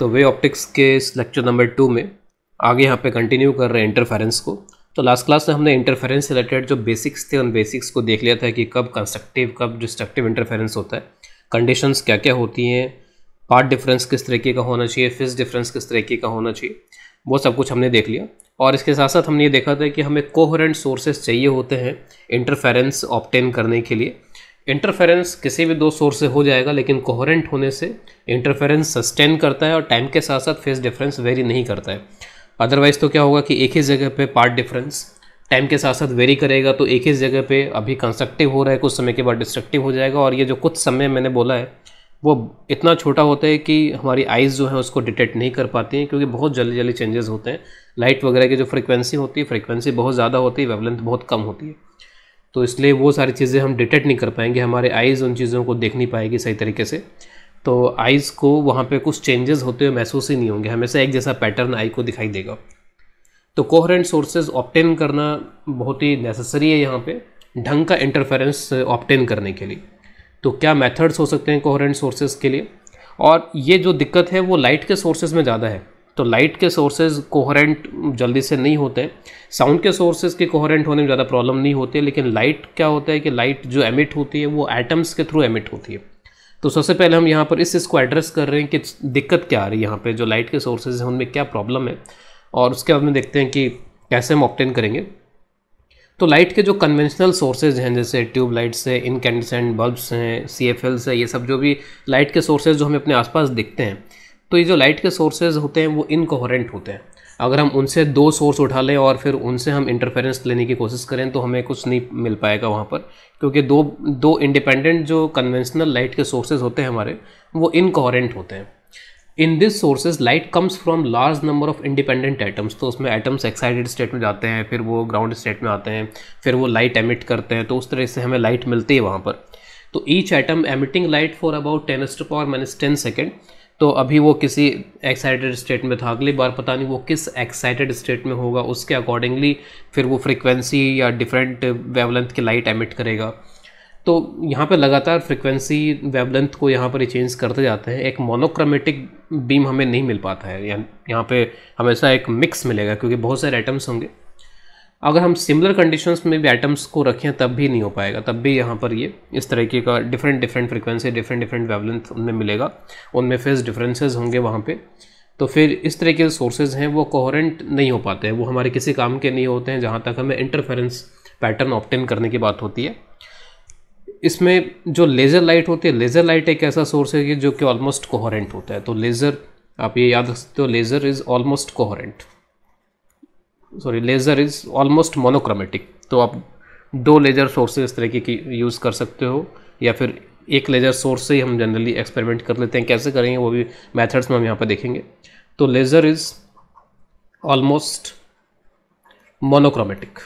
तो वे ऑप्टिक्स के लेक्चर नंबर टू में आगे यहाँ पे कंटिन्यू कर रहे हैं इंटरफेरेंस को तो लास्ट क्लास में हमने इंटरफेरेंस से रिलेटेड जो बेसिक्स थे उन बेसिक्स को देख लिया था कि कब कंस्ट्रक्टिव कब डिस्ट्रक्टिव इंटरफेरेंस होता है कंडीशंस क्या क्या होती हैं पार्ट डिफरेंस किस तरीके का होना चाहिए फिज डिफरेंस किस तरीके का होना चाहिए वो सब कुछ हमने देख लिया और इसके साथ साथ हमने ये देखा था कि हमें कोहरेंट सोर्सेज चाहिए होते हैं इंटरफेरेंस ऑप्टेन करने के लिए इंटरफेरेंस किसी भी दो सोर्स से हो जाएगा लेकिन कोहरेंट होने से इंटरफेरेंस सस्टेन करता है और टाइम के साथ साथ फेस डिफरेंस वेरी नहीं करता है अदरवाइज़ तो क्या होगा कि एक ही जगह पे पार्ट डिफरेंस टाइम के साथ साथ वेरी करेगा तो एक ही जगह पे अभी कंस्ट्रक्टिव हो रहा है कुछ समय के बाद डिस्ट्रक्टिव हो जाएगा और ये जो कुछ समय मैंने बोला है वो इतना छोटा होता है कि हमारी आइज़ जो है उसको डिटेक्ट नहीं कर पाती हैं क्योंकि बहुत जल्दी जल्दी चेंजेस होते हैं लाइट वगैरह की जो फ्रिक्वेंसी होती है फ्रिक्वेंसी बहुत ज़्यादा होती है वेवलेंथ बहुत कम होती है तो इसलिए वो सारी चीज़ें हम डिटेक्ट नहीं कर पाएंगे हमारे आइज़ उन चीज़ों को देख नहीं पाएगी सही तरीके से तो आइज़ को वहाँ पे कुछ चेंजेस होते हुए महसूस ही नहीं होंगे हमेशा एक जैसा पैटर्न आई को दिखाई देगा तो कोहरेंट सोर्सेज ऑप्टेन करना बहुत ही नेसेसरी है यहाँ पे ढंग का इंटरफेरेंस ऑप्टेन करने के लिए तो क्या मेथड्स हो सकते हैं कोहरेंट सोर्सेज के लिए और ये जो दिक्कत है वो लाइट के सोर्सेज में ज़्यादा है तो लाइट के सोर्सेज कोहरेंट जल्दी से नहीं होते साउंड के सोर्सेज के कोहरेंट होने में ज़्यादा प्रॉब्लम नहीं होती है लेकिन लाइट क्या होता है कि लाइट जो एमिट होती है वो एटम्स के थ्रू एमिट होती है तो सबसे पहले हम यहाँ पर इस चीज़ को एड्रेस कर रहे हैं कि दिक्कत क्या आ रही है यहाँ पर जो लाइट के सोर्सेज हैं उनमें क्या प्रॉब्लम है और उसके बाद में देखते हैं कि कैसे हम ऑप्टेन करेंगे तो लाइट के जो कन्वेंशनल सोर्सेज हैं जैसे ट्यूब लाइट्स हैं इनकेंडसेंट बल्ब्स हैं सी एफ एल्स हैं ये सब जो भी लाइट के सोर्सेज जो हमें अपने आसपास दिखते हैं तो ये जो लाइट के सोर्सेज होते हैं वो इनकोहरेंट होते हैं अगर हम उनसे दो सोर्स उठा लें और फिर उनसे हम इंटरफेरेंस लेने की कोशिश करें तो हमें कुछ नहीं मिल पाएगा वहाँ पर क्योंकि दो दो इंडिपेंडेंट जो कन्वेंशनल लाइट के सोर्सेज होते हैं हमारे वो इनकोहरेंट होते हैं in this sources light comes from large number of independent atoms तो उसमें एटम्स एक्साइटेड स्टेट में जाते हैं फिर वो ग्राउंड स्टेट में आते हैं फिर वो लाइट एमिट करते हैं तो उस तरह से हमें लाइट मिलती है वहाँ पर तो each atom emitting light for about ten raised power minus ten second तो अभी वो किसी एक्साइटेड स्टेट में था अगली बार पता नहीं वो किस एक्साइटेड स्टेट में होगा उसके अकॉर्डिंगली फिर वो फ्रिक्वेंसी या डिफरेंट वेवलेंथ की लाइट एमिट करेगा तो यहाँ पर लगातार फ्रिक्वेंसी वेवलेंथ को यहाँ पर चेंज करते जाते हैं एक मोनोक्रोमेटिक बीम हमें नहीं मिल पाता है यहाँ पे हमेशा एक मिक्स मिलेगा क्योंकि बहुत सारे आइटम्स होंगे अगर हम सिमिलर कंडीशंस में भी एटम्स को रखें तब भी नहीं हो पाएगा तब भी यहाँ पर ये इस तरीके का different different frequency different different wavelength उनमें मिलेगा उनमें फेज डिफरेंसेज होंगे वहाँ पे तो फिर इस तरह के सोर्सेज हैं वो कोहरेंट नहीं हो पाते हैं वो हमारे किसी काम के नहीं होते हैं जहाँ तक हमें इंटरफेरेंस पैटर्न ऑप्टेन करने की बात होती है इसमें जो लेज़र लाइट होती है लेज़र लाइट एक ऐसा सोर्स है कि जो कि ऑलमोस्ट कोहरेंट होता है तो लेज़र आप ये याद रख सकते हो laser is almost coherent sorry laser is almost monochromatic तो आप दो लेज़र सोर्सेज इस तरीके की यूज़ कर सकते हो या फिर एक लेज़र सोर्स से ही हम जनरली एक्सपेरिमेंट कर लेते हैं कैसे करेंगे वो भी मेथड्स में हम यहाँ पर देखेंगे तो लेज़र इज़ ऑलमोस्ट मोनोक्रोमेटिक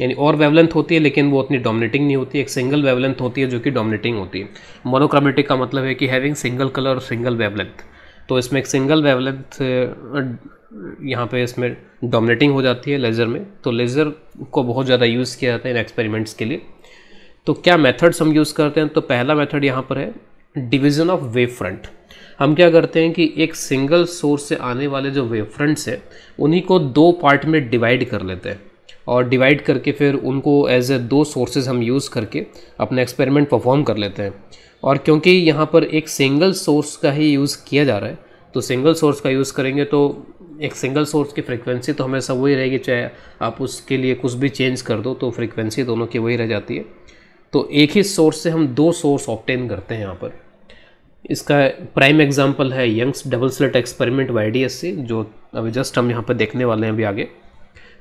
यानी और वेवलेंथ होती है लेकिन वो उतनी डोमिनेटिंग नहीं होती एक सिंगल वेवलेंथ होती है जो कि डोमिनेटिंग होती है मोनोक्रोमेटिक का मतलब है कि हैविंग सिंगल कलर और सिंगल वेवलेंथ तो इसमें एक सिंगल वेवलेंथ यहाँ पे इसमें डोमिनेटिंग हो जाती है लेज़र में तो लेज़र को बहुत ज़्यादा यूज़ किया जाता है इन एक्सपेरिमेंट्स के लिए तो क्या मेथड्स हम यूज़ करते हैं तो पहला मेथड यहाँ पर है डिवीज़न ऑफ वेव फ्रंट हम क्या करते हैं कि एक सिंगल सोर्स से आने वाले जो वेव फ्रंट्स हैं उन्हीं को दो पार्ट में डिवाइड कर लेते हैं और डिवाइड करके फिर उनको एज ए दो सोर्सेज हम यूज़ करके अपने एक्सपेरिमेंट परफॉर्म कर लेते हैं और क्योंकि यहाँ पर एक सिंगल सोर्स का ही यूज़ किया जा रहा है तो सिंगल सोर्स का यूज़ करेंगे तो एक सिंगल सोर्स की फ्रीक्वेंसी तो हमेशा वही रहेगी चाहे आप उसके लिए कुछ भी चेंज कर दो तो फ्रीक्वेंसी दोनों की वही रह जाती है तो एक ही सोर्स से हम दो सोर्स ऑप्टेन करते हैं यहाँ पर इसका प्राइम एग्जाम्पल है Young's double slit experiment Y D S C जो अभी जस्ट हम यहाँ पर देखने वाले हैं अभी आगे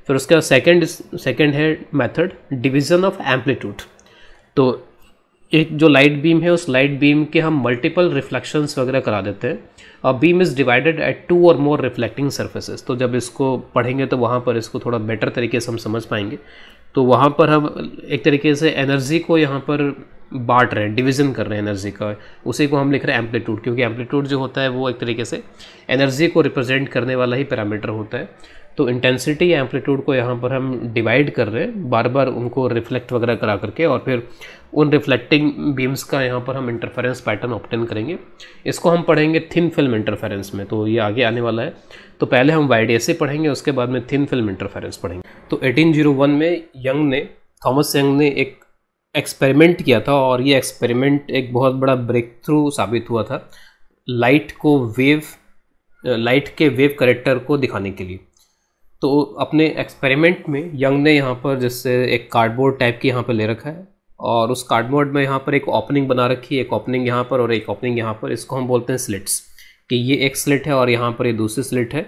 फिर उसका सेकेंड सेकेंड है मेथड डिवीज़न ऑफ एम्पलीट्यूड तो एक जो लाइट बीम है उस लाइट बीम के हम मल्टीपल रिफ्लेक्शंस वगैरह करा देते हैं और beam is divided at two और मोर रिफ्लेक्टिंग सर्फेसेस तो जब इसको पढ़ेंगे तो वहाँ पर इसको थोड़ा बेटर तरीके से हम समझ पाएंगे तो वहाँ पर हम एक तरीके से एनर्जी को यहाँ पर बांट रहे हैं डिवीज़न कर रहे हैं एनर्जी का उसी को हम लिख रहे हैं एम्पलीट्यूड क्योंकि एम्पलीट्यूड जो होता है वो एक तरीके से एनर्जी को रिप्रेजेंट करने वाला ही पैरामीटर होता है तो इंटेंसिटी या एम्पलीट्यूड को यहाँ पर हम डिवाइड कर रहे हैं बार बार उनको रिफ्लेक्ट वगैरह करा करके और फिर उन रिफ्लेक्टिंग बीम्स का यहाँ पर हम इंटरफेरेंस पैटर्न ऑप्टेन करेंगे इसको हम पढ़ेंगे थिन फिल्म इंटरफेरेंस में तो ये आगे आने वाला है तो पहले हम वाई पढ़ेंगे उसके बाद में थिन फिल्म इंटरफेरेंस पढ़ेंगे तो 1801 में यंग ने थॉमस यंग ने एक एक्सपेरिमेंट किया था और ये एक्सपेरिमेंट एक बहुत बड़ा ब्रेक थ्रू साबित हुआ था लाइट को वेव लाइट के वेव करेक्टर को दिखाने के लिए तो अपने एक्सपेरिमेंट में यंग ने यहाँ पर जैसे एक कार्डबोर्ड टाइप की यहाँ पर ले रखा है और उस कार्डबोर्ड में यहाँ पर एक ओपनिंग बना रखी है एक ओपनिंग यहाँ पर और एक ओपनिंग यहाँ पर इसको हम बोलते हैं स्लिट्स कि ये एक स्लिट है और यहाँ पर ये दूसरी स्लिट है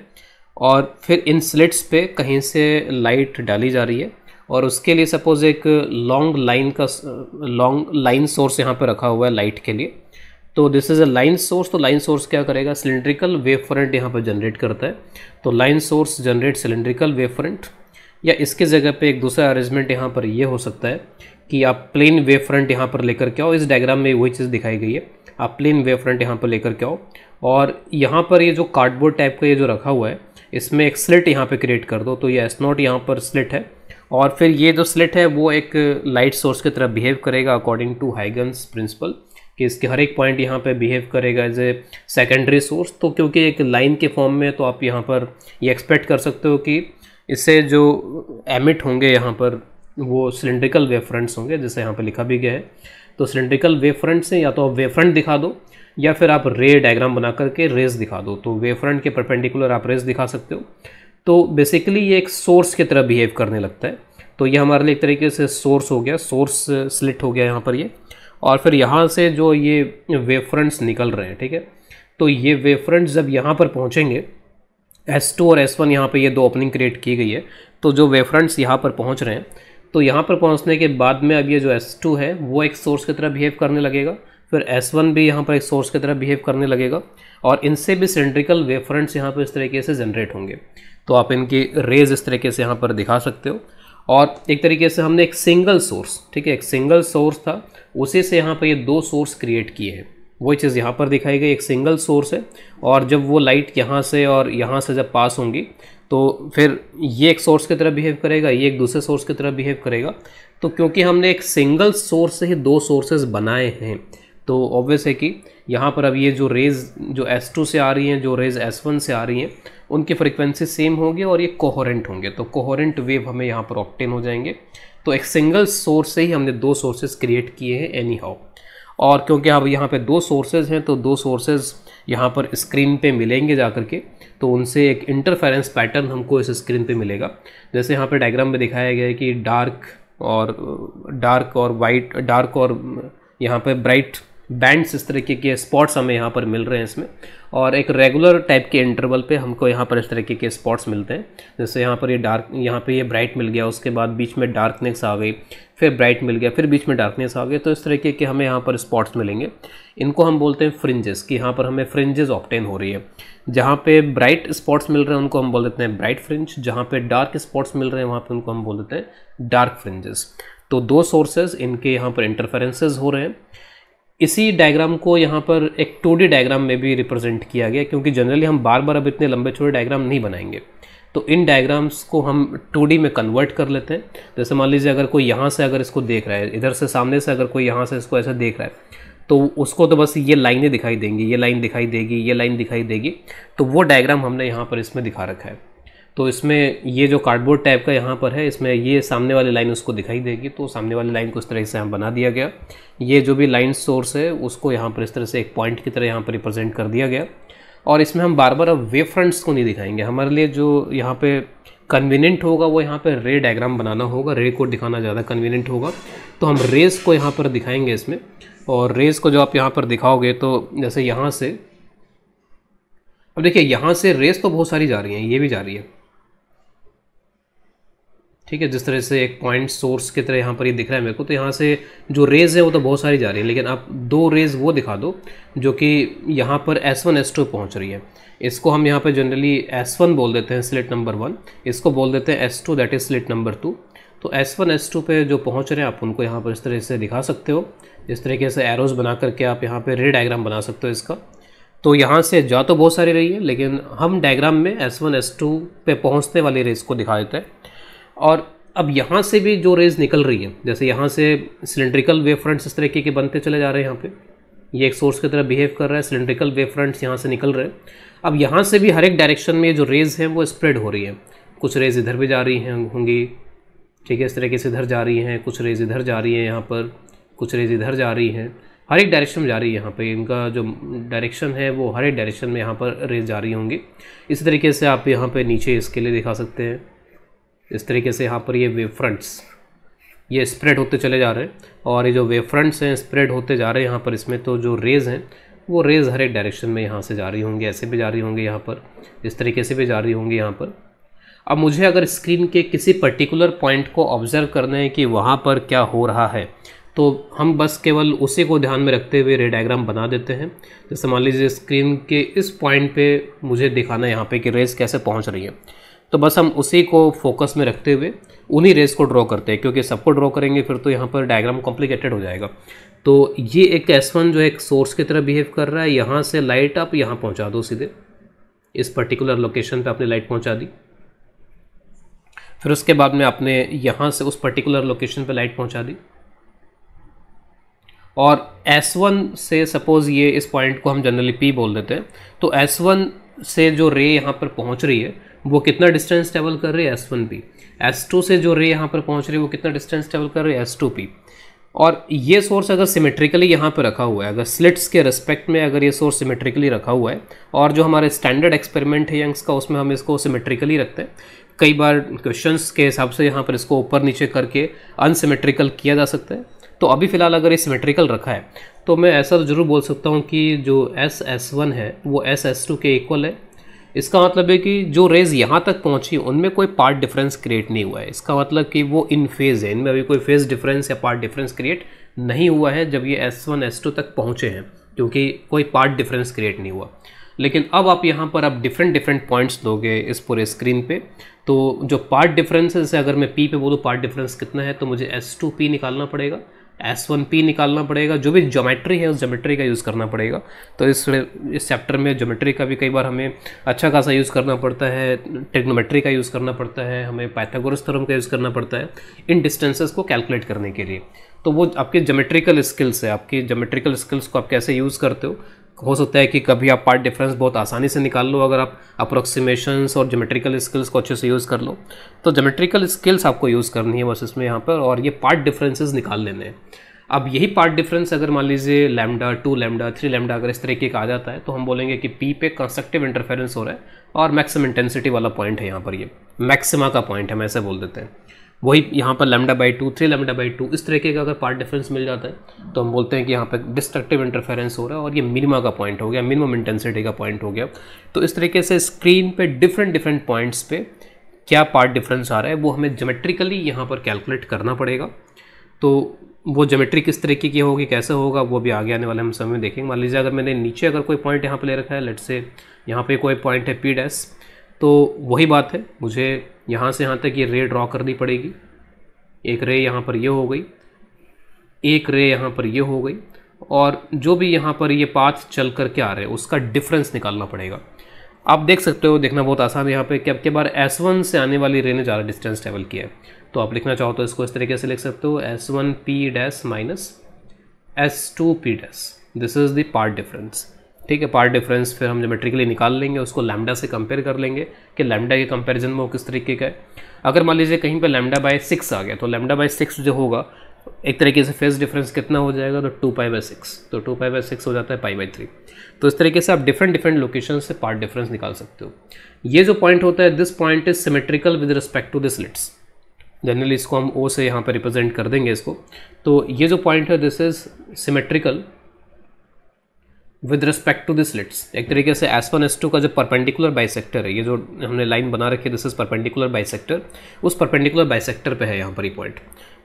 और फिर इन स्लिट्स पे कहीं से लाइट डाली जा रही है और उसके लिए सपोज़ एक लॉन्ग लाइन का लॉन्ग लाइन सोर्स यहाँ पर रखा हुआ है लाइट के लिए तो this is a line source तो लाइन सोर्स क्या करेगा सिलेंड्रिकल वेव फ्रंट यहाँ पर जनरेट करता है तो line source generate cylindrical wave front या इसके जगह पे एक दूसरा अरेंजमेंट यहाँ पर ये यह हो सकता है कि आप प्लेन वेव फ्रंट यहाँ पर लेकर के आओ इस डायग्राम में वही चीज़ दिखाई गई है आप प्लेन वेव फ्रंट यहाँ पर लेकर के आओ और यहाँ पर ये यह जो कार्डबोर्ड टाइप का ये जो रखा हुआ है इसमें एक स्लिट यहाँ पर क्रिएट कर दो तो ये एसनॉट यहाँ पर स्लिट है और फिर ये जो स्लिट है वो एक लाइट सोर्स की तरफ बिहेव करेगा अकॉर्डिंग टू हाइगन्स प्रिंसिपल कि इसके हर एक पॉइंट यहाँ पे बिहेव करेगा एज ए सेकेंडरी सोर्स तो क्योंकि एक लाइन के फॉर्म में तो आप यहाँ पर ये एक्सपेक्ट कर सकते हो कि इससे जो एमिट होंगे यहाँ पर वो सिलेंड्रिकल वेफ्रंट्स होंगे जैसे यहाँ पर लिखा भी गया है तो सिलेंड्रिकल वेफ्रंट से या तो आप वेफ्रंट दिखा दो या फिर आप रे डायग्राम बना करके रेस दिखा दो तो वेफ्रंट के परपेंडिकुलर आप रेस दिखा सकते हो तो बेसिकली ये एक सोर्स की तरह बिहेव करने लगता है तो ये हमारे लिए एक तरीके से सोर्स हो गया सोर्स स्लिट हो गया यहाँ पर ये और फिर यहाँ से जो ये वेव फ्रंट्स निकल रहे हैं ठीक है तो ये वेव फ्रंट्स जब यहाँ पर पहुँचेंगे एस टू और एस वन यहाँ पर ये दो ओपनिंग क्रिएट की गई है तो जो वेव फ्रंट्स यहाँ पर पहुँच रहे हैं तो यहाँ पर पहुँचने के बाद में अब ये जो एस टू है वो एक सोर्स की तरह बिहेव करने लगेगा फिर S1 भी यहाँ पर एक सोर्स की तरह बिहेव करने लगेगा और इनसे भी सिलेंड्रिकल वेव फ्रंट्स यहाँ पर इस तरीके से जनरेट होंगे तो आप इनकी रेज इस तरीके से यहाँ पर दिखा सकते हो और एक तरीके से हमने एक सिंगल सोर्स ठीक है एक सिंगल सोर्स था उसी से यहाँ पर ये दो सोर्स क्रिएट किए हैं वही चीज़ यहाँ पर दिखाई गई एक सिंगल सोर्स है और जब वो लाइट यहाँ से और यहाँ से जब पास होंगी तो फिर ये एक सोर्स की तरह बिहेव करेगा ये एक दूसरे सोर्स की तरह बिहेव करेगा तो क्योंकि हमने एक सिंगल सोर्स से ही दो सोर्सेज बनाए हैं तो ऑब्वियस है कि यहाँ पर अब ये जो रेज जो S2 से आ रही हैं जो रेज S1 से आ रही हैं उनकी फ्रिक्वेंसी सेम होगी और ये कोहरेंट होंगे तो कोहरेंट वेव हमें यहाँ पर ऑप्टेन हो जाएंगे तो एक सिंगल सोर्स से ही हमने दो सोर्सेज क्रिएट किए हैं एनी हाउ और क्योंकि अब यहाँ पे दो सोर्सेज हैं तो दो सोर्सेज यहाँ पर स्क्रीन पे मिलेंगे जा कर के तो उनसे एक इंटरफेरेंस पैटर्न हमको इस स्क्रीन पे मिलेगा जैसे यहाँ पे डायग्राम में दिखाया गया है कि डार्क और डार्क और वाइट डार्क और यहाँ पे ब्राइट बैंड्स इस तरीके के स्पॉट्स हमें यहाँ पर मिल रहे हैं इसमें और एक रेगुलर टाइप के इंटरवल पे हमको यहाँ पर इस तरीके के स्पॉट्स मिलते हैं जैसे यहाँ पर ये डार्क यहाँ पे ये ब्राइट मिल गया उसके बाद बीच में डार्कनेस आ गई फिर ब्राइट मिल गया फिर बीच में डार्कनेस आ गई तो इस तरीके के हमें यहाँ पर स्पॉट्स मिलेंगे इनको हम बोलते हैं फ्रिंजेस कि यहाँ पर हमें फ्रिंजेस ऑप्टेन हो रही है जहाँ पर ब्राइट स्पॉट्स मिल रहे हैं उनको हम बोल देते हैं ब्राइट फ्रिंज जहाँ पर डार्क स्पॉट्स मिल रहे हैं वहाँ पर उनको हम बोल देते हैं डार्क फ्रिंजेस तो दो सोर्सेज इनके यहाँ पर इंटरफेरेंसेज हो रहे हैं इसी डायग्राम को यहाँ पर एक टू डायग्राम में भी रिप्रेजेंट किया गया क्योंकि जनरली हम बार बार अब इतने लंबे छोटे डायग्राम नहीं बनाएंगे तो इन डायग्राम्स को हम टू में कन्वर्ट कर लेते हैं जैसे मान लीजिए अगर कोई यहाँ से अगर इसको देख रहा है इधर से सामने से अगर कोई यहाँ से इसको ऐसा देख रहा है तो उसको तो बस ये लाइनें दिखाई देंगी ये लाइन दिखाई देगी ये लाइन दिखाई देगी तो वो डायग्राम हमने यहाँ पर इसमें दिखा रखा है तो इसमें ये जो कार्डबोर्ड टाइप का यहाँ पर है इसमें ये सामने वाली लाइन उसको दिखाई देगी तो सामने वाली लाइन को इस तरह से यहाँ बना दिया गया ये जो भी लाइन सोर्स है उसको यहाँ पर इस तरह से एक पॉइंट की तरह यहाँ पर रिप्रेजेंट कर दिया गया और इसमें हम बार बार अब वे फ्रंट्स को नहीं दिखाएंगे हमारे लिए जो यहाँ पे कन्वीनियंट होगा वो यहाँ पे रे डायग्राम बनाना होगा रे को दिखाना ज़्यादा कन्वीनियंट होगा तो हम रेस को यहाँ पर दिखाएंगे इसमें और रेस को जो आप यहाँ पर दिखाओगे तो जैसे यहाँ से अब देखिए यहाँ से रेस तो बहुत सारी जा रही हैं ये भी जा रही है ठीक है जिस तरह से एक पॉइंट सोर्स की तरह यहाँ पर ये यह दिख रहा है मेरे को तो यहाँ से जो रेज़ है वो तो बहुत सारी जा रही है लेकिन आप दो रेज़ वो दिखा दो जो कि यहाँ पर एस वन एस टू पहुँच रही है इसको हम यहाँ पर जनरली एस वन बोल देते हैं स्लिट नंबर वन इसको बोल देते हैं S two that is slit number two तो एस वन एस टू पर जो पहुँच रहे हैं आप उनको यहाँ पर इस तरह से दिखा सकते हो इस तरीके से एरोज़ बना करके आप यहाँ पर रे डायग्राम बना सकते हो इसका तो यहाँ से जा तो बहुत सारी रही है लेकिन हम डायग्राम में एस वन एस टू पे पहुँचने वाली रेज को दिखा देते हैं और अब यहाँ से भी जो रेज़ निकल रही है जैसे यहाँ से सिलेंड्रिकल वेव फ्रंट्स इस तरीके के बनते चले जा रहे हैं यहाँ पे ये एक सोर्स की तरह बिहेव कर रहा है सिलेंड्रिकल वेव फ्रंट्स यहाँ से निकल रहे हैं अब यहाँ से भी हर एक डायरेक्शन में जो रेज़ हैं वो स्प्रेड हो रही है कुछ रेज़ इधर भी जा रही हैं होंगी ठीक है इस तरीके से इधर जा रही हैं कुछ रेज़ इधर जा रही हैं यहाँ पर कुछ रेज़ इधर जा रही हैं हर एक डायरेक्शन में जा रही है यहाँ पर इनका जो डायरेक्शन है वो हर एक डायरेक्शन में यहाँ पर रेस जा रही होंगी इसी तरीके से आप यहाँ पर नीचे इसके लिए दिखा सकते हैं इस तरीके से यहाँ पर ये वेव फ्रंट्स ये स्प्रेड होते चले जा रहे हैं और ये जो वेव फ्रंट्स हैं स्प्रेड होते जा रहे हैं यहाँ पर इसमें तो जो रेज़ हैं वो रेज़ हर एक डायरेक्शन में यहाँ से जा रही होंगी ऐसे भी जा रही होंगी यहाँ पर इस तरीके से भी जा रही होंगी यहाँ पर अब मुझे अगर स्क्रीन के किसी पर्टिकुलर पॉइंट को ऑब्जर्व करना है कि वहाँ पर क्या हो रहा है तो हम बस केवल उसी को ध्यान में रखते हुए रे डायग्राम बना देते हैं जैसे मान लीजिए स्क्रीन के इस पॉइंट पे मुझे दिखाना है यहाँ पे कि रेज़ कैसे पहुँच रही है तो बस हम उसी को फोकस में रखते हुए उन्हीं रेस को ड्रॉ करते हैं क्योंकि सबको ड्रॉ करेंगे फिर तो यहाँ पर डायग्राम कॉम्प्लिकेटेड हो जाएगा तो ये एक एस वन जो है एक सोर्स की तरह बिहेव कर रहा है यहाँ से लाइट आप यहाँ पहुँचा दो सीधे इस पर्टिकुलर लोकेशन पे आपने लाइट पहुँचा दी फिर उसके बाद में आपने यहाँ से उस पर्टिकुलर लोकेशन पे लाइट पहुँचा दी और वन से सपोज़ ये इस पॉइंट को हम जनरली पी बोल देते हैं तो वन से जो रे यहाँ पर पहुँच रही है वो कितना डिस्टेंस ट्रेवल कर रहे S one P S two से जो रे यहाँ पर पहुँच रही है वो कितना डिस्टेंस ट्रेवल कर रहे एस टू पी और ये सोर्स अगर सिमेट्रिकली यहाँ पर रखा हुआ है अगर स्लिट्स के रिस्पेक्ट में अगर ये सोर्स सिमेट्रिकली रखा हुआ है और जो हमारे स्टैंडर्ड एक्सपेरिमेंट है यंग्स का उसमें हम इसको सिमेट्रिकली रखते हैं कई बार क्वेश्चंस के हिसाब से यहाँ पर इसको ऊपर नीचे करके अनसिमेट्रिकल किया जा सकता है तो अभी फ़िलहाल अगर ये सिमेट्रिकल रखा है तो मैं ऐसा तो ज़रूर बोल सकता हूँ कि जो एस एस वन है वो एस एस टू के इक्वल है इसका मतलब है कि जो रेज यहाँ तक पहुँची उनमें कोई पार्ट डिफरेंस क्रिएट नहीं हुआ है इसका मतलब कि वो इन फेज़ है इनमें अभी कोई फेज़ डिफरेंस या पार्ट डिफरेंस क्रिएट नहीं हुआ है जब ये एस वन एस टू तक पहुँचे हैं क्योंकि कोई पार्ट डिफरेंस क्रिएट नहीं हुआ लेकिन अब आप यहाँ पर आप डिफरेंट डिफरेंट पॉइंट्स दोगे इस पूरे स्क्रीन पर तो जो पार्ट डिफरेंस है अगर मैं पी पे बोलूँ पार्ट डिफरेंस कितना है तो मुझे एस टू पी निकालना पड़ेगा एस वन पी निकालना पड़ेगा जो भी जोमेट्री है उस जोमेट्री का यूज़ करना पड़ेगा तो इस इस चैप्टर में जोमेट्री का भी कई बार हमें अच्छा खासा यूज़ करना पड़ता है टेक्नोमेट्री का यूज़ करना पड़ता है हमें पैथागोरस थ्योरम का यूज़ करना पड़ता है इन डिस्टेंसेस को कैलकुलेट करने के लिए तो वो आपके ज्योमेट्रिकल स्किल्स है आपकी ज्योमेट्रिकल स्किल्स को आप कैसे यूज़ करते हो हो सकता है कि कभी आप पार्ट डिफरेंस बहुत आसानी से निकाल लो अगर आप अप्रोक्सीमेशंस और जोमेट्रिकल स्किल्स को अच्छे से यूज़ कर लो तो जोमेट्रिकल स्किल्स आपको यूज़ करनी है बस इसमें यहाँ पर और ये पार्ट डिफरेंसेस निकाल लेने हैं अब यही पार्ट डिफरेंस अगर मान लीजिए lambda two lambda three lambda अगर इस तरीके का आ जाता है तो हम बोलेंगे कि पी पे कंस्ट्रक्टिव इंटरफेरेंस हो रहा है और मैक्सिमम इंटेंसिटी वाला पॉइंट है यहाँ पर ये मैक्सिमा का पॉइंट हम ऐसे बोल देते हैं वही यहाँ पर lambda by two three lambda by two इस तरीके का अगर पार्ट डिफरेंस मिल जाता है तो हम बोलते हैं कि यहाँ पर डिस्ट्रक्टिव इंटरफेरेंस हो रहा है और ये मिनिमा का पॉइंट हो गया मिनिमम इंटेंसिटी का पॉइंट हो गया तो इस तरीके से स्क्रीन पे डिफरेंट डिफरेंट पॉइंट्स पे क्या पार्ट डिफरेंस आ रहा है वो हमें जोमेट्रिकली यहाँ पर कैलकुलेट करना पड़ेगा तो वो जोमेट्री किस तरीके की होगी कैसे होगा वो भी आगे आने वाले हम समय देखेंगे मान लीजिए अगर मैंने नीचे अगर कोई पॉइंट यहाँ पर ले रखा है लेट से यहाँ पे कोई पॉइंट है पी डैस तो वही बात है मुझे यहाँ से यहाँ तक ये रे ड्रॉ करनी पड़ेगी एक रे यहाँ पर ये हो गई एक रे यहाँ पर ये हो गई और जो भी यहाँ पर ये पाथ चल कर के आ रहे हैं उसका डिफरेंस निकालना पड़ेगा आप देख सकते हो देखना बहुत आसान है यहाँ पे कि अब के बार एस वन से आने वाली रे ने ज़्यादा डिस्टेंस ट्रेवल किया है तो आप लिखना चाहो तो इसको इस तरीके से लिख सकते हो S one P dash minus S two P dash this is the path difference ठीक है पार्ट डिफरेंस फिर हम जोमेट्रिकली निकाल लेंगे उसको लैमडा से कंपेयर कर लेंगे कि लैमडा के कंपेरिजन में वो किस तरीके का है अगर मान लीजिए कहीं पर लैमडा बाय सिक्स आ गया तो लैमडा बाय सिक्स जो होगा एक तरीके से फेस डिफरेंस कितना हो जाएगा तो टू पाई बाई सिक्स तो टू पाई बाई सिक्स हो जाता है पाई बाई थ्री तो इस तरीके से आप डिफरेंट डिफरेंट लोकेशन से पार्ट डिफरेंस निकाल सकते हो ये जो पॉइंट होता है this point is symmetrical with respect to this slits generally इसको हम ओ से यहाँ पर रिप्रेजेंट कर देंगे इसको तो ये जो पॉइंट है this is symmetrical with respect to this slits एक तरीके से एस वन एस टू का जो परपेंडिकुलर बाइसेक्टर है ये जो हमने लाइन बना रखी है दिस इज परपेंडिकुलर बाइसेक्टर उस परपेंडिकुलर बाइसेक्टर पे है यहाँ पर ये पॉइंट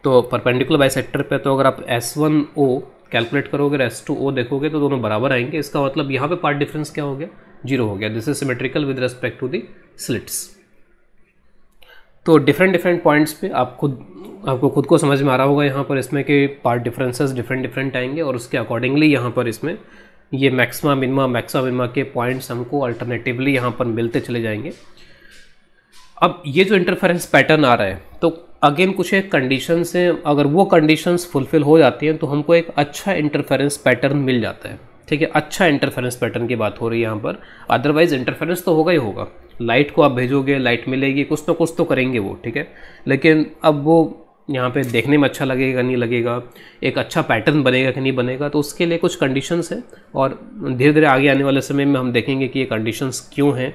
तो परपेंडिकुलर बाइसेक्टर पे तो अगर आप एस वन ओ कैलकुलेट करोगे एस टू ओ देखोगे तो दोनों बराबर आएंगे इसका मतलब यहाँ पे पार्ट डिफरेंस क्या हो गया जीरो हो गया this is symmetrical with respect to the slits तो डिफरेंट डिफरेंट पॉइंट्स पे आप खुद आपको खुद को समझ में आ रहा होगा यहाँ पर इसमें कि पार्ट डिफरेंसेस डिफरेंट डिफरेंट आएंगे और उसके अकॉर्डिंगली यहाँ पर इसमें ये मैक्सिमा मिनिमा मैक्सिमा मिनिमा के पॉइंट्स हमको अल्टरनेटिवली यहाँ पर मिलते चले जाएंगे अब ये जो इंटरफेरेंस पैटर्न आ रहा है तो अगेन कुछ एक कंडीशन से अगर वो कंडीशंस फुलफिल हो जाती हैं तो हमको एक अच्छा इंटरफेरेंस पैटर्न मिल जाता है ठीक है अच्छा इंटरफेरेंस पैटर्न की बात हो रही है यहाँ पर अदरवाइज इंटरफेरेंस तो होगा ही होगा लाइट को आप भेजोगे लाइट मिलेगी कुछ तो कुछ तो करेंगे वो ठीक है लेकिन अब वो यहाँ पे देखने में अच्छा लगेगा नहीं लगेगा एक अच्छा पैटर्न बनेगा कि नहीं बनेगा तो उसके लिए कुछ कंडीशंस हैं और धीरे धीरे आगे आने वाले समय में हम देखेंगे कि ये कंडीशंस क्यों हैं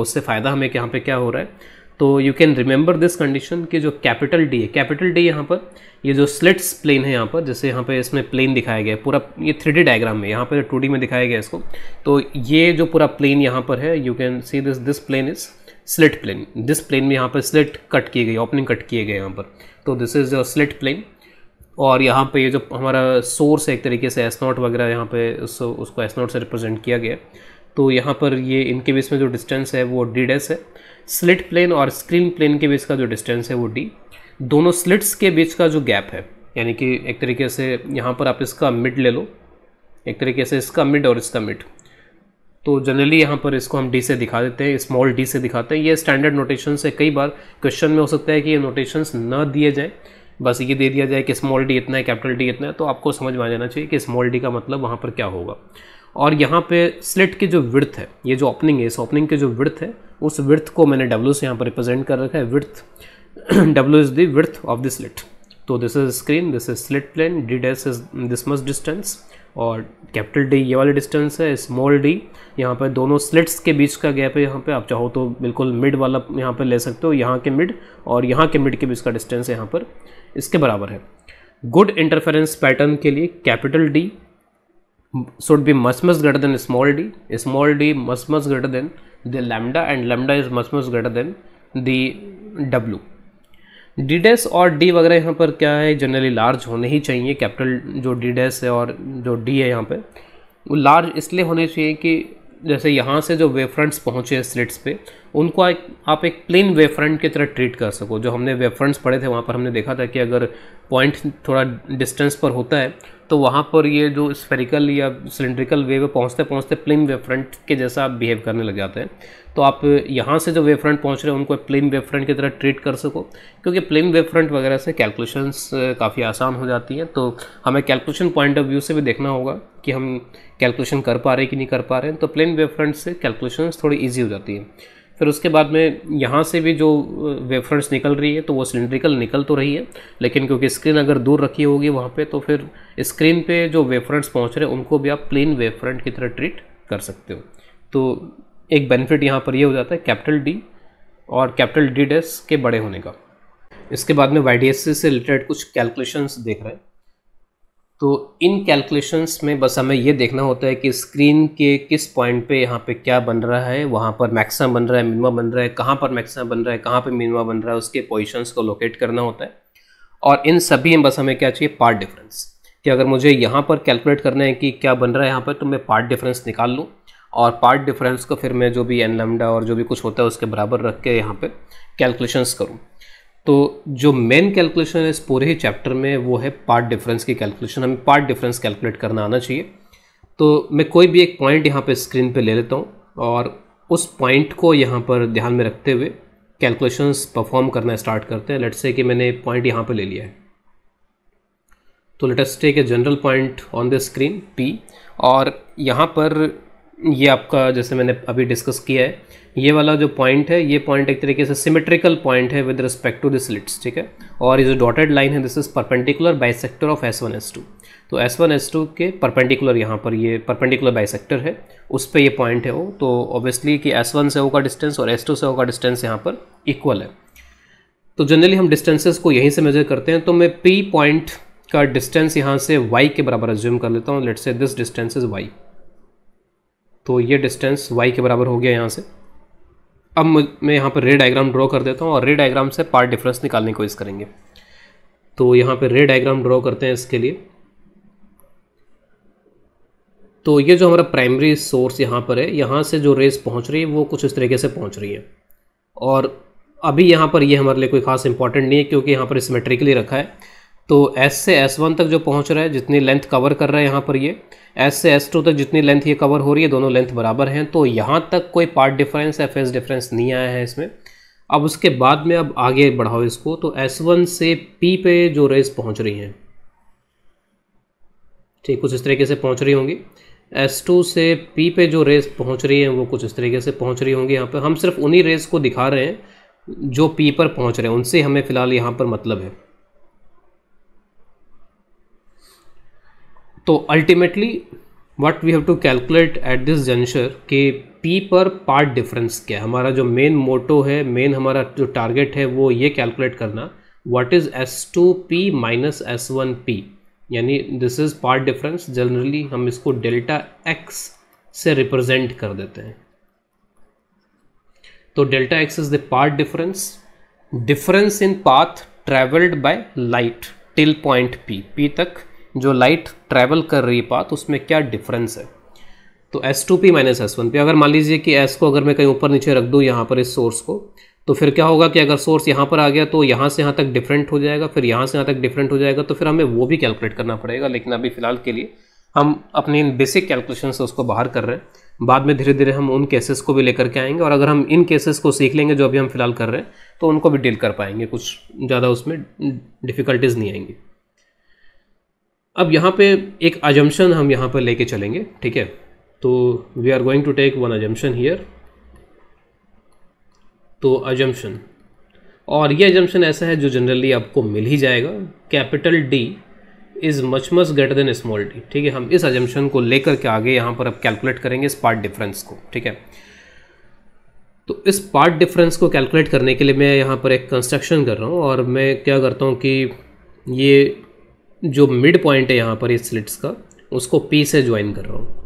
उससे फ़ायदा हमें यहाँ पे क्या हो रहा है तो you can remember this condition कि जो कैपिटल डी है कैपिटल डी यहाँ पर ये जो स्लिट्स प्लेन है यहाँ पर जैसे यहाँ पर इसमें प्लेन दिखाया गया है पूरा ये थ्री डायग्राम में यहाँ पर टू में दिखाया गया इसको तो ये जो पूरा प्लेन यहाँ पर है you can see this this plane is slit plane this plane में यहाँ पर स्लिट कट किए गए ओपनिंग कट किए गए यहाँ पर तो दिस इज़ स्लिट प्लेन और यहाँ पे ये जो हमारा सोर्स है एक तरीके से एसनॉट वगैरह यहाँ पे उस, उसको एसनॉट से रिप्रेजेंट किया गया तो यहाँ पर ये इनके बीच में जो डिस्टेंस है वो डी डेस है स्लिट प्लेन और स्क्रीन प्लेन के बीच का जो डिस्टेंस है वो डी दोनों स्लिट्स के बीच का जो गैप है यानी कि एक तरीके से यहाँ पर आप इसका मिड ले लो एक तरीके से इसका मिड और इसका मिड तो जनरली यहाँ पर इसको हम डी से दिखा देते हैं स्मॉल डी से दिखाते हैं ये स्टैंडर्ड नोटेशन से कई बार क्वेश्चन में हो सकता है कि ये नोटेशंस न दिए जाएँ बस ये दे दिया जाए कि स्मॉल डी इतना है कैपिटल डी इतना है तो आपको समझ में आ जाना चाहिए कि स्मॉल डी का मतलब वहाँ पर क्या होगा और यहाँ पे स्लिट की जो विर्थ है ये जो ओपनिंग है इस ओपनिंग की जो विर्थ है उस विर्थ को मैंने डब्ल्यू से यहाँ पर रिप्रेजेंट कर रखा है width W is the width of the slit तो this is screen this is slit plane D dash is this much distance और कैपिटल डी ये वाली डिस्टेंस है स्मॉल डी यहाँ पर दोनों स्लिट्स के बीच का गैप है यहाँ पे आप चाहो तो बिल्कुल मिड वाला यहाँ पर ले सकते हो यहाँ के मिड और यहाँ के मिड के बीच का डिस्टेंस यहाँ पर इसके बराबर है गुड इंटरफेरेंस पैटर्न के लिए capital D should be much much greater than small D small D much much greater than the lambda and lambda is much much greater than the W D dash और D वगैरह यहाँ पर क्या है generally large होने ही चाहिए capital जो D dash है और जो डी है यहाँ पे वो लार्ज इसलिए होने चाहिए कि जैसे यहाँ से जो वेफ्रंट्स फ्रंट्स पहुँचे स्लिट्स पे उनको एक आप एक प्लेन वेव फ्रंट की तरह ट्रीट कर सको जो हमने वेब फ्रंट्स पढ़े थे वहाँ पर हमने देखा था कि अगर पॉइंट थोड़ा डिस्टेंस पर होता है तो वहाँ पर ये जो स्फेरिकल या सिलेंड्रिकल वेव पहुँचते पहुँचते प्लेन वेब फ्रंट के जैसा आप बिहेव करने लग जाते हैं तो आप यहाँ से जो वेव फ्रंट पहुँच रहे हैं उनको प्लेन वेव फ्रंट की तरह ट्रीट कर सको क्योंकि प्लेन वेब फ्रंट वगैरह से कैलकुलेशंस काफ़ी आसान हो जाती हैं तो हमें कैलकुलेशन पॉइंट ऑफ व्यू से भी देखना होगा कि हम कैलकुलेशन कर पा रहे हैं कि नहीं कर पा रहे हैं तो प्लेन वेब फ्रंट से कैलकुलेशन थोड़ी ईजी हो जाती है फिर उसके बाद में यहाँ से भी जो वेफर्स निकल रही है तो वो सिलेंड्रिकल निकल तो रही है लेकिन क्योंकि स्क्रीन अगर दूर रखी होगी वहाँ पे तो फिर स्क्रीन पे जो वेफर्स पहुँच रहे हैं उनको भी आप प्लेन वेफरेंट की तरह ट्रीट कर सकते हो तो एक बेनिफिट यहाँ पर ये यह हो जाता है कैपिटल डी और कैपिटल डी डेस के बड़े होने का इसके बाद में वाई से रिलेटेड कुछ कैलकुलेशंस देख रहे हैं तो इन कैलकुलेशंस में बस हमें ये देखना होता है कि स्क्रीन के किस पॉइंट पे यहाँ पे क्या बन रहा है वहाँ पर मैक्सिमम बन रहा है मिनिमम बन रहा है कहाँ पर मैक्सिमम बन रहा है कहाँ पर मिनिमम बन रहा है उसके पोजिशंस को लोकेट करना होता है और इन सभी में बस हमें क्या चाहिए पार्ट डिफरेंस कि अगर मुझे यहाँ पर कैलकुलेट करना है कि क्या बन रहा है यहाँ पर तो मैं पार्ट डिफरेंस निकाल लूँ और पार्ट डिफरेंस को फिर मैं जो भी एन लमडा और जो भी कुछ होता है उसके बराबर रख के यहाँ पर कैलकुलेशंस करूँ तो जो मेन कैलकुलेशन है इस पूरे ही चैप्टर में वो है पार्ट डिफरेंस की कैलकुलेशन हमें पार्ट डिफरेंस कैलकुलेट करना आना चाहिए तो मैं कोई भी एक पॉइंट यहाँ पे स्क्रीन पे ले लेता हूँ और उस पॉइंट को यहाँ पर ध्यान में रखते हुए कैलकुलेशंस परफॉर्म करना स्टार्ट करते हैं लेट्स से कि मैंने पॉइंट यहाँ पे ले लिया है तो let us take a general point on the screen P और यहाँ पर ये आपका जैसे मैंने अभी डिस्कस किया है ये वाला जो पॉइंट है ये पॉइंट एक तरीके से सिमेट्रिकल पॉइंट है with respect to this slits ठीक है और ये जो डॉटेड लाइन है this is perpendicular sector of S one S two तो एस वन एस टू के परपेंडिकुलर यहाँ पर ये परपेंडिकुलर सेक्टर है उस पर यह पॉइंट है वो तो ऑब्वियसली कि एस वन से ओ का डिस्टेंस और एस टू से ओ का डिस्टेंस यहाँ पर इक्वल है तो जनरली हम डिस्टेंसेस को यहीं से मेजर करते हैं तो मैं पी पॉइंट का डिस्टेंस यहाँ से वाई के बराबर एज्यूम कर लेता हूँ let say this distance is why तो ये डिस्टेंस वाई के बराबर हो गया यहाँ से अब मैं यहाँ पर रे डायग्राम ड्रॉ कर देता हूँ और रे डायग्राम से पार्ट डिफरेंस निकालने की कोशिश करेंगे तो यहाँ पर रे डायग्राम ड्रॉ करते हैं इसके लिए तो ये जो हमारा प्राइमरी सोर्स यहाँ पर है यहाँ से जो रेस पहुँच रही है वो कुछ इस तरीके से पहुँच रही है और अभी यहाँ पर ये यह हमारे लिए कोई खास इंपॉर्टेंट नहीं है क्योंकि यहाँ पर सिमेट्रिकली रखा है तो S से S1 तक जो पहुंच रहा है जितनी लेंथ कवर कर रहा है यहाँ पर ये S से S2 तक जितनी लेंथ ये कवर हो रही है दोनों लेंथ बराबर हैं तो यहाँ तक कोई पार्ट डिफरेंस या फेस डिफरेंस नहीं आया है इसमें अब उसके बाद में अब आगे बढ़ाओ इसको तो S1 से P पे जो रेस पहुँच रही हैं ठीक कुछ इस तरीके से पहुँच रही होंगी एस से पी पे जो रेस पहुँच रही हैं वो कुछ इस तरीके से पहुँच रही होंगी यहाँ पर हम सिर्फ उन्हीं रेस को दिखा रहे हैं जो पी पर पहुँच रहे हैं उनसे हमें फ़िलहाल यहाँ पर मतलब है तो ultimately what we have to calculate at this junction के पी पर पार्ट डिफरेंस क्या है हमारा जो मेन मोटो है मेन हमारा जो टारगेट है वो ये कैलकुलेट करना what is S two P minus S one P यानी this is path difference generally हम इसको डेल्टा एक्स से रिप्रेजेंट कर देते हैं तो delta X is the path difference difference in path travelled by light till point P P तक जो लाइट ट्रैवल कर रही पाथ उसमें क्या डिफरेंस है तो S two P minus S one P अगर मान लीजिए कि एस को अगर मैं कहीं ऊपर नीचे रख दूँ यहाँ पर इस सोर्स को तो फिर क्या होगा कि अगर सोर्स यहाँ पर आ गया तो यहाँ से यहाँ तक डिफरेंट हो जाएगा फिर यहाँ से यहाँ तक डिफरेंट हो जाएगा तो फिर हमें वो भी कैलकुलेट करना पड़ेगा लेकिन अभी फ़िलहाल के लिए हम अपने इन बेसिक कैलकुलेशन से उसको बाहर कर रहे हैं बाद में धीरे धीरे हम उन केसेस को भी लेकर के आएंगे और अगर हम इन केसेस को सीख लेंगे जो अभी हम फिलहाल कर रहे हैं तो उनको भी डील कर पाएंगे कुछ ज़्यादा उसमें डिफ़िकल्टीज़ नहीं आएंगी अब यहाँ पे एक अजम्पन हम यहाँ पर लेके चलेंगे ठीक है तो we are going to take one assumption here तो अजम्पन और ये अजम्पन ऐसा है जो जनरली आपको मिल ही जाएगा capital D is much much greater than small D ठीक है हम इस अजम्पन को लेकर के आगे यहाँ पर अब कैलकुलेट करेंगे इस पार्ट डिफरेंस को ठीक है तो इस पार्ट डिफरेंस को कैलकुलेट करने के लिए मैं यहाँ पर एक कंस्ट्रक्शन कर रहा हूँ और मैं क्या करता हूँ कि ये जो मिड पॉइंट है यहाँ पर इस स्लिट्स का उसको पी से ज्वाइन कर रहा हूँ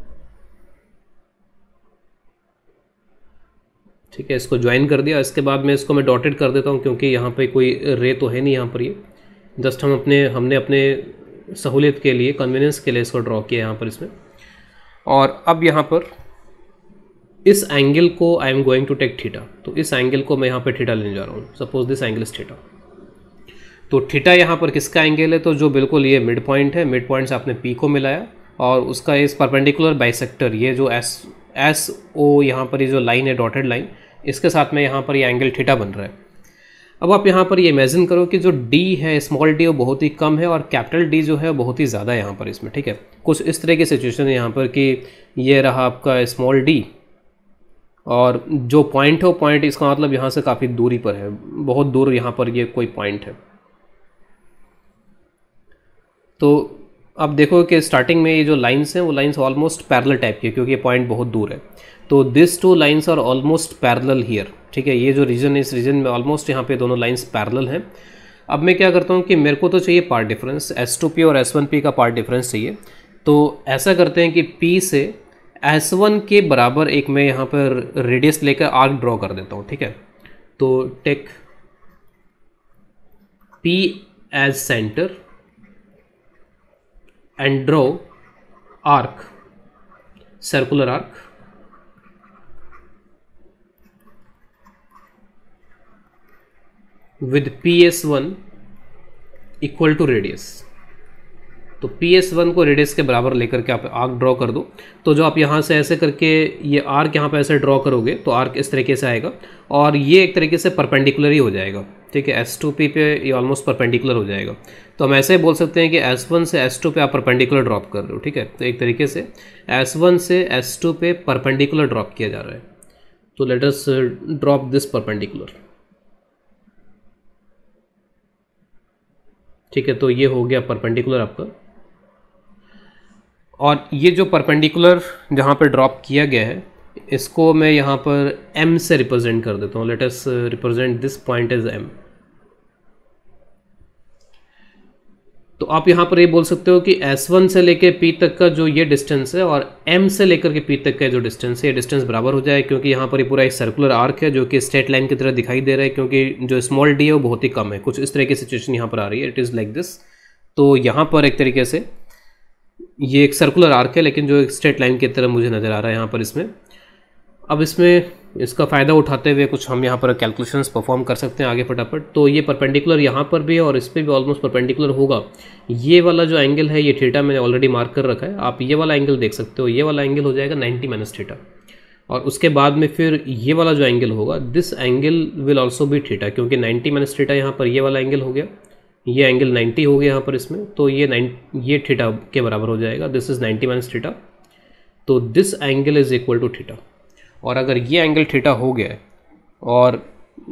ठीक है इसको ज्वाइन कर दिया इसके बाद में इसको मैं डॉटेड कर देता हूँ क्योंकि यहाँ पे कोई रे तो है नहीं यहाँ पर ये जस्ट हम अपने हमने अपने सहूलियत के लिए कन्वीनियंस के लिए इसको ड्रॉ किया यहाँ पर इसमें और अब यहाँ पर इस एंगल को I am going to take theta तो इस एंगल को मैं यहाँ पर थीटा लेने जा रहा हूँ suppose this angle is theta तो ठीटा यहाँ पर किसका एंगल है तो जो बिल्कुल ये मिड पॉइंट है मिड पॉइंट से आपने पी को मिलाया और उसका इस परपेंडिकुलर बाइसेक्टर ये जो एस एस ओ यहाँ पर ये जो लाइन है डॉटेड लाइन इसके साथ में यहाँ पर ये एंगल ठीटा बन रहा है अब आप यहाँ पर ये इमेजिन करो कि जो डी है स्मॉल डी वो बहुत ही कम है और कैपिटल डी जो है बहुत ही ज़्यादा है यहाँ पर इसमें ठीक है कुछ इस तरह की सिचुएशन है यहाँ पर कि ये रहा आपका स्मॉल डी और जो पॉइंट है वो पॉइंट इसका मतलब यहाँ से काफ़ी दूरी पर है बहुत दूर यहाँ पर ये कोई पॉइंट है तो अब देखो कि स्टार्टिंग में ये जो लाइन्स हैं वो लाइन्स ऑलमोस्ट पैरल टाइप की क्योंकि ये पॉइंट बहुत दूर है तो this two lines are almost parallel here ठीक है ये जो रीजन है इस रीजन में ऑलमोस्ट यहाँ पे दोनों लाइन्स पैरल हैं अब मैं क्या करता हूँ कि मेरे को तो चाहिए path difference S two P और एस वन पी का पार्ट डिफरेंस चाहिए तो ऐसा करते हैं कि पी से एस वन के बराबर एक मैं यहाँ पर रेडियस लेकर आर्क ड्रॉ कर देता हूँ ठीक है तो take P as centre and draw arc circular arc with ps1 equal to radius तो PS1 को रेडियस के बराबर लेकर के आप आर्क ड्रॉ कर दो तो जो आप यहाँ से ऐसे करके ये आर्क यहाँ पे ऐसे ड्रॉ करोगे तो आर्क इस तरीके से आएगा और ये एक तरीके से परपेंडिकुलर ही हो जाएगा ठीक है एस टू पी पे ये ऑलमोस्ट परपेंडिकुलर हो जाएगा तो हम ऐसे ही बोल सकते हैं कि S1 से S2 पे आप परपेंडिकुलर ड्रॉप कर रहे हो ठीक है तो एक तरीके से S1 से S2 पे परपेंडिकुलर ड्रॉप किया जा रहा है तो let us drop this perpendicular ठीक है तो ये हो गया परपेंडिकुलर आपका और ये जो परपेंडिकुलर जहाँ पर ड्रॉप किया गया है इसको मैं यहाँ पर m से रिप्रेजेंट कर देता हूँ let us represent this point is m तो आप यहाँ पर ये बोल सकते हो कि S1 से लेकर P तक का जो ये डिस्टेंस है और M से लेकर के P तक का जो डिस्टेंस है ये डिस्टेंस बराबर हो जाए क्योंकि यहाँ पर ये पूरा एक सर्कुलर आर्क है जो कि स्ट्रेट लाइन की तरह दिखाई दे रहा है क्योंकि जो स्मॉल डी है वो बहुत ही कम है कुछ इस तरह की सिचुएशन यहाँ पर आ रही है इट इज़ लाइक दिस तो यहाँ पर एक तरीके से ये एक सर्कुलर आर्क है लेकिन जो एक स्ट्रेट लाइन की तरह मुझे नज़र आ रहा है यहाँ पर इसमें अब इसमें इसका फ़ायदा उठाते हुए कुछ हम यहाँ पर कैलकुलेशंस परफॉर्म कर सकते हैं आगे फटाफट तो ये परपेंडिकुलर यहाँ पर भी है और इस पर भी ऑलमोस्ट परपेंडिकुलर होगा ये वाला जो एंगल है ये थीटा मैंने ऑलरेडी मार्क कर रखा है आप ये वाला एंगल देख सकते हो ये वाला एंगल हो जाएगा नाइन्टी माइनस थीटा और उसके बाद में फिर ये वाला जो एंगल होगा दिस एंगल विल ऑल्सो भी थीटा क्योंकि नाइन्टी माइनस थीटा यहाँ पर ये वाला एंगल हो गया ये एंगल नाइन्टी हो गया यहाँ पर इसमें तो ये नाइन ये थीटा के बराबर हो जाएगा this is ninety minus theta तो this angle is equal to theta और अगर ये एंगल थीटा हो गया और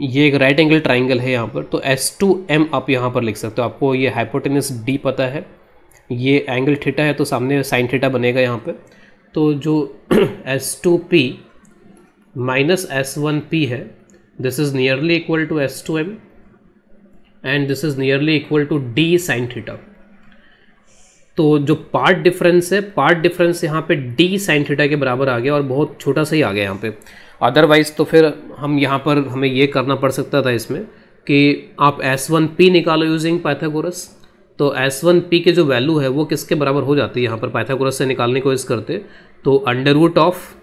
ये एक राइट एंगल ट्राइंगल है यहाँ पर तो एस टू एम आप यहाँ पर लिख सकते हो आपको ये हाइपोटेनस डी पता है ये एंगल थीटा है तो सामने साइन थीटा बनेगा यहाँ पर तो जो S two P minus S one P है this is nearly equal to S two M and this is nearly equal to D sine theta तो जो पार्ट डिफरेंस है पार्ट डिफरेंस यहाँ पे डी साइन थीटा के बराबर आ गया और बहुत छोटा सा ही आ गया यहाँ पे अदरवाइज़ तो फिर हम यहाँ पर हमें ये करना पड़ सकता था इसमें कि आप एस वन पी निकालो यूजिंग पाइथागोरस तो एस वन पी के जो वैल्यू है वो किसके बराबर हो जाती है यहाँ पर पाइथागोरस से निकालने को इस करते तो अंडर रूट ऑफ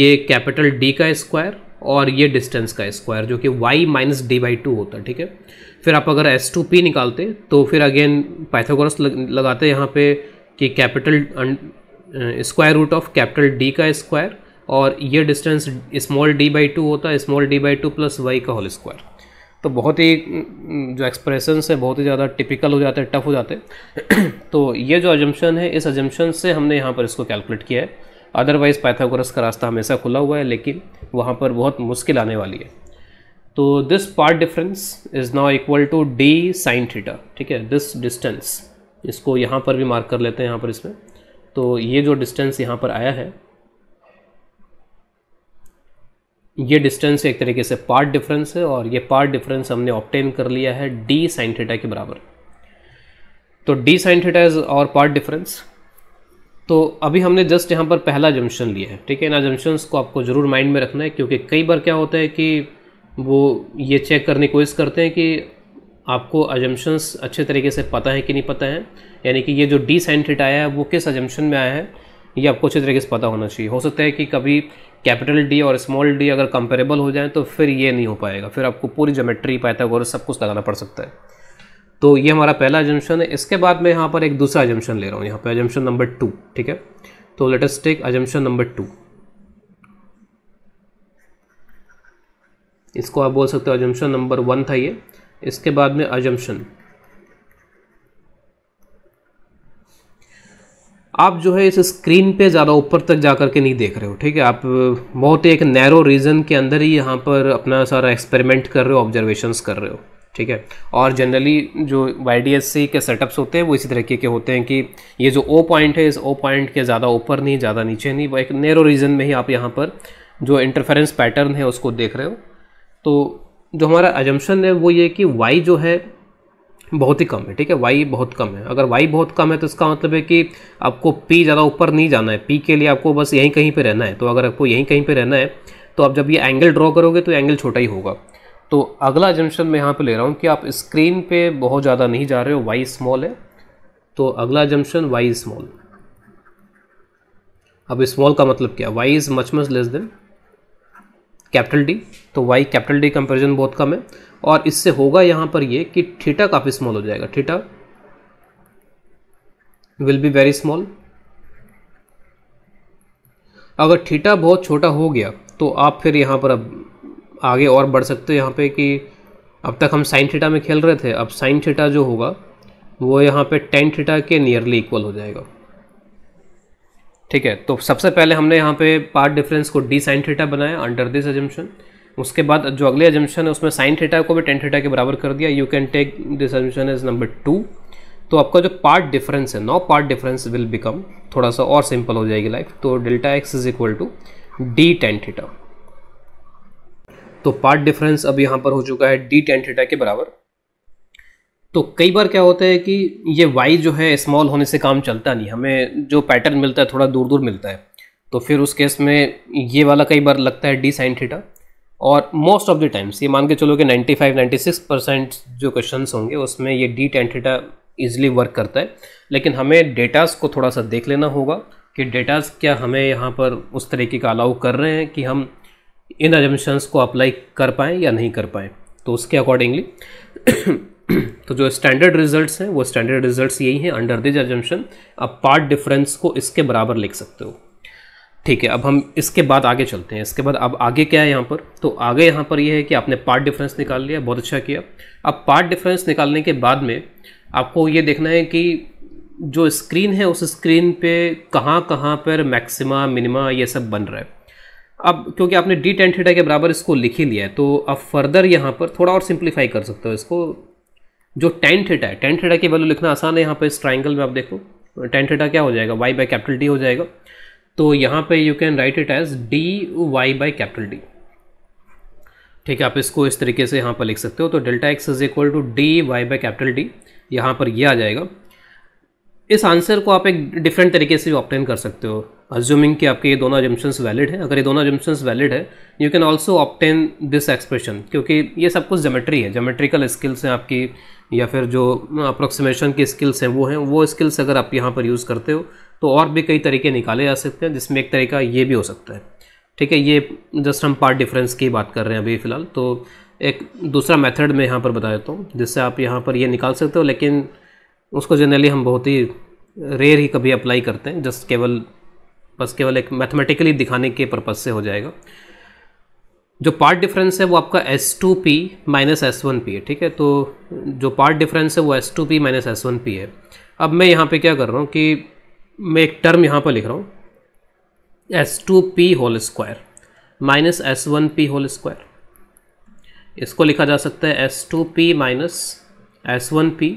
ये कैपिटल डी का स्क्वायर और ये डिस्टेंस का स्क्वायर जो कि Y minus D by two होता है ठीक है फिर आप अगर एस टू पी निकालते तो फिर अगेन पाइथागोरस लग, लगाते यहाँ पे कि capital square root of capital D का स्क्वायर और ये distance small D by two होता है small D by two plus Y का होल स्क्वायर तो बहुत ही mm, mm, जो एक्सप्रेशन है बहुत ही ज़्यादा टिपिकल हो जाते हैं टफ हो जाते तो ये जो एजम्पन है इस एजम्पन से हमने यहाँ पर इसको कैलकुलेट किया है अदरवाइज़ पाइथागोरस का रास्ता हमेशा खुला हुआ है लेकिन वहाँ पर बहुत मुश्किल आने वाली है तो this path difference is now equal to D sine theta ठीक है दिस डिस्टेंस इसको यहाँ पर भी मार्क कर लेते हैं यहाँ पर इसमें तो ये जो डिस्टेंस यहाँ पर आया है ये डिस्टेंस एक तरीके से पार्ट डिफरेंस है और ये पार्ट डिफरेंस हमने ऑप्टेन कर लिया है डी साइन थीटा के बराबर तो डी साइन थीटा इज और पार्ट डिफरेंस तो अभी हमने जस्ट यहाँ पर पहला जंक्शन लिया है ठीक है इन जंक्शंस को आपको ज़रूर माइंड में रखना है क्योंकि कई बार क्या होता है कि वो ये चेक करने की कोशिश करते हैं कि आपको एजम्पन्स अच्छे तरीके से पता है कि नहीं पता है यानी कि ये जो डी साइन थीटा आया है वो किस अजम्पन में आया है ये आपको अच्छे तरीके से पता होना चाहिए हो सकता है कि कभी कैपिटल डी और स्मॉल डी अगर कंपेरेबल हो जाए तो फिर ये नहीं हो पाएगा फिर आपको पूरी जोमेट्री पाइथागोरस सब कुछ लगाना पड़ सकता है तो ये हमारा पहला एजम्पन है इसके बाद मैं यहाँ पर एक दूसरा एजम्पन ले रहा हूँ यहाँ पर एजम्पन नंबर टू ठीक है तो let us take assumption number two इसको आप बोल सकते हो अजम्पन नंबर वन था ये इसके बाद में अजम्पन आप जो है इस स्क्रीन पे ज़्यादा ऊपर तक जा कर के नहीं देख रहे हो ठीक है आप बहुत एक नैरो रीजन के अंदर ही यहाँ पर अपना सारा एक्सपेरिमेंट कर रहे हो ऑब्जर्वेशंस कर रहे हो ठीक है और जनरली जो वाई के सेटअप्स होते हैं वो इसी तरीके के होते हैं कि ये जो ओ पॉइंट है इस ओ पॉइंट के ज़्यादा ऊपर नहीं ज़्यादा नीचे नहीं वो एक नैरो रीजन में ही आप यहाँ पर जो इंटरफेरेंस पैटर्न है उसको देख रहे हो तो जो हमारा एजम्पन है वो ये कि वाई जो है बहुत ही कम है ठीक है वाई बहुत कम है अगर वाई बहुत कम है तो इसका मतलब है कि आपको पी ज़्यादा ऊपर नहीं जाना है पी के लिए आपको बस यहीं कहीं पे रहना है तो अगर आपको यहीं कहीं पे रहना है तो आप जब ये एंगल ड्रॉ करोगे तो एंगल छोटा ही होगा तो अगला जंक्शन मैं यहाँ पे ले रहा हूँ कि आप स्क्रीन पर बहुत ज़्यादा नहीं जा रहे हो वाई स्मॉल है तो अगला जंक्शन वाई स्मॉल अब स्मॉल का मतलब क्या Y is much much less than capital D तो वाई कैपिटल डी कंपेरिजन बहुत कम है और इससे होगा यहाँ पर ये कि थीटा काफ़ी स्मॉल हो जाएगा theta will be very small अगर थीटा बहुत छोटा हो गया तो आप फिर यहाँ पर अब आगे और बढ़ सकते हो यहाँ पे कि अब तक हम साइन थीटा में खेल रहे थे अब साइन थीटा जो होगा वो यहाँ पे टेन थीटा के नियरली इक्वल हो जाएगा ठीक है तो सबसे पहले हमने यहाँ पे पार्ट डिफरेंस को डी साइन थीटा बनाया अंडर दिस एजम्पन उसके बाद जो अगले एजम्पन है उसमें साइन थीटा को भी टेन थीटा के बराबर कर दिया you can take this assumption is number two तो आपका जो पार्ट डिफरेंस है no path difference will become थोड़ा सा और सिंपल हो जाएगी लाइफ तो delta x is equal to d tan theta तो पार्ट डिफरेंस अब यहाँ पर हो चुका है डी टेन थीटा के बराबर तो कई बार क्या होता है कि ये वाई जो है स्मॉल होने से काम चलता नहीं हमें जो पैटर्न मिलता है थोड़ा दूर दूर मिलता है तो फिर उस केस में ये वाला कई बार लगता है डी साइन थीटा और मोस्ट ऑफ द टाइम्स ये मान के चलो कि 95 96 परसेंट जो क्वेश्चंस होंगे उसमें ये d tan theta easily work करता है लेकिन हमें डेटास को थोड़ा सा देख लेना होगा कि डेटास क्या हमें यहाँ पर उस तरीके का अलाउ कर रहे हैं कि हम इन एजम्पन्स को अप्लाई कर पाएँ या नहीं कर पाएँ तो उसके अकॉर्डिंगली तो जो स्टैंडर्ड रिजल्ट्स हैं वो स्टैंडर्ड रिजल्ट्स यही हैं अंडर दिज एजम्पन आप पार्ट डिफरेंस को इसके बराबर लिख सकते हो ठीक है अब हम इसके बाद आगे चलते हैं इसके बाद अब आगे क्या है यहाँ पर तो आगे यहाँ पर यह है कि आपने पार्ट डिफरेंस निकाल लिया बहुत अच्छा किया अब पार्ट डिफरेंस निकालने के बाद में आपको ये देखना है कि जो स्क्रीन है उस स्क्रीन पे कहाँ कहाँ पर मैक्सिमा मिनिमा ये सब बन रहा है अब क्योंकि आपने डी टेन थीटा के बराबर इसको लिख ही लिया है तो अब फर्दर यहाँ पर थोड़ा और सिंप्लीफाई कर सकते हो इसको जो टेन थीटा है टेन थीटा की वैल्यू लिखना आसान है यहाँ पर इस ट्राइंगल में आप देखो टेन थीटा क्या हो जाएगा वाई बाई कैपिटल डी हो जाएगा तो यहाँ पे you can write it as d y by capital D ठीक है आप इसको इस तरीके से यहाँ पर लिख सकते हो तो delta x is equal to d y by capital D यहाँ पर ये आ जाएगा इस आंसर को आप एक डिफरेंट तरीके से भी ऑप्टेन कर सकते हो अज्यूमिंग कि आपके ये दोनों एजम्पन्स वैलिड है अगर ये दोनों एजम्पन्स वैलिड है you can also obtain this expression क्योंकि ये सब कुछ जोमेट्री है जोमेट्रिकल स्किल्स हैं आपकी या फिर जो अप्रोक्सीमेशन की स्किल्स हैं वो हैं वो स्किल्स अगर आप यहाँ पर यूज़ करते हो तो और भी कई तरीके निकाले जा सकते हैं जिसमें एक तरीका ये भी हो सकता है ठीक है ये जस्ट हम पार्ट डिफरेंस की बात कर रहे हैं अभी फ़िलहाल तो एक दूसरा मेथड मैं यहाँ पर बता देता हूँ जिससे आप यहाँ पर ये निकाल सकते हो लेकिन उसको जनरली हम बहुत ही रेयर ही कभी अप्लाई करते हैं जस्ट केवल बस केवल एक मैथमेटिकली दिखाने के पर्पज़ से हो जाएगा जो पार्ट डिफरेंस है वो आपका S two P minus S one P है ठीक है तो जो पार्ट डिफरेंस है वो S two P minus S one P है अब मैं यहाँ पे क्या कर रहा हूँ कि मैं एक टर्म यहाँ पर लिख रहा हूँ S two P whole square minus S one P whole square इसको लिखा जा सकता है S two P minus S one P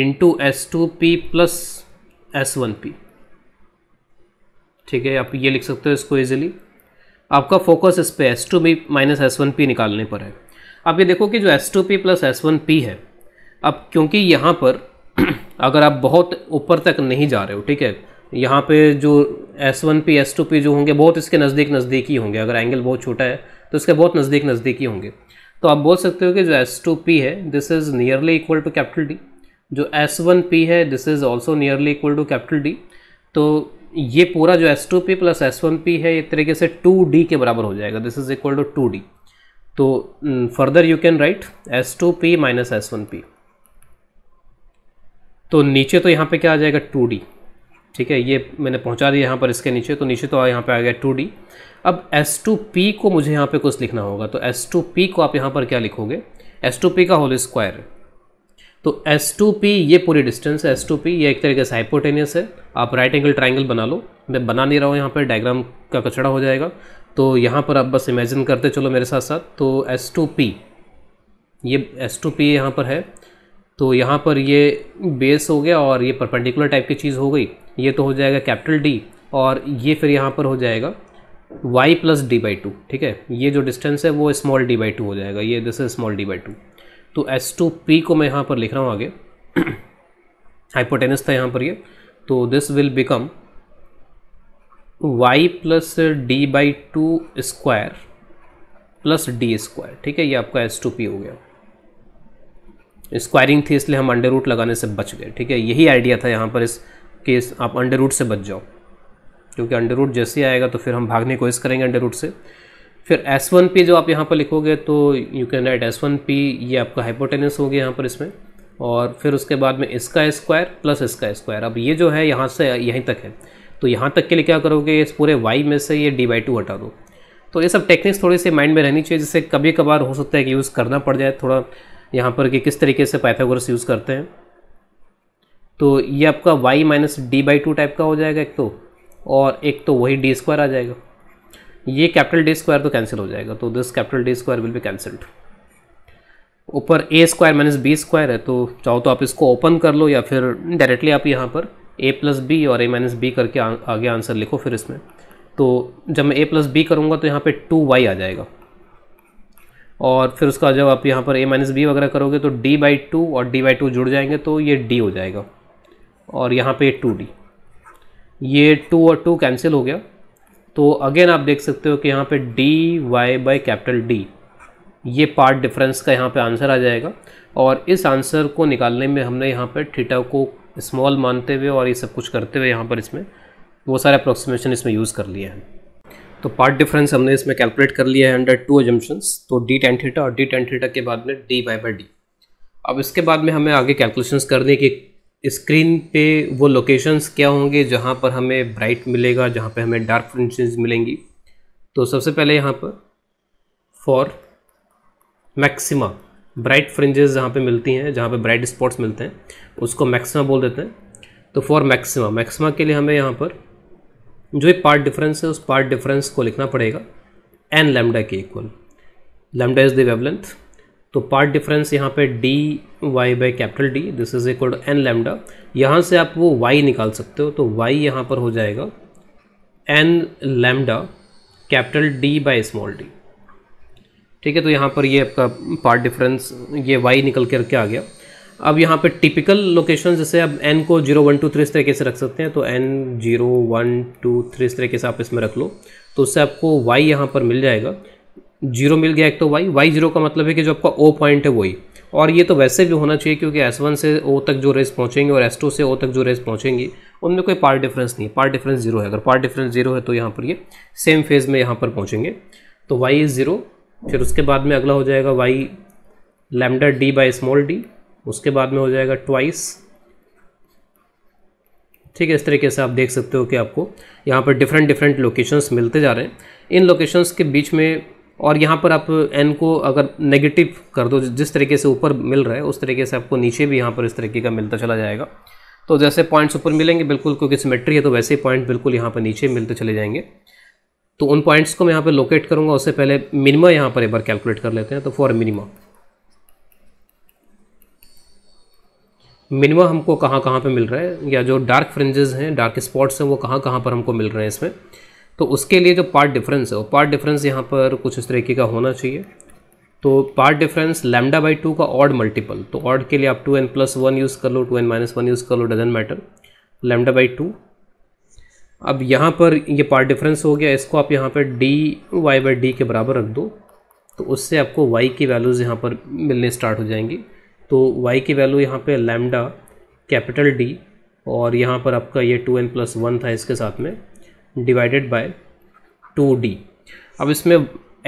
into S two P plus S one P ठीक है आप ये लिख सकते हो इसको इजीली आपका फोकस इस पर S two P minus S one P निकालने पर है आप ये देखो कि जो S two P plus S one P है अब क्योंकि यहाँ पर अगर आप बहुत ऊपर तक नहीं जा रहे हो ठीक है यहाँ पे जो S one P S two P जो होंगे बहुत इसके नज़दीक नज़दीक ही होंगे अगर एंगल बहुत छोटा है तो इसके बहुत नज़दीक नज़दीक ही होंगे तो आप बोल सकते हो कि जो एस टू पी है this is nearly equal to capital D जो एस वन पी है this is also nearly equal to capital D तो ये पूरा जो S two P plus S one P है एक तरीके से टू डी के बराबर हो जाएगा this is equal to two D तो further you can write S two P minus S one P तो नीचे तो यहाँ पे क्या आ जाएगा टू ठीक है ये मैंने पहुँचा दिया यहाँ पर इसके नीचे तो नीचे तो यहाँ पे आ गया टू अब एस टू पी को मुझे यहाँ पे कुछ लिखना होगा तो एस टू पी को आप यहाँ पर क्या लिखोगे एस टू पी का होल स्क्वायर तो एस टू पी ये पूरी डिस्टेंस है एस टू पी ये एक तरीके से हाइपोटेनियस है आप राइट एंगल ट्राइंगल बना लो मैं बना नहीं रहा हूँ यहाँ पर डायग्राम का कचड़ा हो जाएगा तो यहाँ पर आप बस इमेजिन करते चलो मेरे साथ साथ तो एस टू पी ये एस टू पी यहाँ पर है तो यहाँ पर ये बेस हो गया और ये परपेंडिकुलर टाइप की चीज़ हो गई ये तो हो जाएगा कैपिटल डी और ये फिर यहाँ पर हो जाएगा y plus d by two ठीक है ये जो डिस्टेंस है वो स्मॉल डी बाई टू हो जाएगा ये this is small D by two तो एस टू पी को मैं यहाँ पर लिख रहा हूँ आगे हाइपोटेनस था यहाँ पर ये तो this will become y plus d by two square plus D square ठीक है ये आपका एस टू पी हो गया स्क्वायरिंग थी इसलिए हम अंडर रूट लगाने से बच गए ठीक है यही आइडिया था यहाँ पर इस केस आप अंडर रूट से बच जाओ क्योंकि अंडर रूट जैसे आएगा तो फिर हम भागने की कोशिश करेंगे अंडर रूट से फिर एस वन पी जो आप यहाँ पर लिखोगे तो you can write S one P ये आपका हाइपोटेनस हो गया यहाँ पर इसमें और फिर उसके बाद में इसका स्क्वायर प्लस इसका स्क्वायर अब ये जो है यहाँ से यहीं तक है तो यहाँ तक के लिए क्या करोगे इस पूरे वाई में से ये डी बाई टू हटा दो तो ये सब टेक्निक्स थोड़ी सी माइंड में रहनी चाहिए जिससे कभी कभार हो सकता है कि यूज़ करना पड़ जाए थोड़ा यहाँ पर कि किस तरीके से पाइथागोरस यूज़ करते हैं तो ये आपका y minus D by two type का हो जाएगा एक तो और एक तो वही डी स्क्वायर आ जाएगा ये कैपिटल डी स्क्वायर तो कैंसिल हो जाएगा तो this capital D square will be cancelled ऊपर a square minus b square है तो चाहो तो आप इसको ओपन कर लो या फिर डायरेक्टली आप यहाँ पर ए प्लस बी और ए माइनस बी करके आ, आगे आंसर लिखो फिर इसमें तो जब मैं ए प्लस बी करूँगा तो यहाँ पे टू वाई आ जाएगा और फिर उसका जब आप यहाँ पर ए माइनस बी वगैरह करोगे तो डी बाई टू और डी बाई टू जुड़ जाएंगे तो ये डी हो जाएगा और यहाँ पे टू डी ये टू और टू कैंसिल हो गया तो अगेन आप देख सकते हो कि यहाँ पे d y by capital D ये पार्ट डिफरेंस का यहाँ पे आंसर आ जाएगा और इस आंसर को निकालने में हमने यहाँ पर थीटा को स्मॉल मानते हुए और ये सब कुछ करते हुए यहाँ पर इसमें वो सारे अप्रोक्सीमेशन इसमें यूज़ कर लिए हैं तो पार्ट डिफरेंस हमने इसमें कैलकुलेट कर लिया है अंडर टू एजम्पन्स तो डी टेन थीटा और डी टेन थीटा के बाद में डी बाई बाई डी अब इसके बाद में हमें आगे कैलकुलेशंस करने कि स्क्रीन पे वो लोकेशंस क्या होंगे जहाँ पर हमें ब्राइट मिलेगा जहाँ पे हमें डार्क फ्रेंचेज मिलेंगी तो सबसे पहले यहाँ पर फॉर मैक्सिमा ब्राइट फ्रिंजेस जहाँ पे मिलती हैं जहाँ पे ब्राइट स्पॉट्स मिलते हैं उसको मैक्सिमा बोल देते हैं तो फॉर मैक्सिमा मैक्सिमा के लिए हमें यहाँ पर जो एक पार्ट डिफरेंस है उस पार्ट डिफरेंस को लिखना पड़ेगा एन लेमडा के equal lambda is the wavelength तो पार्ट डिफरेंस यहाँ पे d y by capital D this is equal to n lambda यहाँ से आप वो वाई निकाल सकते हो तो वाई यहाँ पर हो जाएगा n lambda capital D by small D ठीक है तो यहाँ पर ये आपका पार्ट डिफरेंस ये वाई निकल करके आ गया अब यहाँ पे टिपिकल लोकेशन जैसे अब एन को जीरो वन टू थ्री इस तरीके से रख सकते हैं तो n zero one two three इस तरीके से आप इसमें रख लो तो उससे आपको वाई यहाँ पर मिल जाएगा जीरो मिल गया एक तो वाई वाई जीरो का मतलब है कि जो आपका ओ पॉइंट है वही और ये तो वैसे भी होना चाहिए क्योंकि एस वन से ओ तक जो रेस पहुँचेंगे और एस टू से ओ तक जो रेस पहुँचेंगी उनमें कोई पार्ट डिफरेंस नहीं पार्ट डिफरेंस जीरो है अगर पार्ट डिफरेंस जीरो है तो यहाँ पर ये सेम फेज़ में यहाँ पर पहुँचेंगे तो वाई इज़ ज़ीरो फिर उसके बाद में अगला हो जाएगा y lambda D by small d उसके बाद में हो जाएगा ट्वाइस ठीक है इस तरीके से आप देख सकते हो कि आपको यहाँ पर डिफरेंट डिफरेंट लोकेशंस मिलते जा रहे हैं इन लोकेशंस के बीच में और यहाँ पर आप एन को अगर नेगेटिव कर दो जिस तरीके से ऊपर मिल रहा है उस तरीके से आपको नीचे भी यहाँ पर इस तरीके का मिलता चला जाएगा तो जैसे पॉइंट्स ऊपर मिलेंगे बिल्कुल क्योंकि सिमेट्री है तो वैसे ही पॉइंट बिल्कुल यहाँ पर नीचे मिलते चले जाएंगे तो उन पॉइंट्स को मैं यहाँ पर लोकेट करूँगा उससे पहले मिनिमा यहाँ पर एक बार कैलकुलेट कर लेते हैं तो फॉर मिनिमा मिनिमा हमको कहाँ कहाँ पे मिल रहा है या जो डार्क फ्रिंजेस हैं डार्क स्पॉट्स हैं वो कहाँ कहाँ पर हमको मिल रहे हैं इसमें तो उसके लिए जो पार्ट डिफरेंस है वो पार्ट डिफरेंस यहाँ पर कुछ इस तरीके का होना चाहिए तो path difference lambda by two का ऑड मल्टीपल तो ऑड के लिए आप two n plus one use कर लो two n minus one use कर लो doesn't matter lambda by two अब यहाँ पर ये पार्ट डिफरेंस हो गया इसको आप यहाँ पर डी वाई बाई डी के बराबर रख दो तो उससे आपको वाई की वैल्यूज़ यहाँ पर मिलने स्टार्ट हो जाएंगी तो y की वैल्यू यहाँ पे लैमडा कैपिटल D और यहाँ पर आपका ये टू एन प्लस वन था इसके साथ में डिवाइडेड बाय टू डी अब इसमें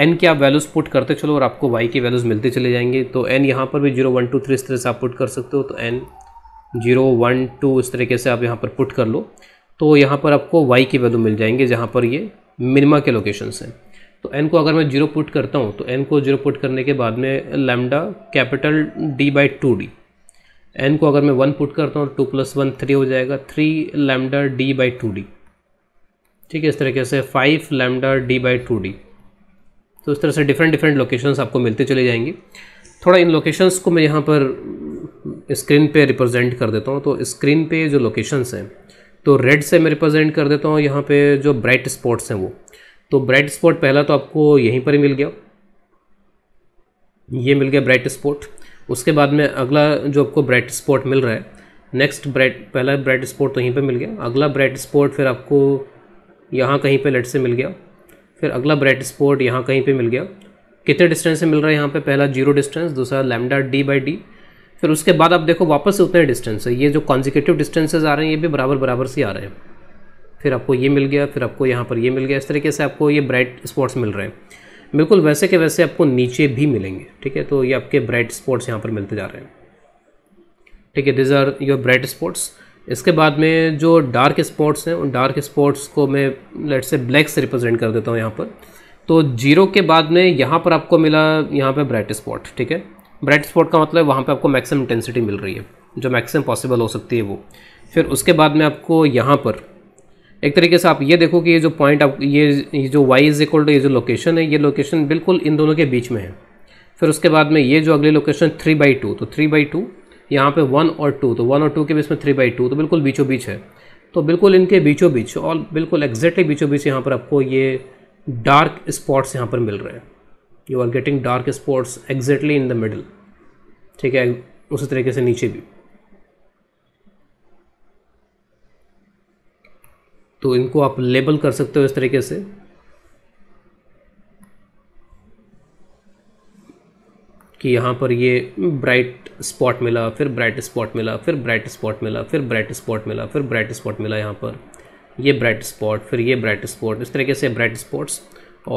n की आप वैल्यूज़ पुट करते चलो और आपको y की वैल्यूज़ मिलते चले जाएंगे तो n यहाँ पर भी जीरो वन टू थ्री इस तरह से आप पुट कर सकते हो तो n जीरो वन टू इस तरीके से आप यहाँ पर पुट कर लो तो यहाँ पर आपको y की वैल्यू मिल जाएंगे जहाँ पर ये मिनिमा के लोकेशन हैं तो एन को अगर मैं जीरो पुट करता हूँ तो एन को जीरो पुट करने के बाद में lambda capital D by two d n को अगर मैं वन पुट करता हूँ टू प्लस वन थ्री हो जाएगा three lambda D by two d ठीक है इस तरीके से five lambda D by two D तो इस तरह से डिफरेंट डिफरेंट लोकेशंस आपको मिलते चले जाएंगे थोड़ा इन लोकेशंस को मैं यहाँ पर स्क्रीन पे रिप्रेजेंट कर देता हूँ तो स्क्रीन पे जो लोकेशंस हैं तो रेड से मैं रिप्रेजेंट कर देता हूँ यहाँ पे जो ब्राइट स्पॉट्स हैं वो तो ब्राइट स्पॉट पहला तो आपको यहीं पर ही मिल गया ये मिल गया ब्राइट स्पॉट उसके बाद में अगला जो आपको ब्राइट स्पॉट मिल रहा है नेक्स्ट ब्राइट पहला ब्राइट स्पॉट तो यहीं पे मिल गया अगला ब्राइट स्पॉट फिर आपको यहाँ कहीं पे लेट से मिल गया फिर अगला ब्राइट स्पॉट यहाँ कहीं पे मिल गया कितने डिस्टेंस से मिल रहा है यहाँ पे पहला जीरो डिस्टेंस दूसरा लैमडा डी बाई डी फिर उसके बाद आप देखो वापस से उतने डिस्टेंस है ये जो कॉन्जिकेटिव डिस्टेंसेज आ रहे हैं ये भी बराबर बराबर से आ रहे हैं फिर आपको ये मिल गया फिर आपको यहाँ पर ये मिल गया इस तरीके से आपको ये ब्राइट स्पॉट्स मिल रहे हैं बिल्कुल वैसे के वैसे आपको नीचे भी मिलेंगे ठीक है तो ये आपके ब्राइट स्पॉट्स यहाँ पर मिलते जा रहे हैं ठीक है these are your bright spots इसके बाद में जो डार्क स्पॉट्स हैं उन डार्क स्पॉट्स को मैं लेट से ब्लैक से रिप्रेजेंट कर देता हूँ यहाँ पर तो जीरो के बाद में यहाँ पर आपको मिला यहाँ पर ब्राइट स्पॉट ठीक है ब्राइट स्पॉट का मतलब वहाँ पर आपको मैक्सिमम इंटेंसिटी मिल रही है जो मैक्सिमम पॉसिबल हो सकती है वो फिर उसके बाद में आपको यहाँ पर एक तरीके से आप ये देखो कि ये जो पॉइंट आप ये ये जो y इज इक्वल टू ये जो लोकेशन है ये लोकेशन बिल्कुल इन दोनों के बीच में है फिर उसके बाद में ये जो अगली लोकेशन थ्री बाई टू तो थ्री बाई टू यहाँ पर वन और टू तो वन और टू के बीच में थ्री बाई टू तो बिल्कुल बीचों बीच है तो बिल्कुल इनके बीचों बीच और बिल्कुल एग्जैक्टली बीचों बीच यहाँ पर आपको ये डार्क स्पॉट्स यहाँ पर मिल रहे हैं you are getting dark spots exactly in the middle ठीक है उसी तरीके से नीचे भी तो इनको आप लेबल कर सकते हो इस तरीके से कि यहाँ पर ये ब्राइट स्पॉट मिला फिर ब्राइट स्पॉट मिला फिर ब्राइट स्पॉट मिला फिर ब्राइट स्पॉट मिला फिर ब्राइट स्पॉट मिला यहाँ पर ये ब्राइट स्पॉट फिर ये ब्राइट स्पॉट इस तरीके से ब्राइट स्पॉट्स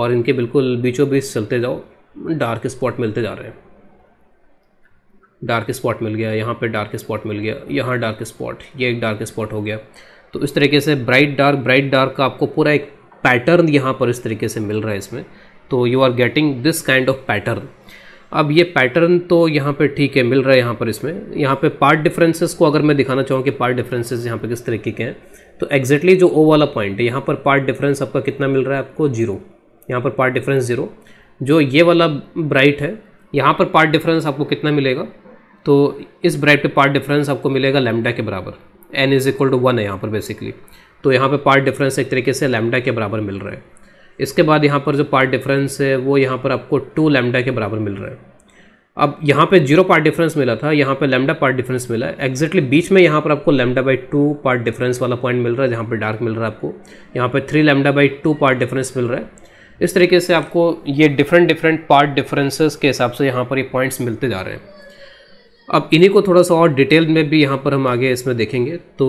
और इनके बिल्कुल बीचों बीच चलते जाओ डार्क स्पॉट मिलते जा रहे हैं डार्क स्पॉट मिल गया यहाँ पर डार्क स्पॉट मिल गया यहाँ डार्क स्पॉट ये एक डार्क स्पॉट हो गया तो इस तरीके से ब्राइट डार्क ब्राइट डार्क का आपको पूरा एक पैटर्न यहाँ पर इस तरीके से मिल रहा है इसमें तो you are getting this kind of pattern अब ये पैटर्न तो यहाँ पे ठीक है मिल रहा है यहाँ पर इसमें यहाँ पे पार्ट डिफरेंसेस को अगर मैं दिखाना चाहूँ कि पार्ट डिफरेंसेस यहाँ पे किस तरीके के हैं तो एग्जैक्टली exactly जो ओ वाला पॉइंट है यहाँ पर पार्ट डिफरेंस आपका कितना मिल रहा है आपको जीरो यहाँ पर पार्ट डिफरेंस जीरो जो ये वाला ब्राइट है यहाँ पर पार्ट डिफरेंस आपको कितना मिलेगा तो इस ब्राइट पर पार्ट डिफरेंस आपको मिलेगा लेमडा के बराबर n is equal to one है यहाँ पर बेसिकली तो यहाँ पर पार्ट डिफरेंस एक तरीके से लैमडा के बराबर मिल रहा है इसके बाद यहाँ पर जो पार्ट डिफरेंस है वो यहाँ पर आपको टू लैमडा के बराबर मिल रहा है अब यहाँ पे जीरो पार्ट डिफरेंस मिला था यहाँ पे लेमडा पार्ट डिफरेंस मिला है एक्जैक्टली बीच में यहाँ पर आपको lambda by two path difference वाला पॉइंट मिल रहा है जहाँ पर डार्क मिल रहा है आपको यहाँ पर three lambda by two path difference मिल रहा है इस तरीके से आपको ये डिफरेंट डिफरेंट पार्ट डिफरेंसेस के हिसाब से यहाँ पर ये पॉइंट्स मिलते जा रहे हैं अब इन्हीं को थोड़ा सा और डिटेल में भी यहाँ पर हम आगे इसमें देखेंगे तो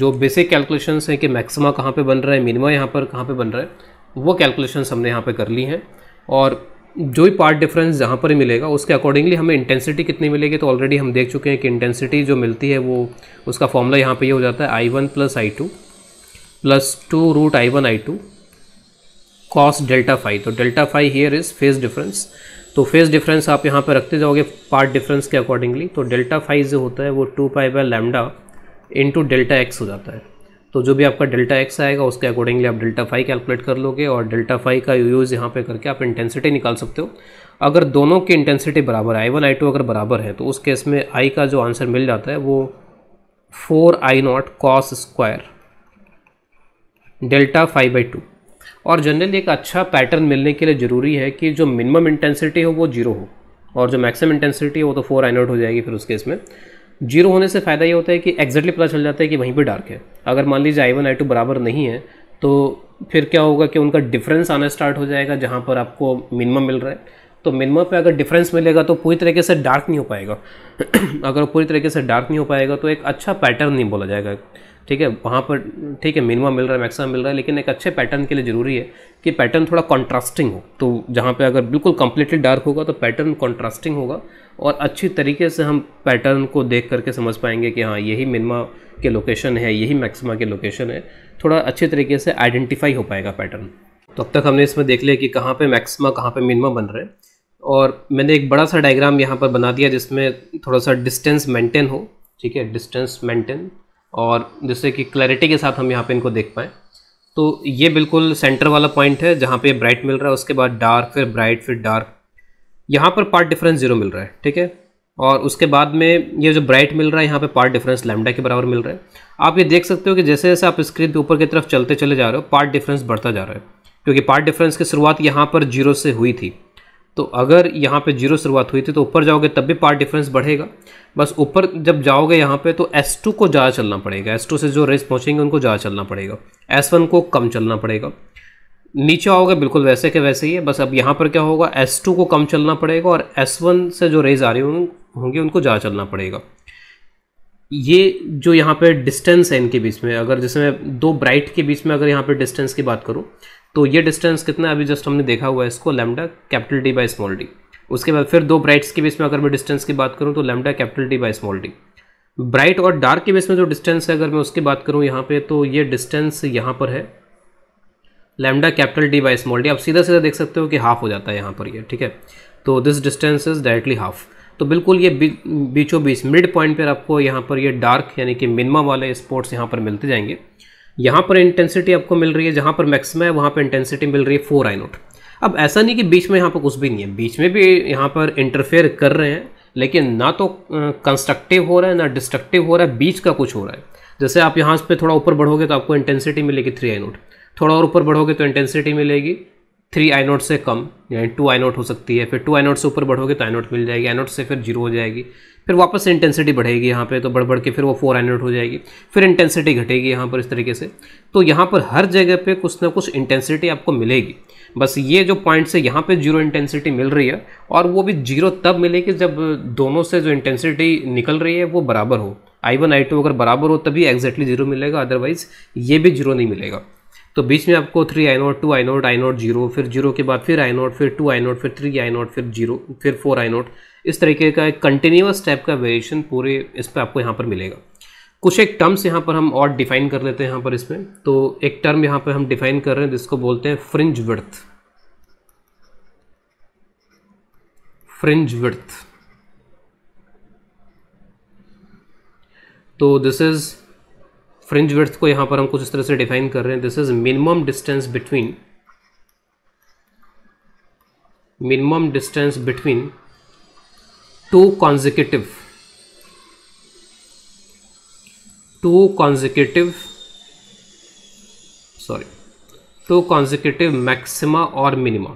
जो बेसिक कैलकुलेशंस हैं कि मैक्सिमा कहाँ पे बन रहा है मिनिमा यहाँ पर कहाँ पे बन रहा है वो कैलकुलेशंस हमने यहाँ पे कर ली हैं और जो भी पार्ट डिफरेंस जहाँ पर मिलेगा उसके अकॉर्डिंगली हमें इंटेंसिटी कितनी मिलेगी तो ऑलरेडी हम देख चुके हैं कि इंटेंसिटी जो मिलती है वो उसका फॉर्मूला यहाँ पे ये यह हो जाता है I one plus I two plus two root I one I two cos delta phi तो delta phi here is phase difference तो फेज डिफरेंस आप यहाँ पर रखते जाओगे पार्ट डिफरेंस के अकॉर्डिंगली तो डेल्टा फाइव जो होता है वो two pi by lambda into delta x हो जाता है तो जो भी आपका डेल्टा एक्स आएगा उसके अकॉर्डिंगली आप डेल्टा फाइव कैलकुलेट कर लोगे और डेल्टा फाइव का यूज़ यहाँ पे करके आप इंटेंसिटी निकाल सकते हो अगर दोनों की इंटेंसिटी बराबर आई वन आई टू अगर बराबर है तो उस केस में आई का जो आंसर मिल जाता है वो four I not cos square delta phi by two और जनरली एक अच्छा पैटर्न मिलने के लिए ज़रूरी है कि जो मिनिमम इंटेंसिटी हो वो जीरो हो और जो मैक्सिमम इंटेंसिटी हो वो तो फोर एनोड हो जाएगी फिर उस केस में जीरो होने से फ़ायदा ये होता है कि एग्जैक्टली पता चल जाता है कि वहीं पर डार्क है अगर मान लीजिए आई वन आई टू बराबर नहीं है तो फिर क्या होगा कि उनका डिफरेंस आना स्टार्ट हो जाएगा जहाँ पर आपको मिनिमम मिल रहा है तो मिनिमम पे अगर डिफरेंस मिलेगा तो पूरी तरीके से डार्क नहीं हो पाएगा अगर पूरी तरीके से डार्क नहीं हो पाएगा तो एक अच्छा पैटर्न नहीं बोला जाएगा ठीक है वहाँ पर ठीक है मिनिमम मिल रहा है मैक्सिमम मिल रहा है लेकिन एक अच्छे पैटर्न के लिए ज़रूरी है कि पैटर्न थोड़ा कॉन्ट्रास्टिंग हो तो जहाँ पे अगर बिल्कुल कम्प्लीटली डार्क होगा तो पैटर्न कॉन्ट्रास्टिंग होगा और अच्छी तरीके से हम पैटर्न को देख करके समझ पाएंगे कि हाँ यही मिनिमा के लोकेशन है यही मैक्सिमा के लोकेशन है थोड़ा अच्छे तरीके से आइडेंटिफाई हो पाएगा पैटर्न तो अब तक हमने इसमें देख लिया कि कहाँ पर मैक्सिमा कहाँ पर मिनिमा बन रहे हैं और मैंने एक बड़ा सा डायग्राम यहाँ पर बना दिया जिसमें थोड़ा सा डिस्टेंस मेंटेन हो ठीक है डिस्टेंस मेंटेन और जिससे कि क्लैरिटी के साथ हम यहाँ पे इनको देख पाएँ तो ये बिल्कुल सेंटर वाला पॉइंट है जहाँ पे ब्राइट मिल रहा है उसके बाद डार्क फिर ब्राइट फिर डार्क यहाँ पर पार्ट डिफरेंस ज़ीरो मिल रहा है ठीक है और उसके बाद में ये जो ब्राइट मिल रहा है यहाँ पे पार्ट डिफरेंस लैमडा के बराबर मिल रहा है आप ये देख सकते हो कि जैसे जैसे आप स्क्रीन पर ऊपर की तरफ चलते चले जा रहे हो पार्ट डिफरेंस बढ़ता जा रहा है क्योंकि पार्ट डिफरेंस की शुरुआत यहाँ पर जीरो से हुई थी तो अगर यहाँ पे जीरो शुरुआत हुई थी तो ऊपर जाओगे तब भी पार्ट डिफरेंस बढ़ेगा बस ऊपर जब जाओगे यहाँ पे तो S2 को ज़्यादा चलना पड़ेगा S2 से जो रेस पहुँचेंगे उनको ज़्यादा चलना पड़ेगा S1 को कम चलना पड़ेगा नीचे आओगे बिल्कुल वैसे के वैसे ही है बस अब यहाँ पर क्या होगा एस को कम चलना पड़ेगा और एस से जो रेस आ रही होंगी उनको ज़्यादा चलना पड़ेगा ये जो यहाँ पे डिस्टेंस है इनके बीच में अगर जैसे मैं दो ब्राइट के बीच में अगर यहाँ पे डिस्टेंस की बात करूँ तो ये डिस्टेंस कितना अभी जस्ट हमने देखा हुआ है इसको lambda capital D by small d उसके बाद फिर दो ब्राइट्स के बीच में अगर मैं डिस्टेंस की बात करूँ तो lambda capital D by small d bright और डार्क के बीच में जो डिस्टेंस है अगर मैं उसकी बात करूँ यहाँ पे तो ये डिस्टेंस यहाँ पर है lambda capital D by small d आप सीधा सीधा देख सकते हो कि हाफ हो जाता है यहाँ पर यह ठीक है तो this distance is directly half तो बिल्कुल ये बीचों बीच मिड पॉइंट पर आपको यहाँ पर ये डार्क यानी कि मिनिमम वाले स्पॉट्स यहाँ पर मिलते जाएंगे यहाँ पर इंटेंसिटी आपको मिल रही है जहाँ पर मैक्सिमम है वहाँ पर इंटेंसिटी मिल रही है फोर आई नोट अब ऐसा नहीं कि बीच में यहाँ पर कुछ भी नहीं है बीच में भी यहाँ पर इंटरफेयर कर रहे हैं लेकिन ना तो कंस्ट्रक्टिव हो रहा है ना डिस्ट्रक्टिव हो रहा है बीच का कुछ हो रहा है जैसे आप यहाँ पर थोड़ा ऊपर बढ़ोगे तो आपको इंटेंसिटी मिलेगी थ्री आई नोट थोड़ा और ऊपर बढ़ोगे तो इंटेंसिटी मिलेगी थ्री आई नोट से कम यानी टू आई नोट हो सकती है फिर टू आई नोट से ऊपर बढ़ोगे तो आई नोट मिल जाएगी आई नोट से फिर जीरो हो जाएगी फिर वापस से इंटेंसिटी बढ़ेगी यहाँ पे तो बढ़ बढ़ के फिर वो फोर हंड्रेड हो जाएगी फिर इंटेंसिटी घटेगी यहाँ पर इस तरीके से तो यहाँ पर हर जगह पे कुछ ना कुछ इंटेंसिटी आपको मिलेगी बस ये जो पॉइंट से यहाँ पे जीरो इंटेंसिटी मिल रही है और वो भी जीरो तब मिलेगी जब दोनों से जो इंटेंसिटी निकल रही है वो बराबर हो आई वन आई टू अगर बराबर हो तभी एग्जैक्टली जीरो मिलेगा अदरवाइज ये भी जीरो नहीं मिलेगा तो बीच में आपको three I note two I note I naught zero फिर जीरो के बाद फिर आई नोट फिर टू आई नोट फिर थ्री आई नोट फिर जीरो फिर फोर आई नोट इस तरीके का एक कंटिन्यूस टाइप का वेरिएशन पूरे इस पर आपको यहाँ पर मिलेगा कुछ एक टर्म्स यहाँ पर हम और डिफाइन कर लेते हैं यहाँ पर इसमें तो एक टर्म यहाँ पर हम डिफाइन कर रहे हैं जिसको बोलते हैं फ्रिंज वर्थ फ्रिंज वर्थ तो दिस इज फ्रिंज वर्थ को यहां पर हम कुछ इस तरह से डिफाइन कर रहे हैं this is minimum distance between minimum distance between two consecutive two consecutive sorry two consecutive maxima और मिनिमा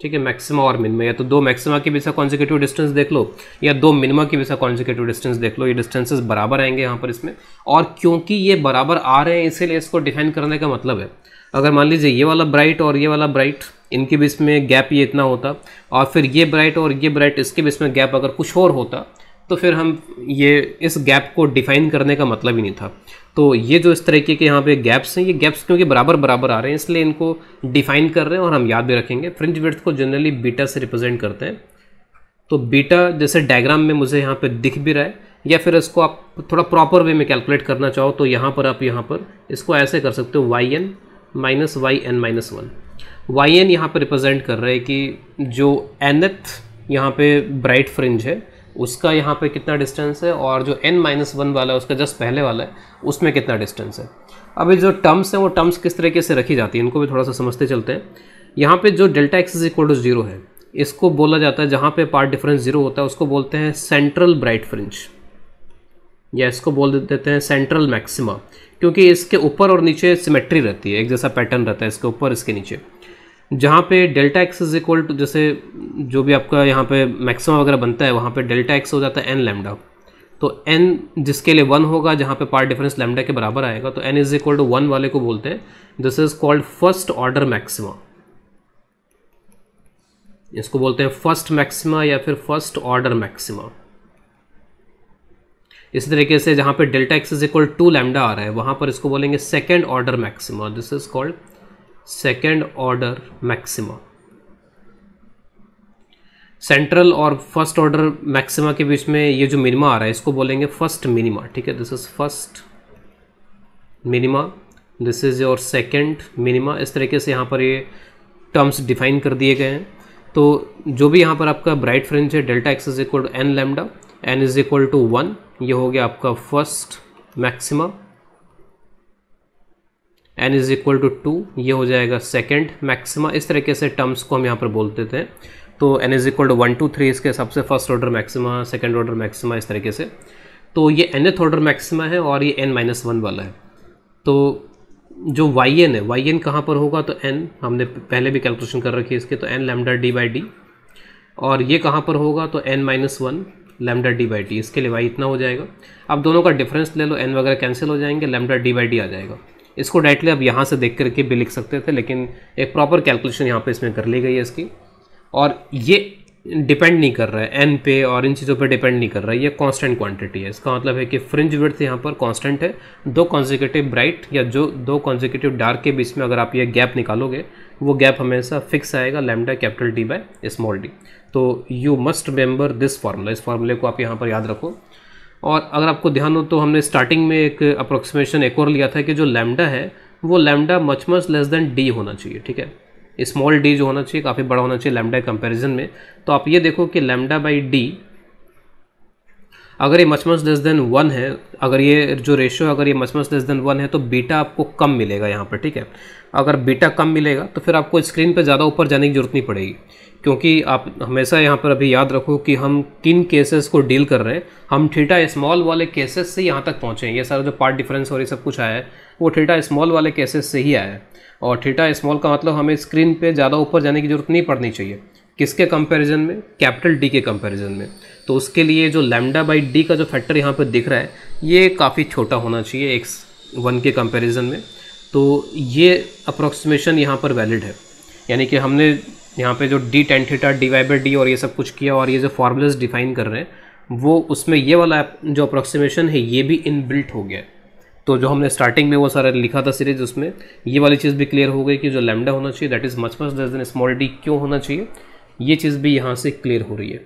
ठीक है मैक्सिमा और मिनिमा या तो दो मैक्सिमा के बीच का डिस्टेंस देख लो या दो मिनिमा के बीच का डिस्टेंस देख लो ये डिस्टेंसेस बराबर आएंगे यहां पर इसमें और क्योंकि ये बराबर आ रहे हैं इसीलिए इसको डिफाइन करने का मतलब है अगर मान लीजिए ये वाला ब्राइट और ये वाला ब्राइट इनके बीच में गैप ये इतना होता और फिर ये ब्राइट और ये ब्राइट इसके बीच में गैप अगर कुछ और होता तो फिर हम ये इस गैप को डिफाइन करने का मतलब ही नहीं था तो ये जो इस तरीके के यहाँ पे गैप्स हैं ये गैप्स क्योंकि बराबर बराबर आ रहे हैं इसलिए इनको डिफाइन कर रहे हैं और हम याद भी रखेंगे फ्रिंज वर्थ को जनरली बीटा से रिप्रेजेंट करते हैं तो बीटा जैसे डायग्राम में मुझे यहाँ पर दिख भी रहा है या फिर इसको आप थोड़ा प्रॉपर वे में कैलकुलेट करना चाहो तो यहाँ पर आप यहाँ पर इसको ऐसे कर सकते हो y n minus y n minus one y n यहाँ पर रिप्रेजेंट कर रहा है कि जो एनथ यहाँ पे ब्राइट फ्रिंज है उसका यहाँ पे कितना डिस्टेंस है और जो एन माइनस वन वाला है उसका जस्ट पहले वाला है उसमें कितना डिस्टेंस है अभी जो टर्म्स हैं वो टर्म्स किस तरीके से रखी जाती है इनको भी थोड़ा सा समझते चलते हैं यहाँ पर जो delta x is equal to zero है इसको बोला जाता है जहाँ पर पार्ट डिफरेंस जीरो होता है उसको बोलते हैं सेंट्रल ब्राइट फ्रिंज या इसको बोल देते हैं सेंट्रल मैक्सिमा क्योंकि इसके ऊपर और नीचे सिमेट्री रहती है एक जैसा पैटर्न रहता है इसके ऊपर इसके नीचे जहाँ पे delta x is equal to जैसे जो भी आपका यहाँ पे मैक्सिमम वगैरह बनता है वहाँ पे डेल्टा एक्स हो जाता है एन लेमडा तो एन जिसके लिए वन होगा जहाँ पे पार्ट डिफरेंस लेमडा के बराबर आएगा तो n is equal to one वाले को बोलते हैं this is called first order maxima इसको बोलते हैं फर्स्ट मैक्सिमा या फिर फर्स्ट ऑर्डर मैक्सिमा इसी तरीके से जहाँ पे delta x is equal to lambda आ रहा है वहाँ पर इसको बोलेंगे second order maxima this is called second order maxima central और फर्स्ट ऑर्डर मैक्सिमा के बीच में ये जो मिनिमा आ रहा है इसको बोलेंगे फर्स्ट मिनिमा ठीक है this is first minima this is your second minima इस तरीके से यहाँ पर ये टर्म्स डिफाइन कर दिए गए हैं तो जो भी यहाँ पर आपका ब्राइट फ्रेंच है delta x is equal to n lambda n is equal to one ये हो गया आपका first maximum n is equal to two ये हो जाएगा सेकेंड मैक्सिमा इस तरीके से टर्म्स को हम यहाँ पर बोलते थे तो n is equal to one two three इसके हिसाब से first order maxima second order maxima इस तरीके से तो ये एन एथ ऑर्डर मैक्सिमा है और ये एन माइनस वन वाला है तो जो वाई एन है वाई एन कहाँ पर होगा तो एन हमने पहले भी कैलकुलेशन कर रखी है इसके तो n lambda d by d और ये कहाँ पर होगा तो n minus one lambda d by t इसके लिए वाई इतना हो जाएगा अब दोनों का डिफरेंस ले लो एन वगैरह कैंसिल हो जाएंगे लेमडा डी बाई डी आ जाएगा इसको डायरेक्टली अब यहाँ से देख करके भी लिख सकते थे लेकिन एक प्रॉपर कैलकुलेशन यहाँ पे इसमें कर ली गई है इसकी और ये डिपेंड नहीं कर रहा है एन पे और इन चीज़ों पे डिपेंड नहीं कर रहा है ये कांस्टेंट क्वांटिटी है इसका मतलब है कि फ्रिंज विड्थ यहाँ पर कांस्टेंट है दो कॉन्जिकेटिव ब्राइट या जो दो कॉन्जिकेटिव डार्क के बीच में अगर आप ये गैप निकालोगे वो गैप हमेशा फिक्स आएगा lambda capital D by small D तो you must remember this formula इस फार्मूले को आप यहाँ पर याद रखो और अगर आपको ध्यान हो तो हमने स्टार्टिंग में एक अप्रोक्सीमेशन एक और लिया था कि जो लैमडा है वो lambda much much less than d होना चाहिए ठीक है स्मॉल डी जो होना चाहिए काफ़ी बड़ा होना चाहिए लैमडा कंपैरिजन में तो आप ये देखो कि लैमडा बाई डी अगर ये मचमस लेस देन वन है अगर ये जो रेशियो अगर ये मचमस लेस देन वन है तो बीटा आपको कम मिलेगा यहाँ पर ठीक है अगर बीटा कम मिलेगा तो फिर आपको स्क्रीन पे ज़्यादा ऊपर जाने की ज़रूरत नहीं पड़ेगी क्योंकि आप हमेशा यहाँ पर अभी याद रखो कि हम किन केसेस को डील कर रहे हैं हम ठीठा स्मॉल वाले केसेस से यहाँ तक पहुँचे ये सारा जो पार्ट डिफरेंस और ये सब कुछ आया है वो ठीठा स्मॉल वाले केसेस से ही आया है और ठीठा स्मॉल का मतलब हमें स्क्रीन पे ज़्यादा ऊपर जाने की ज़रूरत नहीं पड़नी चाहिए किसके कंपैरिजन में कैपिटल डी के कंपैरिजन में तो उसके लिए जो लैमडा बाई डी का जो फैक्टर यहाँ पर दिख रहा है ये काफ़ी छोटा होना चाहिए एक्स वन के कंपैरिजन में तो ये अप्रोक्सीमेशन यहाँ पर वैलिड है यानी कि हमने यहाँ पे जो d tan theta d y by d और ये सब कुछ किया और ये जो फार्मूलाज डिफाइन कर रहे हैं वो उसमें ये वाला जो अप्रोक्सीमेशन है ये भी बिल्ट हो गया है तो जो हमने स्टार्टिंग में वो सारा लिखा था सीरीज उसमें ये वाली चीज़ भी क्लियर हो गई कि जो लैमडा होना चाहिए that is much much less than small d क्यों होना चाहिए ये चीज़ भी यहाँ से क्लियर हो रही है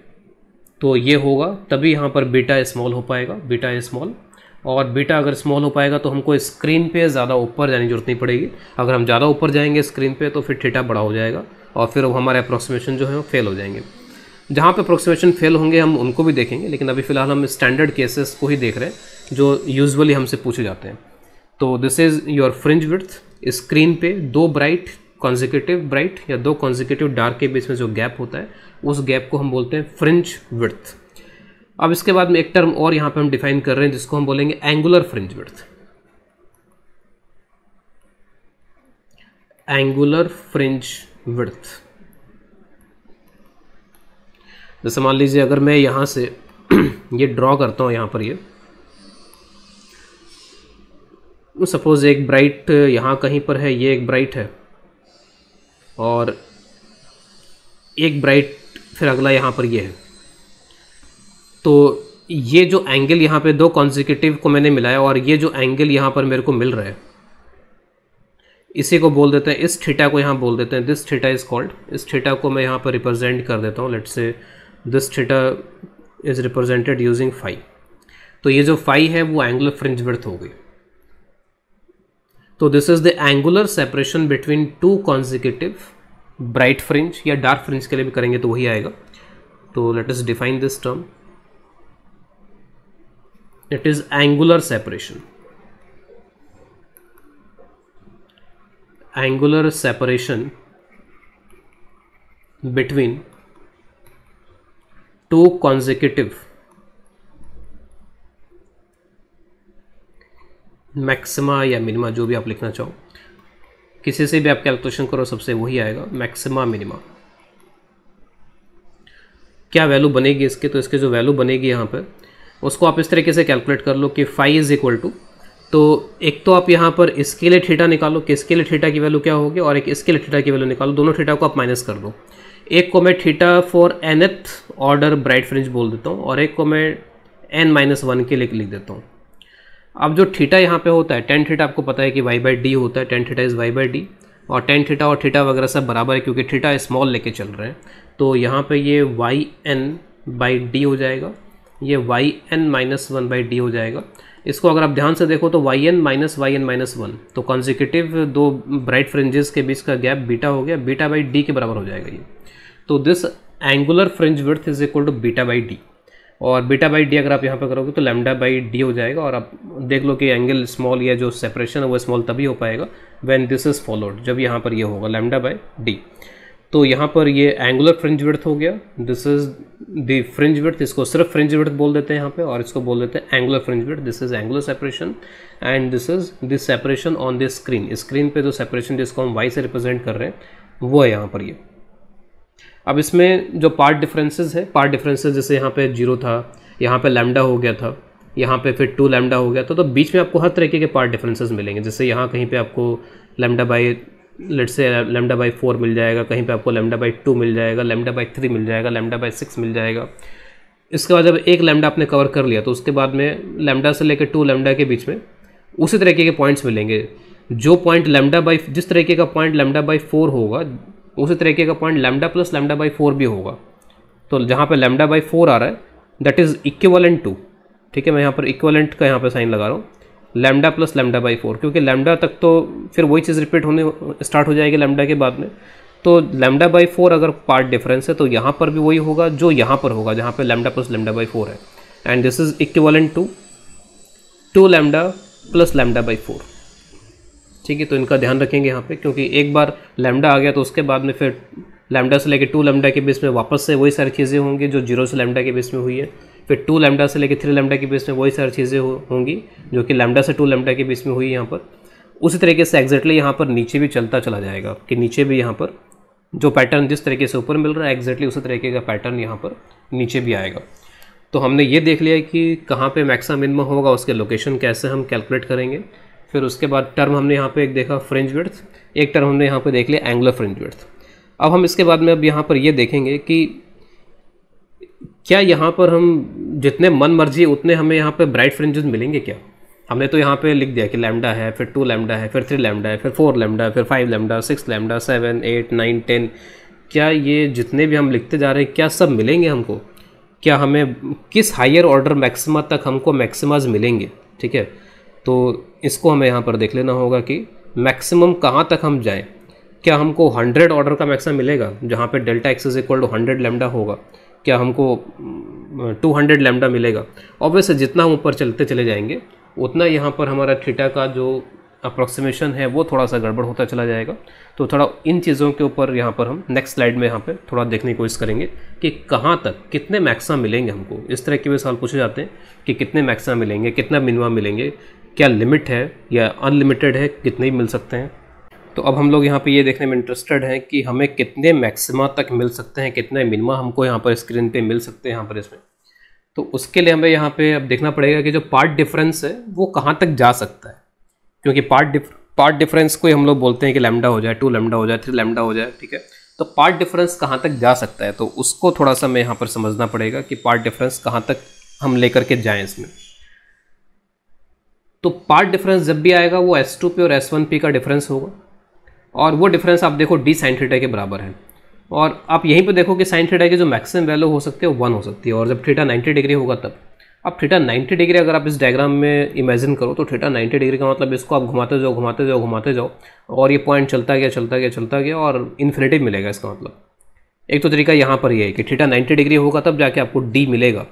तो ये होगा तभी यहाँ पर बीटा स्मॉल हो पाएगा बीटा स्मॉल और बीटा अगर स्मॉल हो पाएगा तो हमको स्क्रीन पे ज़्यादा ऊपर जाने की जरूरत नहीं पड़ेगी अगर हम ज़्यादा ऊपर जाएंगे स्क्रीन पे तो फिर थीटा बड़ा हो जाएगा और फिर हमारे अप्रोक्सीमेशन जो है वो फेल हो जाएंगे जहाँ पे अप्रोक्सीमेशन फेल होंगे हम उनको भी देखेंगे लेकिन अभी फ़िलहाल हम स्टैंडर्ड केसेस को ही देख रहे हैं जो यूजली हमसे पूछे जाते हैं तो this is your fringe width screen पे दो ब्राइट कॉन्जिक्यूटिव ब्राइट या दो कॉन्जिक्यूटिव डार्क के बीच में जो गैप होता है उस गैप को हम बोलते हैं फ्रिंज विर्थ अब इसके बाद में एक टर्म और यहाँ पे हम डिफाइन कर रहे हैं जिसको हम बोलेंगे angular fringe width angular fringe width जैसे मान लीजिए अगर मैं यहां से ये ड्रॉ करता हूं यहां पर ये सपोज़ तो एक ब्राइट यहां कहीं पर है ये एक ब्राइट है और एक ब्राइट फिर अगला यहाँ पर ये है तो ये जो एंगल यहाँ पे दो कॉन्जिकटिव को मैंने मिलाया और ये जो एंगल यहाँ पर मेरे को मिल रहा है इसी को बोल देते हैं इस थीटा को यहाँ बोल देते हैं दिस थीटा इज़ कॉल्ड इस ठीटा को मैं यहाँ पर रिप्रेजेंट कर देता हूँ let say this theta is represented using five तो ये जो फाइव है वो एंगुलर फ्रिंज बर्थ हो गई तो this is the angular separation between two consecutive bright fringe या डार्क फ्रिंज के लिए भी करेंगे तो वही आएगा तो let is define this term it is angular separation angular separation between two consecutive maxima या मिनिमा जो भी आप लिखना चाहो किसी से भी आप कैलकुलेशन करो सबसे वही आएगा मैक्सिमा मिनिमा क्या वैल्यू बनेगी इसके तो इसके जो वैल्यू बनेगी यहाँ पर उसको आप इस तरीके से कैलकुलेट कर लो कि फाइव इज़ इक्वल टू तो एक तो आप यहाँ पर इसके लिए ठीठा निकालो कि इसके लिए ठीटा की वैल्यू क्या होगी और एक इसके लिए ठीठा की वैल्यू निकालो दोनों ठीठा को आप माइनस कर दो एक को मैं theta for nth order bright fringe बोल देता हूँ और एक को मैं एन माइनस वन के लिए लिख देता हूँ अब जो थीटा यहाँ पे होता है टेन थीटा आपको पता है कि वाई बाई डी होता है tan theta is y by d और टेन थीटा और थीटा वगैरह सब बराबर है क्योंकि थीटा स्मॉल लेके चल रहे हैं तो यहाँ पे ये वाई एन बाई डी हो जाएगा ये y n minus one by d हो जाएगा इसको अगर आप ध्यान से देखो तो y n minus y n minus one तो कॉन्जिक्यूटिव दो ब्राइट फ्रिंजेस के बीच का गैप बीटा हो गया बीटा बाई डी के बराबर हो जाएगा ये तो this angular fringe width is equal to beta by d और बीटा बाई डी अगर आप यहाँ पर करोगे तो लेमडा बाई डी हो जाएगा और आप देख लो कि एंगल स्मॉल या जो सेपरेशन है वो स्मॉल तभी हो पाएगा वैन दिस इज़ फॉलोड जब यहाँ पर ये यह होगा लेमडा बाई डी तो यहाँ पर ये एंगुलर फ्रिंज विर्थ हो गया this is the fringe width इसको सिर्फ फ्रिंज विर्थ बोल देते हैं यहाँ पे और इसको बोल देते हैं angular fringe width this is angular separation and this is this separation on the screen screen पे जो सेपरेशन जिसको हम वाई से रिप्रेजेंट कर रहे हैं वो है यहाँ पर ये यह. अब इसमें जो पार्ट डिफरेंसेस है पार्ट डिफरेंसेस जैसे यहाँ पे जीरो था यहाँ पे लैमडा हो गया था यहाँ पे फिर टू लैमडा हो गया था तो बीच में आपको हर तरीके के पार्ट डिफरेंसेज मिलेंगे जैसे यहाँ कहीं पर आपको lambda by let say lambda by four मिल जाएगा कहीं पर आपको लेमडा बाई टू मिल जाएगा लेमडा बाई थ्री मिल जाएगा लेमडा बाई सिक्स मिल जाएगा इसके बाद जब एक लेमडा आपने कवर कर लिया तो उसके बाद में लेमडा से लेकर टू लेमडा के बीच में उसी तरीके के पॉइंट्स मिलेंगे जो पॉइंट लेमडा बाई जिस तरीके का पॉइंट लेमडा बाई फोर होगा उसी तरीके का point lambda plus lambda by four भी होगा तो जहाँ पर लेमडा बाई फोर आ रहा है दैट इज़ इक्वलेंट टू ठीक है मैं यहाँ पर इक्वलेंट का यहाँ पर साइन लगा रहा हूँ lambda plus lambda by four क्योंकि लेमडा तक तो फिर वही चीज़ रिपीट होने स्टार्ट हो जाएगी लेमडा के बाद में तो लेमडा बाई फोर अगर पार्ट डिफरेंस है तो यहाँ पर भी वही होगा जो यहाँ पर होगा जहाँ पर lambda plus lambda by four है and this is equivalent to two lambda plus lambda by four ठीक है तो इनका ध्यान रखेंगे यहाँ पे क्योंकि एक बार लैमडा आ गया तो उसके बाद में फिर लैमडा से लेके टू लैमडा के बीच में वापस से वही सारी चीज़ें होंगी जो जीरो से लैमडा के बीच में हुई है फिर टू लैमडा से लेके थ्री लैमडा के बीच में वही सारी चीज़ें हो, होंगी जो कि लैमडा से टू लैमडा के बीच में हुई यहाँ पर उसी तरीके से एग्जैक्टली यहाँ पर नीचे भी चलता चला जाएगा कि नीचे भी यहाँ पर जो पैटर्न जिस तरीके से ऊपर मिल रहा है एग्जैक्टली उसी तरीके का पैटर्न यहाँ पर नीचे भी आएगा तो हमने ये देख लिया कि कहाँ पे मैक्सा मिनिमम होगा उसके लोकेशन कैसे हम कैलकुलेट करेंगे फिर उसके बाद टर्म हमने यहाँ पे एक देखा फ्रेंच वर्थ एक टर्म हमने यहाँ पे देख लिया एंगुलर फ्रेंच वर्थ अब हम इसके बाद में अब यहाँ पर ये यह देखेंगे कि क्या यहाँ पर हम जितने मन मर्जी उतने हमें यहाँ पर ब्राइट फ्रेंच मिलेंगे क्या हमने तो यहाँ पे लिख दिया कि लैमडा है फिर टू लैमडा है फिर थ्री लैमडा है फिर फोर लैमडा फिर five lambda six lambda seven eight nine ten क्या ये जितने भी हम लिखते जा रहे हैं क्या सब मिलेंगे हमको क्या हमें किस हायर ऑर्डर मैक्सिमा तक हमको मैक्सिमाज मिलेंगे ठीक है तो इसको हमें यहाँ पर देख लेना होगा कि मैक्सिमम कहाँ तक हम जाएँ क्या हमको 100 ऑर्डर का मैक्सिमम मिलेगा जहाँ पे delta x is equal to hundred lambda होगा क्या हमको 200 लेमडा मिलेगा ऑब्वियस जितना हम ऊपर चलते चले जाएंगे उतना यहाँ पर हमारा थीटा का जो अप्रॉक्सीमेशन है वो थोड़ा सा गड़बड़ होता चला जाएगा तो थोड़ा इन चीज़ों के ऊपर यहाँ पर हम नेक्स्ट स्लाइड में यहाँ पर थोड़ा देखने की कोशिश करेंगे कि कहाँ तक कितने मैक्सा मिलेंगे हमको इस तरह के भी सवाल पूछे जाते हैं कि कितने मैक्सा मिलेंगे कितना मिनिमम मिलेंगे क्या लिमिट है या अनलिमिटेड है कितने ही मिल सकते हैं तो अब हम लोग यहाँ पे ये देखने में इंटरेस्टेड हैं कि हमें कितने मैक्सिमा तक मिल सकते हैं कितने मिनिमा हमको यहाँ पर स्क्रीन पे मिल सकते हैं यहाँ पर इसमें तो उसके लिए हमें यहाँ पे अब देखना पड़ेगा कि जो पार्ट डिफरेंस है वो कहाँ तक जा सकता है क्योंकि पार्ट डिफ पार्ट डिफरेंस को हम लोग बोलते हैं कि लेमडा हो जाए टू लेमडा हो जाए थ्री लेमडा हो जाए ठीक है तो पार्ट डिफरेंस कहाँ तक जा सकता है तो उसको थोड़ा सा हमें यहाँ पर समझना पड़ेगा कि पार्ट डिफरेंस कहाँ तक हम लेकर के जाएँ इसमें तो पार्ट डिफरेंस जब भी आएगा वो एस टू पी और एस वन पी का डिफरेंस होगा और वो डिफरेंस आप देखो डी साइन थीटा के बराबर है और आप यहीं पे देखो कि साइन थीटा की जो मैक्सिमम वैल्यू हो सकती है वन हो सकती है और जब थीटा 90 डिग्री होगा तब अब थीटा 90 डिग्री अगर आप इस डायग्राम में इमेजिन करो तो थीटा 90 डिग्री का मतलब इसको आप घुमाते जाओ घुमाते जाओ घुमाते जाओ और ये पॉइंट चलता गया चलता गया चलता गया और इन्फिनेटिव मिलेगा इसका मतलब एक तो तरीका यहाँ पर यह है कि थीटा नाइन्टी डिग्री होगा तब जाके आपको डी मिलेगा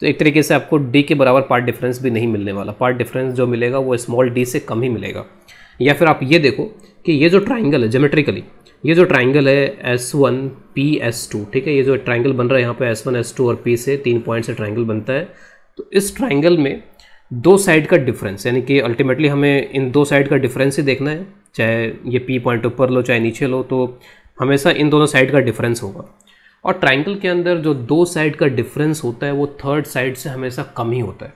तो एक तरीके से आपको डी के बराबर पार्ट डिफरेंस भी नहीं मिलने वाला पार्ट डिफरेंस जो मिलेगा वो स्मॉल डी से कम ही मिलेगा या फिर आप ये देखो कि ये जो ट्राइंगल है जोमेट्रिकली ये जो ट्राइंगल है s one P S two ठीक है ये जो ट्राइंगल बन रहा है यहाँ पे एस वन एस टू और पी से तीन पॉइंट से ट्राइंगल बनता है तो इस ट्राइंगल में दो साइड का डिफरेंस यानी कि अल्टीमेटली हमें इन दो साइड का डिफरेंस ही देखना है चाहे ये पी पॉइंट ऊपर लो चाहे नीचे लो तो हमेशा इन दोनों साइड का डिफरेंस होगा और ट्राइंगल के अंदर जो दो साइड का डिफरेंस होता है वो थर्ड साइड से हमेशा कम ही होता है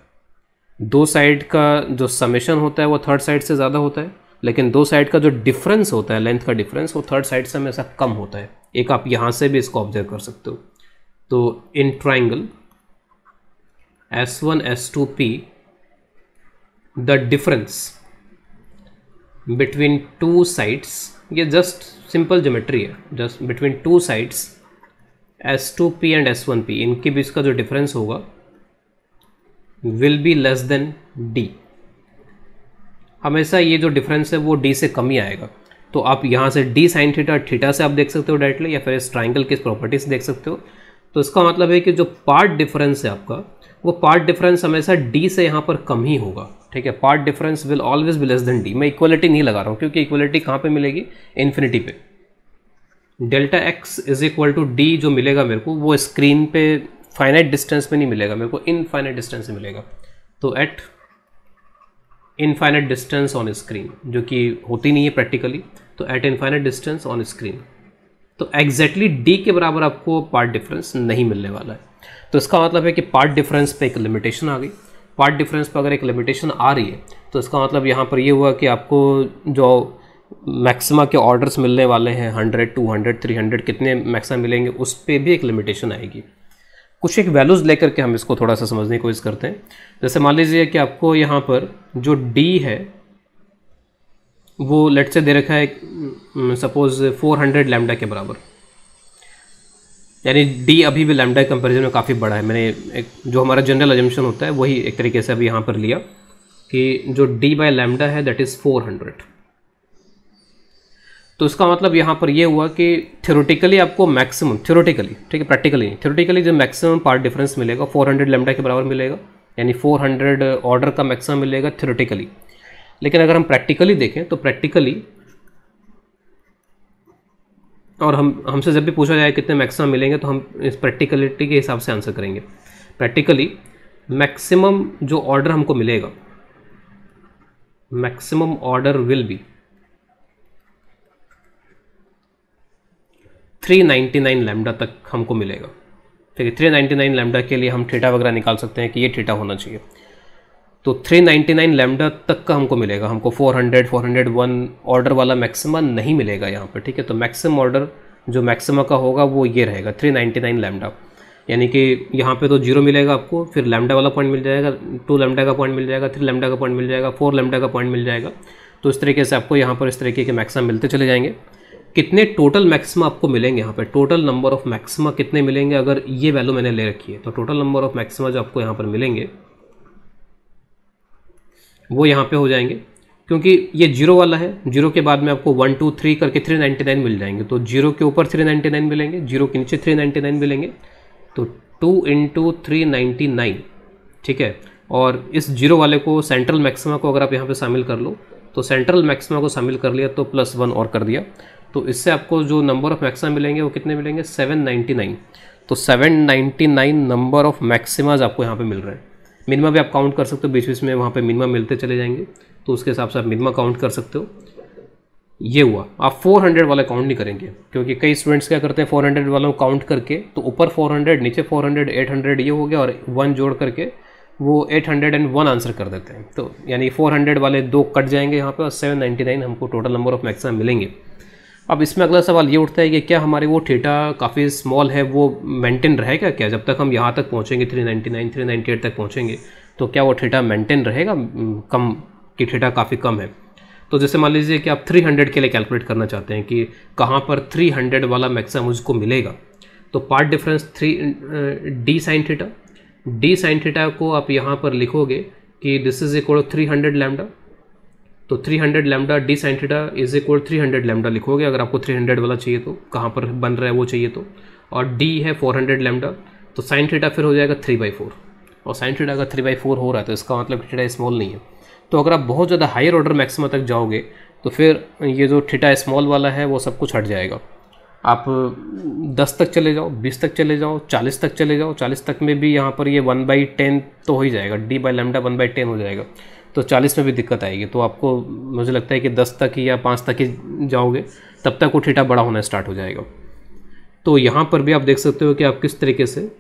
दो साइड का जो समेशन होता है वो थर्ड साइड से ज़्यादा होता है लेकिन दो साइड का जो डिफरेंस होता है लेंथ का डिफरेंस वो थर्ड साइड से हमेशा कम होता है एक आप यहाँ से भी इसको ऑब्जर्व कर सकते हो तो in triangle s one S two p the difference between two sides ये जस्ट सिंपल जोमेट्री है just between two sides s two p and s one p इनके बीच का जो डिफरेंस होगा will be less than d हमेशा ये जो डिफरेंस है वो डी से कम ही आएगा तो आप यहाँ से डी साइन थीटा थीटा से आप देख सकते हो डायरेक्टली या फिर इस ट्राइंगल की प्रॉपर्टी से देख सकते हो तो इसका मतलब है कि जो पार्ट डिफरेंस है आपका वो पार्ट डिफरेंस हमेशा डी से यहाँ पर कम ही होगा ठीक है path difference will always be less than d मैं इक्वलिटी नहीं लगा रहा हूँ क्योंकि इक्वलिटी कहाँ पे मिलेगी इन्फिनिटी पे delta x is equal to d जो मिलेगा मेरे को वो स्क्रीन पे फाइनाइट डिस्टेंस में नहीं मिलेगा मेरे को इनफाइनाइट डिस्टेंस में मिलेगा तो at infinite distance on screen जो कि होती नहीं है प्रैक्टिकली तो at infinite distance on screen तो एग्जैक्टली exactly डी के बराबर आपको पार्ट डिफरेंस नहीं मिलने वाला है तो इसका मतलब है कि पार्ट डिफरेंस पे एक लिमिटेशन आ गई पार्ट डिफरेंस पर अगर एक लिमिटेशन आ रही है तो इसका मतलब यहाँ पर ये यह हुआ कि आपको जो मैक्सिमा के ऑर्डर्स मिलने वाले हैं hundred two hundred three hundred कितने मैक्सिमा मिलेंगे उस पर भी एक लिमिटेशन आएगी कुछ एक वैल्यूज़ लेकर के हम इसको थोड़ा सा समझने की कोशिश करते हैं जैसे मान लीजिए कि आपको यहाँ पर जो डी है वो लेट से दे रखा है सपोज 400 हंड्रेड लैमडा के बराबर यानी डी अभी भी लैमडा के कंपेरिजन में काफ़ी बड़ा है मैंने एक जो हमारा जनरल एजम्पन होता है वही एक तरीके से अभी यहाँ पर लिया कि जो डी बाय लैमडा है दैट इज़ हंड्रेड तो इसका मतलब यहाँ पर यह हुआ कि थ्योरेटिकली आपको मैक्सिमम थ्योरेटिकली ठीक है प्रैक्टिकली नहीं थ्योरेटिकली जो मैक्सिमम पार्ट डिफरेंस मिलेगा 400 हंड्रेड लेमडा के बराबर मिलेगा यानी 400 ऑर्डर का मैक्सिमम मिलेगा थ्योरेटिकली लेकिन अगर हम प्रैक्टिकली देखें तो प्रैक्टिकली और हम हमसे जब भी पूछा जाए कितने मैक्सिमम मिलेंगे तो हम इस प्रैक्टिकलिटी के हिसाब से आंसर करेंगे प्रैक्टिकली मैक्सिमम जो ऑर्डर हमको मिलेगा maximum order will be 399 lambda तक हमको मिलेगा ठीक है 399 लैम्डा के लिए हम ठेटा वगैरह निकाल सकते हैं कि ये ठेटा होना चाहिए तो 399 लैम्डा तक का हमको मिलेगा हमको 400 401 ऑर्डर वाला मैक्सिमा नहीं मिलेगा यहाँ पर ठीक है तो मैक्सिमम ऑर्डर जो मैक्सिमा का होगा वो ये रहेगा 399 लैम्डा यानी कि यहाँ पे तो जीरो मिलेगा आपको फिर लैम्डा वाला पॉइंट मिल जाएगा टू लैम्डा का पॉइंट मिल जाएगा थ्री लैम्डा का पॉइंट मिल जाएगा फोर लैम्डा का पॉइंट मिल जाएगा तो इस तरीके से आपको यहाँ पर इस तरीके के मैक्सिमम मिलते चले जाएंगे कितने टोटल मैक्सिमा आपको मिलेंगे यहाँ पे टोटल नंबर ऑफ मैक्सिमा कितने मिलेंगे अगर ये वैल्यू मैंने ले रखी है तो टोटल नंबर ऑफ मैक्सिमा जो आपको यहाँ पर मिलेंगे वो यहाँ पे हो जाएंगे क्योंकि ये जीरो वाला है जीरो के बाद में आपको वन टू थ्री करके थ्री नाइन्टी नाइन मिल जाएंगे तो जीरो के ऊपर थ्री नाइन्टी नाइन मिलेंगे जीरो के नीचे थ्री नाइन्टी नाइन मिलेंगे तो two into three ninety nine ठीक है और इस जीरो वाले को सेंट्रल मैक्सिमा को अगर आप यहाँ पे शामिल कर लो तो सेंट्रल मैक्सिमा को शामिल कर लिया तो प्लस वन और कर दिया तो इससे आपको जो नंबर ऑफ मैक्सिमा मिलेंगे वो कितने मिलेंगे 799 तो 799 नंबर ऑफ मैक्सिमाज आपको यहाँ पे मिल रहे हैं मिनिमा भी आप काउंट कर सकते हो बीच बीच में वहाँ पे मिनिमा मिलते चले जाएंगे तो उसके हिसाब से आप मिनिमा काउंट कर सकते हो ये हुआ आप 400 वाला काउंट नहीं करेंगे क्योंकि कई स्टूडेंट्स क्या करते हैं 400 वालों काउंट करके तो ऊपर 400 नीचे 400 800 ये हो गया और वन जोड़ करके वो 801 आंसर कर देते हैं तो यानी 400 वाले दो कट जाएंगे यहाँ पे और 799 हमको टोटल नंबर ऑफ मैक्सिमम मिलेंगे अब इसमें अगला सवाल ये उठता है कि क्या हमारे वो थीटा काफ़ी स्मॉल है वो मेंटेन रहेगा क्या जब तक हम यहाँ तक पहुँचेंगे 399 398 तक पहुँचेंगे तो क्या वो थीटा मेंटेन रहेगा कम कि थीटा काफ़ी कम है तो जैसे मान लीजिए कि आप 300 के लिए कैलकुलेट करना चाहते हैं कि कहाँ पर 300 वाला मैक्सिमम उसको मिलेगा तो path difference three d sine theta d sine theta को आप यहाँ पर लिखोगे कि this is equal three hundred lambda तो 300 hundred lambda d sine is equal three hundred lambda लिखोगे अगर आपको 300 वाला चाहिए तो कहाँ पर बन रहा है वो चाहिए तो और डी है 400 हंड्रेड लेमडा तो साइन थीटा फिर हो जाएगा थ्री बाई फोर और साइन थीटा अगर थ्री बाई फोर हो रहा है तो इसका मतलब थीटा स्मॉल नहीं है तो अगर आप बहुत ज़्यादा हायर ऑर्डर मैक्सिमम तक जाओगे तो फिर ये जो थीटा स्मॉल वाला है वो सब कुछ हट जाएगा आप 10 तक चले जाओ 20 तक चले जाओ 40 तक चले जाओ 40 तक में भी यहाँ पर ये 1 बाई टेन तो हो ही जाएगा d by lambda 1 by ten हो जाएगा तो चालीस में भी दिक्कत आएगी तो आपको मुझे लगता है कि दस तक ही या पाँच तक ही जाओगे तब तक वो ठीठा बड़ा होना स्टार्ट हो जाएगा तो यहाँ पर भी आप देख सकते हो कि आप किस तरीके से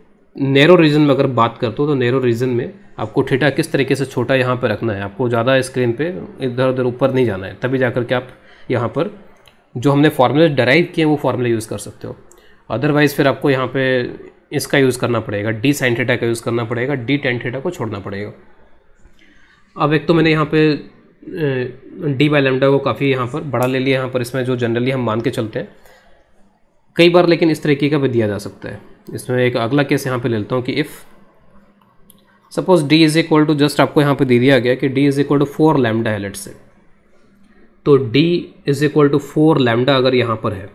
नैरो रीजन में अगर बात करते हो तो नैरो रीजन में आपको ठीठा किस तरीके से छोटा यहाँ पर रखना है आपको ज़्यादा स्क्रीन पर इधर उधर ऊपर नहीं जाना है तभी जाकर के आप यहाँ पर जो हमने फार्मूले डराइव किए हैं वो फार्मूले यूज़ कर सकते हो अदरवाइज़ फिर आपको यहाँ पे इसका यूज़ करना पड़ेगा डी साइन थीटा का यूज़ करना पड़ेगा डी टेन थीटा को छोड़ना पड़ेगा अब एक तो मैंने यहाँ पे डी बाई लेमडा को काफ़ी यहाँ पर बड़ा ले लिया यहाँ पर इसमें जो जनरली हम मान के चलते हैं कई बार लेकिन इस तरीके का भी दिया जा सकता है इसमें एक अगला केस यहाँ पे ले लेता हूँ कि if suppose d is equal to just आपको यहाँ पे दे दिया गया कि d is equal to four lambda है लेट से तो d is equal to four lambda अगर यहाँ पर है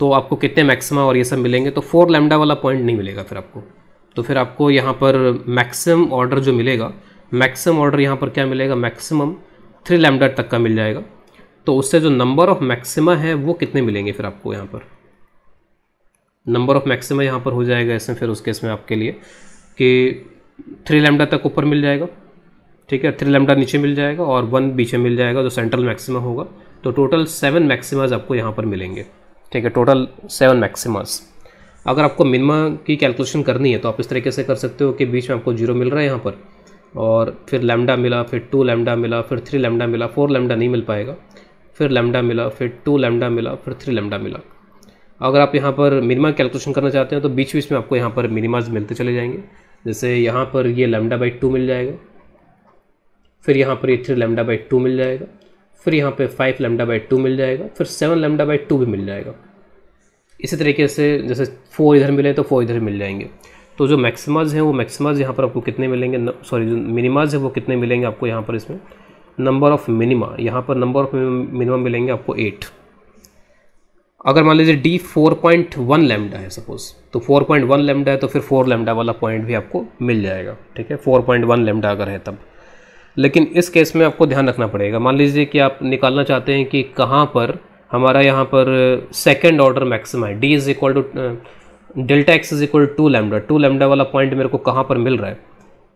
तो आपको कितने मैक्सिमा और ये सब मिलेंगे तो फोर लैमडा वाला पॉइंट नहीं मिलेगा फिर आपको तो फिर आपको यहाँ पर मैक्सिमम ऑर्डर जो मिलेगा मैक्सिमम ऑर्डर यहाँ पर क्या मिलेगा मैक्सिमम थ्री लेमडा तक का मिल जाएगा तो उससे जो नंबर ऑफ मैक्सिमा है वो कितने मिलेंगे फिर आपको यहाँ पर नंबर ऑफ मैक्सिमा यहाँ पर हो जाएगा ऐसे फिर उस केस में आपके लिए कि थ्री लेमडा तक ऊपर मिल जाएगा ठीक है थ्री लेमडा नीचे मिल जाएगा और वन पीछे मिल जाएगा जो सेंट्रल मैक्सिमा होगा तो टोटल सेवन मैक्सिमाज आपको यहाँ पर मिलेंगे ठीक है टोटल सेवन मैक्सिमाज अगर आपको मिनिमा की कैलकुलेशन करनी है तो आप इस तरीके से कर सकते हो कि बीच में आपको जीरो मिल रहा है यहाँ पर और फिर लेमडा मिला फिर टू लेमडा मिला फिर थ्री लेमडा मिला फोर लेमडा नहीं मिल पाएगा फिर लैमडा मिला फिर टू लेमडा मिला फिर थ्री लेमडा मिला अगर आप यहाँ पर मिनिमा कैलकुलेशन करना चाहते हैं तो बीच बीच में आपको यहाँ पर मिनिमाज मिलते चले जाएंगे जैसे यहाँ पर ये लेमडा बाई टू मिल जाएगा फिर यहाँ पर ये थ्री लेमडा बाई टू मिल जाएगा फिर यहाँ पर फाइव लेमडा बाई टू मिल जाएगा फिर सेवन लेमडा बाई टू भी मिल जाएगा इसी तरीके से जैसे फोर इधर मिले तो फोर इधर मिल जाएंगे तो जो मैक्सिमाज हैं वो मैक्सिमाज यहाँ पर आपको कितने मिलेंगे सॉरी जो मिनिमाज है वो कितने मिलेंगे आपको यहाँ पर इसमें नंबर ऑफ मिनिमा यहाँ पर नंबर ऑफ मिनिमम मिलेंगे आपको एट अगर मान लीजिए d four point one lambda है सपोज तो फोर पॉइंट वन लेमडा है तो फिर फोर लेमडा वाला पॉइंट भी आपको मिल जाएगा ठीक है फोर पॉइंट वन लेमडा अगर है तब लेकिन इस केस में आपको ध्यान रखना पड़ेगा मान लीजिए कि आप निकालना चाहते हैं कि कहाँ पर हमारा यहाँ पर सेकेंड ऑर्डर मैक्सिमा है d is equal to delta x is equal to lambda two lambda वाला पॉइंट मेरे को कहाँ पर मिल रहा है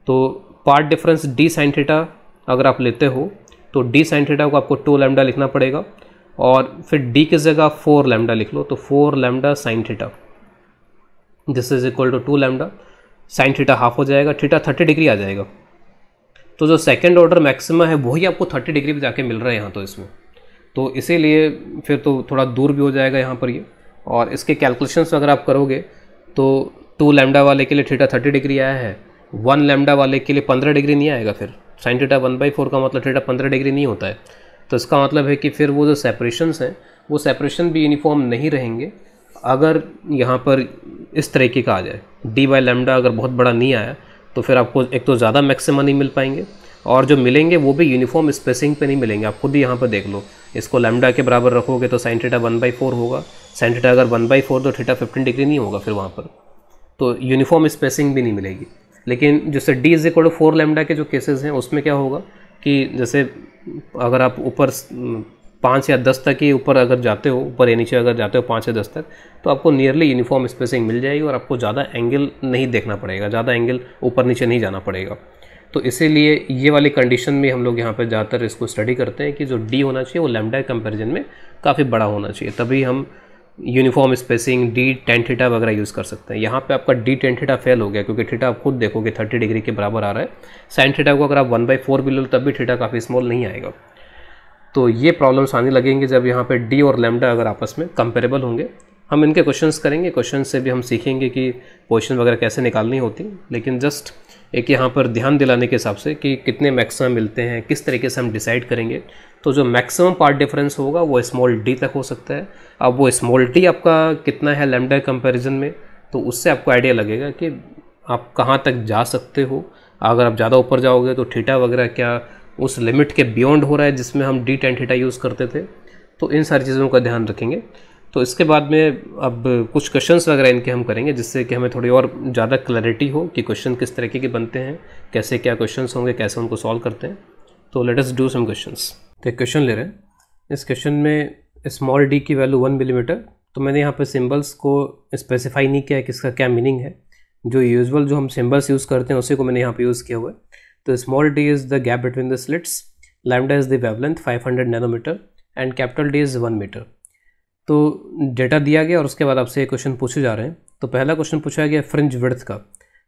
तो path difference d sine theta अगर आप लेते हो तो डी साइन थीटा को आपको टू लैमडा लिखना पड़ेगा और फिर डी की जगह फोर लैमडा लिख लो तो four lambda sine theta this is equal to two lambda sine theta half हो जाएगा थीटा थर्टी डिग्री आ जाएगा तो जो सेकेंड ऑर्डर मैक्सिमा है वही आपको थर्टी डिग्री पर जाके मिल रहा है यहाँ तो इसमें तो इसीलिए फिर तो थोड़ा दूर भी हो जाएगा यहाँ पर ये यह। और इसके कैलकुलेशंस अगर आप करोगे तो टू लेमडा वाले के लिए थीटा थर्टी डिग्री आया है वन लेमडा वाले के लिए पंद्रह डिग्री नहीं आएगा फिर sine theta one by four का मतलब थीटा पंद्रह डिग्री नहीं होता है तो इसका मतलब है कि फिर वो जो सेपरेशंस हैं वो सेपरेशन भी यूनिफॉर्म नहीं रहेंगे अगर यहाँ पर इस तरीके का आ जाए डी बाई लेमडा अगर बहुत बड़ा नहीं आया तो फिर आपको एक तो ज़्यादा मैक्सिमा नहीं मिल पाएंगे और जो मिलेंगे वो भी यूनिफॉर्म स्पेसिंग पे नहीं मिलेंगे आप खुद ही यहाँ पर देख लो इसको लेमडा के बराबर रखोगे तो sine theta one by four होगा साइन थीटा अगर वन बाई फोर तो थीटा फिफ्टीन डिग्री नहीं होगा फिर वहाँ पर तो यूनिफॉर्म स्पेसिंग भी नहीं मिलेगी लेकिन जैसे d is equal to four lambda के जो केसेज हैं उसमें क्या होगा कि जैसे अगर आप ऊपर पाँच या दस तक ही ऊपर अगर जाते हो ऊपर या नीचे अगर जाते हो पाँच या दस तक तो आपको नियरली यूनिफॉर्म स्पेसिंग मिल जाएगी और आपको ज़्यादा एंगल नहीं देखना पड़ेगा ज़्यादा एंगल ऊपर नीचे नहीं जाना पड़ेगा तो इसीलिए ये वाली कंडीशन में हम लोग यहाँ पर ज़्यादातर इसको स्टडी करते हैं कि जो डी होना चाहिए वो लेमडा कंपेरिजन में काफ़ी बड़ा होना चाहिए तभी हम uniform spacing d tan theta वगैरह यूज़ कर सकते हैं यहाँ पे आपका डी टेन थीटा फेल हो गया क्योंकि थीटा आप खुद देखोगे थर्टी डिग्री के बराबर आ रहा है साइन थीटा को अगर आप वन बाई फोर भी लो तब भी थीटा काफ़ी स्मॉल नहीं आएगा तो ये प्रॉब्लम्स आने लगेंगे जब यहाँ पे डी और लेमडा अगर आपस में कंपेरेबल होंगे हम इनके क्वेश्चन करेंगे क्वेश्चन से भी हम सीखेंगे कि क्वेश्चन वगैरह कैसे निकालनी होती लेकिन जस्ट एक यहाँ पर ध्यान दिलाने के हिसाब से कि कितने मैक्सिमम मिलते हैं किस तरीके से हम डिसाइड करेंगे तो जो मैक्सिमम पार्ट डिफरेंस होगा वो स्मॉल डी तक हो सकता है अब वो स्मॉल डी आपका कितना है लेमडा कंपेरिजन में तो उससे आपको आइडिया लगेगा कि आप कहाँ तक जा सकते हो अगर आप ज़्यादा ऊपर जाओगे तो ठीटा वगैरह क्या उस लिमिट के बियॉन्ड हो रहा है जिसमें हम डी टेन ठीटा यूज़ करते थे तो इन सारी चीज़ों का ध्यान रखेंगे तो इसके बाद में अब कुछ क्वेश्चंस वगैरह इनके हम करेंगे जिससे कि हमें थोड़ी और ज़्यादा क्लैरिटी हो कि क्वेश्चन किस तरीके के बनते हैं कैसे क्या क्वेश्चंस होंगे कैसे उनको सॉल्व करते हैं तो let us do some questions तो एक क्वेश्चन ले रहे हैं इस क्वेश्चन में स्मॉल डी की वैल्यू वन मिलीमीटर तो मैंने यहाँ पर सिम्बल्स को स्पेसिफाई नहीं किया कि इसका क्या मीनिंग है जो यूजल जो हम सिम्बल्स यूज़ करते हैं उसी को मैंने यहाँ पर यूज़ किया हुआ है तो small D is the gap between the slits lambda is the wavelength hundred nanometre and capital D is one metre तो डेटा दिया गया और उसके बाद आपसे क्वेश्चन पूछे जा रहे हैं तो पहला क्वेश्चन पूछा गया फ्रिंज वर्थ का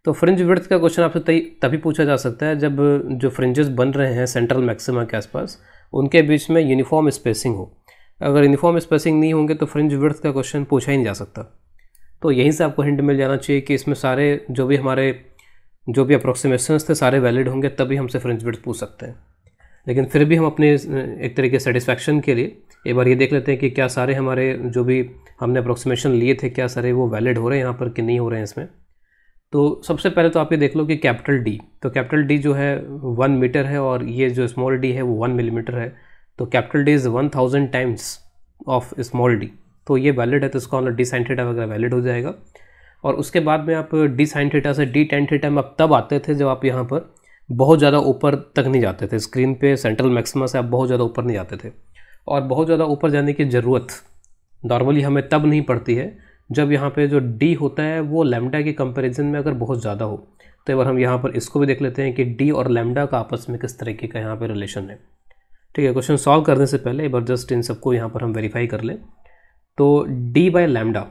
तो फ्रिंज वर्थ का क्वेश्चन आपसे तभी पूछा जा सकता है जब जो फ्रिंजेस बन रहे हैं सेंट्रल मैक्सिमा के आसपास उनके बीच में यूनिफॉर्म स्पेसिंग हो अगर यूनिफॉर्म स्पेसिंग नहीं होंगे तो फ्रिंज वर्थ का क्वेश्चन पूछा ही नहीं जा सकता तो यहीं से आपको हिंट मिल जाना चाहिए कि इसमें सारे जो भी हमारे जो भी अप्रोक्सीमेशन थे सारे वैलिड होंगे तभी हमसे फ्रिंज वर्थ पूछ सकते हैं लेकिन फिर भी हम अपने एक तरह के के लिए एक बार ये देख लेते हैं कि क्या सारे हमारे जो भी हमने अप्रोक्सीमेशन लिए थे क्या सारे वो वैलिड हो रहे हैं यहाँ पर कि नहीं हो रहे हैं इसमें तो सबसे पहले तो आप ये देख लो कि कैपिटल डी तो कैपिटल डी जो है वन मीटर है और ये जो स्मॉल डी है वो वन मिलीमीटर mm है तो capital D is one thousand times of small D तो ये वैलिड है तो इसका ऑनर डी साइन वगैरह वैलिड हो जाएगा और उसके बाद में आप डी साइन से डी टेन थीटा में आप तब आते थे जब आप यहाँ पर बहुत ज़्यादा ऊपर तक नहीं जाते थे स्क्रीन पे सेंट्रल मैक्सिमा से आप बहुत ज़्यादा ऊपर नहीं जाते थे और बहुत ज़्यादा ऊपर जाने की ज़रूरत नॉर्मली हमें तब नहीं पड़ती है जब यहाँ पे जो डी होता है वो लेमडा के कंपैरिजन में अगर बहुत ज़्यादा हो तो एक बार हम यहाँ पर इसको भी देख लेते हैं कि डी और लेमडा का आपस में किस तरीके का यहाँ पर रिलेशन है ठीक है क्वेश्चन सॉल्व करने से पहले एक बार जस्ट इन सबको यहाँ पर हम वेरीफाई कर लें तो डी बाय लेमडा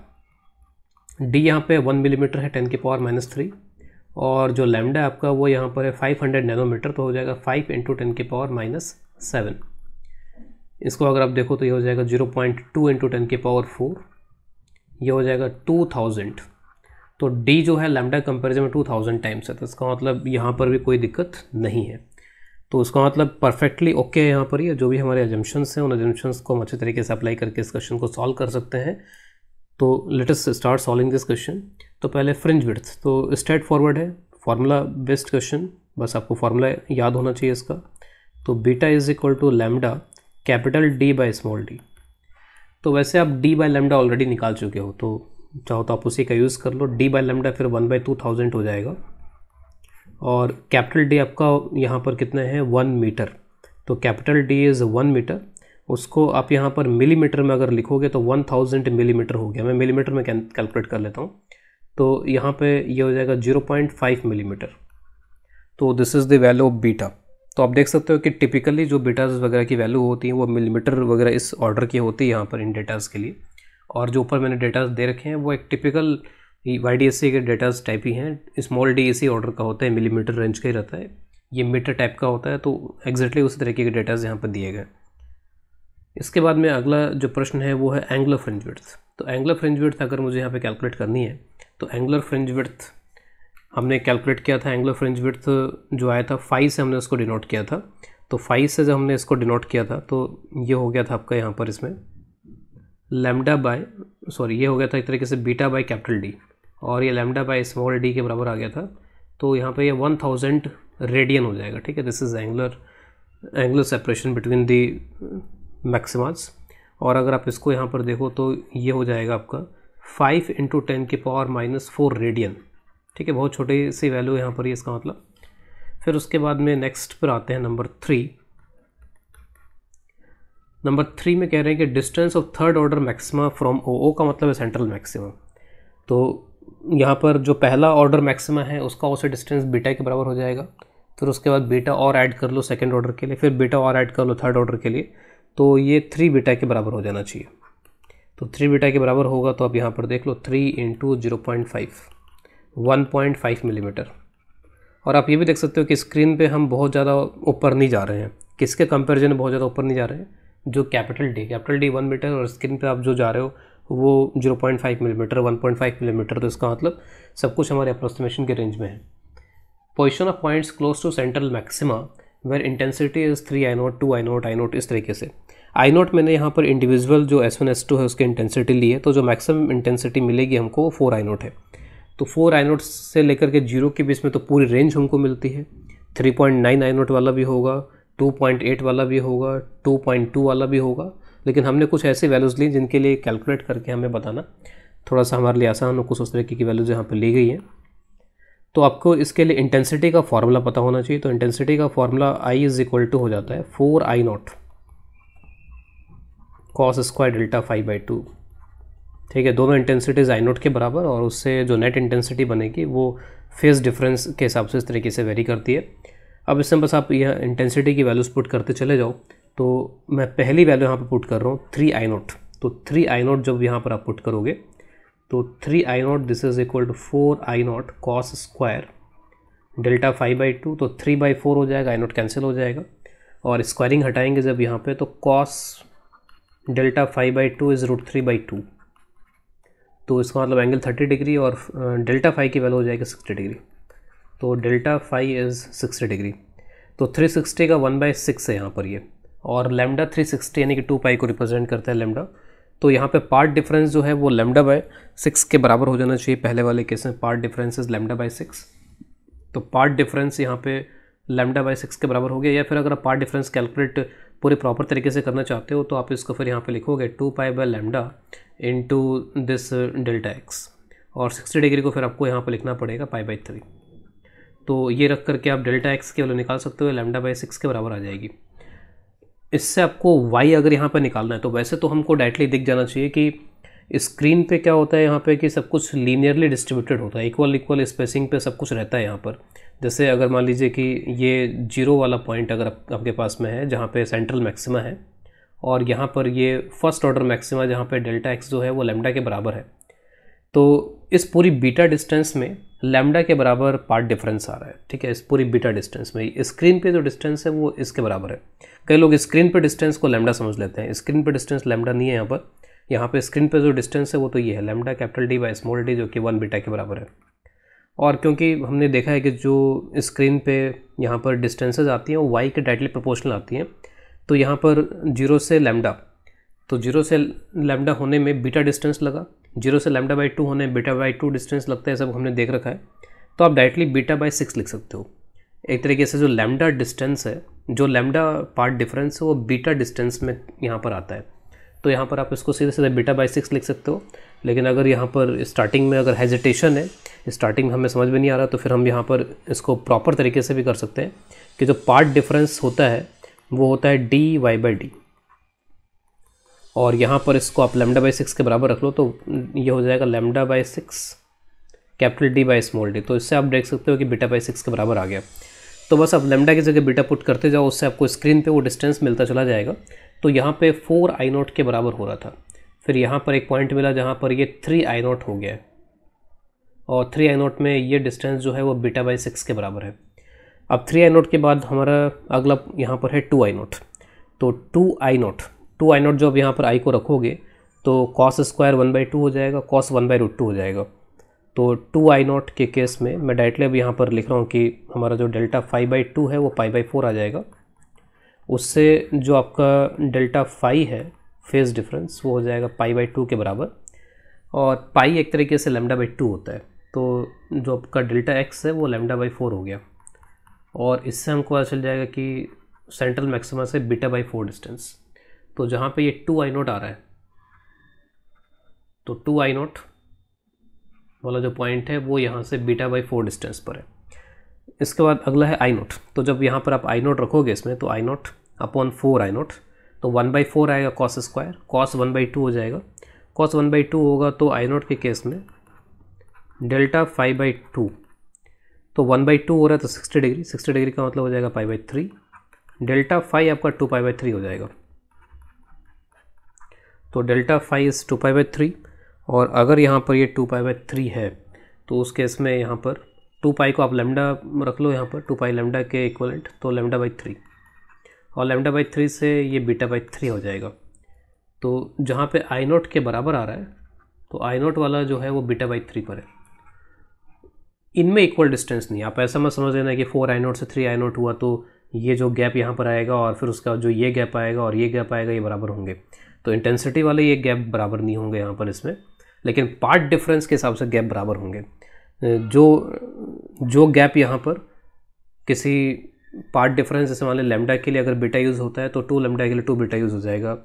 डी यहाँ पे वन मिलीमीटर है टेन के पावर माइनस थ्री और जो लेमडा आपका वो यहाँ पर है 500 नैनोमीटर तो हो जाएगा 5 इंटू टेन के पावर माइनस सेवन इसको अगर आप देखो तो ये हो जाएगा 0.2 पॉइंट टू इंटू टेन के पावर फोर ये हो जाएगा 2000 तो डी जो है लेमडा कंपेरिजन में 2000 टाइम्स है तो इसका मतलब यहाँ पर भी कोई दिक्कत नहीं है तो इसका मतलब परफेक्टली ओके है यहाँ पर ये जो भी हमारे एजम्पन्स हैं उन एजम्पन्स को हम अच्छे तरीके से अप्लाई करके इस क्वेश्चन को सॉल्व कर सकते हैं तो latest start solving this question तो पहले फ्रिंज विड्थ तो स्ट्रेट फॉरवर्ड है फार्मूला बेस्ड क्वेश्चन बस आपको फार्मूला याद होना चाहिए इसका तो beta is equal to lambda capital D by small D तो वैसे आप डी बाय लेमडा ऑलरेडी निकाल चुके हो तो चाहो तो आप उसी का यूज़ कर लो डी बाय लेमडा फिर वन बाई टू थाउजेंड हो जाएगा और कैपिटल डी आपका यहाँ पर कितने हैं वन मीटर तो capital D is one metre उसको आप यहाँ पर मिलीमीटर में अगर लिखोगे तो वन थाउजेंड मिलीमीटर हो गया मैं मिलीमीटर में कैलकुलेट कर लेता हूँ तो यहाँ पे ये हो जाएगा 0.5 मिलीमीटर तो this is the value of beta तो आप देख सकते हो कि टिपिकली जो बीटाज वगैरह की वैल्यू होती हैं वो मिलीमीटर वगैरह इस ऑर्डर की होती है यहाँ पर इन डेटाज़ के लिए और जो ऊपर मैंने डेटाज दे रखे हैं वो एक टिपिकल वाई डी के डेटाज टाइप ही हैं स्मॉल डी ऑर्डर का होता है मिलीमीटर रेंज का ही रहता है ये मीटर टाइप का होता है तो एग्जैक्टली उसी तरीके के डेटाज यहाँ पर दिए गए इसके बाद में अगला जो प्रश्न है वो है एंगुलर फ्रिंज विड्थ तो एंगुलर फ्रिंज विड्थ अगर मुझे यहाँ पे कैलकुलेट करनी है तो एंगुलर फ्रिंज विड्थ हमने कैलकुलेट किया था एंगुलर फ्रिंज विड्थ जो आया था फाइव से हमने उसको डिनोट किया था तो फाइव से जब हमने इसको डिनोट किया था तो ये हो गया था आपका यहाँ पर इसमें लेमडा बाय सॉरी ये हो गया था एक तरीके से बीटा बाय कैपिटल डी और ये लेमडा बाय स्मॉल डी के बराबर आ गया था तो यहाँ पर यह वन थाउजेंड रेडियन हो जाएगा ठीक है this is angular angular separation between the maximas और अगर आप इसको यहाँ पर देखो तो ये हो जाएगा आपका फाइव इंटू टेन के पावर माइनस फोर रेडियन ठीक है बहुत छोटी सी वैल्यू यहाँ पर ही इसका मतलब फिर उसके बाद में नेक्स्ट पर आते हैं नंबर थ्री नंबर थ्री में कह रहे हैं कि distance of third order maxima from O O का मतलब है सेंट्रल मैक्सिमा तो यहाँ पर जो पहला ऑर्डर मैक्सिमा है उसका ओसे डिस्टेंस बीटा के बराबर हो जाएगा फिर उसके बाद बीटा और ऐड कर लो सेकेंड ऑर्डर के लिए फिर बीटा और ऐड कर लो थर्ड ऑर्डर के लिए तो ये थ्री बीटा के बराबर हो जाना चाहिए तो थ्री बीटा के बराबर होगा तो आप यहाँ पर देख लो three into zero point five one point five millimetre और आप ये भी देख सकते हो कि स्क्रीन पे हम बहुत ज़्यादा ऊपर नहीं जा रहे हैं किसके कंपेरिजन में बहुत ज़्यादा ऊपर नहीं जा रहे हैं जो capital D capital D one metre और स्क्रीन पे आप जो जा रहे हो वो zero point five millimetre one point five millimetre तो इसका मतलब सब कुछ हमारे अप्रोक्सीमेशन के रेंज में है position of points close to central maxima where intensity is three I note two I note I note इस तरीके से आई नोट मैंने यहाँ पर इंडिविजुअल जो एस वन एस टू है उसकी इंटेंसिटी ली है तो जो मैक्सिमम इंटेंसिटी मिलेगी हमको वो फोर आई नोट है तो फोर आई नोट से लेकर के जीरो के बीच में तो पूरी रेंज हमको मिलती है three point nine I not वाला भी होगा टू पॉइंट एट वाला भी होगा टू पॉइंट टू वाला भी होगा लेकिन हमने कुछ ऐसे वैल्यूज़ ली जिनके लिए कैलकुलेट करके हमें बताना थोड़ा सा हमारे लिए आसान हो कुछ उस तरीके की वैल्यूज़ यहाँ पर ली गई हैं तो आपको इसके लिए इंटेंसिटी का फॉर्मूला पता होना चाहिए तो इंटेंसिटी का formula I is equal to हो जाता है four I not cos square delta phi by two ठीक है दोनों इंटेंसिटीज़ आई नोट के बराबर और उससे जो नेट इंटेंसिटी बनेगी वो फेस डिफरेंस के हिसाब से इस तरीके से वेरी करती है अब इसमें बस आप यह इंटेंसिटी की वैल्यूज़ पुट करते चले जाओ तो मैं पहली वैल्यू यहाँ पर पुट कर रहा हूँ थ्री आई नोट तो थ्री आई नॉट जब यहाँ पर आप पुट करोगे तो three I not this is equal to four I not cos square delta phi by two तो थ्री बाई फोर हो जाएगा आई नॉट कैंसिल हो जाएगा और स्क्वायरिंग हटाएंगे जब यहाँ पे तो cos delta phi by two is root three by two तो इसका मतलब एंगल थर्टी डिग्री और डेल्टा फाइव की वैल्यू हो जाएगी सिक्सटी डिग्री तो delta phi is sixty degree तो थ्री सिक्सटी का वन बाई सिक्स है यहाँ पर ये और लेमडा थ्री सिक्सटी यानी कि टू पाई को रिप्रेजेंट करता है लेमडा तो यहाँ पे पार्ट डिफरेंस जो है वो लेमडा बाय सिक्स के बराबर हो जाना चाहिए पहले वाले केस में path difference is lambda by six तो पार्ट डिफरेंस यहाँ पे लेमडा बाय सिक्स के बराबर हो गया या फिर अगर आप पार्ट डिफरेंस कैलकुलेट पूरे प्रॉपर तरीके से करना चाहते हो तो आप इसको फिर यहाँ पे लिखोगे two pi by lambda in this delta x और सिक्सटी डिग्री को फिर आपको यहाँ पर लिखना पड़ेगा पाई बाई थ्री तो ये रख करके आप डेल्टा एक्स के वैल्यू निकाल सकते हो लेमडा बाई सिक्स के बराबर आ जाएगी इससे आपको वाई अगर यहाँ पर निकालना है तो वैसे तो हमको डायरेक्टली दिख जाना चाहिए कि स्क्रीन पे क्या होता है यहाँ पे कि सब कुछ लीनियरली डिस्ट्रीब्यूटेड होता है इक्वल इक्वल स्पेसिंग पे सब कुछ रहता है यहाँ पर जैसे अगर मान लीजिए कि ये जीरो वाला पॉइंट अगर आप, आपके पास में है जहाँ पे सेंट्रल मैक्सिमा है और यहाँ पर ये फर्स्ट ऑर्डर मैक्सिमा जहाँ पे डेल्टा एक्स जो है वो लेमडा के बराबर है तो इस पूरी बीटा डिस्टेंस में लेमडा के बराबर पार्ट डिफरेंस आ रहा है ठीक है इस पूरी बीटा डिस्टेंस में स्क्रीन पे जो डिस्टेंस है वो इसके बराबर है कई लोग स्क्रीन पे डिस्टेंस को लेमडा समझ लेते हैं स्क्रीन पे डिस्टेंस लैमडा नहीं है यहाँ पर यहाँ पे स्क्रीन पे जो डिस्टेंस है वो तो ये है lambda capital D by small d जो कि वन बीटा के बराबर है और क्योंकि हमने देखा है कि जो स्क्रीन पे यहाँ पर डिस्टेंसेज आती हैं वो वाई के डायरेक्टली प्रोपोर्शनल आती हैं तो यहाँ पर जीरो से लेमडा तो जीरो से लेमडा होने में बीटा डिस्टेंस लगा जीरो से लेमडा बाई टू होने बीटा बाई टू डिस्टेंस लगता है सब हमने देख रखा है तो आप डायरेक्टली बीटा बाई सिक्स लिख सकते हो एक तरीके से जो लेमडा डिस्टेंस है जो लेमडा पार्ट डिफरेंस है वो बीटा डिस्टेंस में यहाँ पर आता है तो यहाँ पर आप इसको सीधे सीधे बीटा बाई सिक्स लिख सकते हो लेकिन अगर यहाँ पर स्टार्टिंग में अगर हेजिटेशन है स्टार्टिंग में हमें समझ में नहीं आ रहा तो फिर हम यहाँ पर इसको प्रॉपर तरीके से भी कर सकते हैं कि जो पार्ट डिफरेंस होता है वो होता है डी वाई बाई डी और यहाँ पर इसको आप लेमडा बाई सिक्स के बराबर रख लो तो ये हो जाएगा lambda by six capital D by small D तो इससे आप देख सकते हो कि बीटा बाई सिक्स के बराबर आ गया तो बस आप लेमडा की जगह बीटा पुट करते जाओ उससे आपको स्क्रीन पे वो डिस्टेंस मिलता चला जाएगा तो यहाँ पे फोर आई नोट के बराबर हो रहा था फिर यहाँ पर एक पॉइंट मिला जहाँ पर ये थ्री आई नोट हो गया है और थ्री आई नोट में ये डिस्टेंस जो है वो बीटा बाई सिक्स के बराबर है अब थ्री आई नोट के बाद हमारा अगला यहाँ पर है टू आई नोट तो two I note two I not जो अब यहाँ पर आई को रखोगे तो cos square one by two हो जाएगा cos one by root two हो जाएगा तो टू आई नॉट के केस में मैं डायरेक्टली अब यहाँ पर लिख रहा हूँ कि हमारा जो डेल्टा फाइव बाई टू है वो पाई बाई फोर आ जाएगा उससे जो आपका डेल्टा फाइव है फेज़ डिफरेंस वो हो जाएगा पाई बाई टू के बराबर और पाई एक तरीके से लेमडा बाई टू होता है तो जो आपका डेल्टा एक्स है वो लेमडा बाई फोर हो गया और इससे हमको पता चल जाएगा कि सेंट्रल मैक्सिमा से बीटा बाई फोर डिस्टेंस तो जहाँ पे ये टू आई नोट आ रहा है तो टू आई नोट वाला जो पॉइंट है वो यहाँ से बीटा बाई फोर डिस्टेंस पर है इसके बाद अगला है आई नोट तो जब यहाँ पर आप आई नोट रखोगे इसमें तो I not upon four I not तो वन बाई फोर आएगा cos square cos one by two हो जाएगा कॉस वन बाई टू होगा तो आई नोट के केस में डेल्टा फाइव बाई टू तो वन बाई टू हो रहा है तो सिक्सटी डिग्री सिक्सटी डिग्री का मतलब हो जाएगा pi by three delta phi आपका टू पाई बाई थ्री हो जाएगा तो delta phi is two pi by three और अगर यहाँ पर ये टू पाई बाई थ्री है तो उस केस में यहाँ पर टू पाई को आप लेमडा रख लो यहाँ पर टू पाई लेमडा के इक्वलेंट तो लेमडा बाई थ्री और लेमडा बाई थ्री से ये बीटा बाई थ्री हो जाएगा तो जहाँ पे आई नोट के बराबर आ रहा है तो आई नोट वाला जो है वो बीटा बाई थ्री पर है इनमें इक्वल डिस्टेंस नहीं आप ऐसा मत समझ लेना कि फोर आई नोट से थ्री आई नोट हुआ तो ये जो गैप यहाँ पर आएगा और फिर उसका जो ये गैप आएगा और ये गैप आएगा ये बराबर होंगे तो इंटेंसिटी वाले ये गैप बराबर नहीं होंगे यहाँ पर इसमें लेकिन पार्ट डिफरेंस के हिसाब से गैप बराबर होंगे जो जो गैप यहाँ पर किसी पार्ट डिफरेंस जैसे मान लें लेमडा के लिए अगर बीटा यूज़ होता है तो टू लेमडा के लिए टू बीटा यूज़ हो जाएगा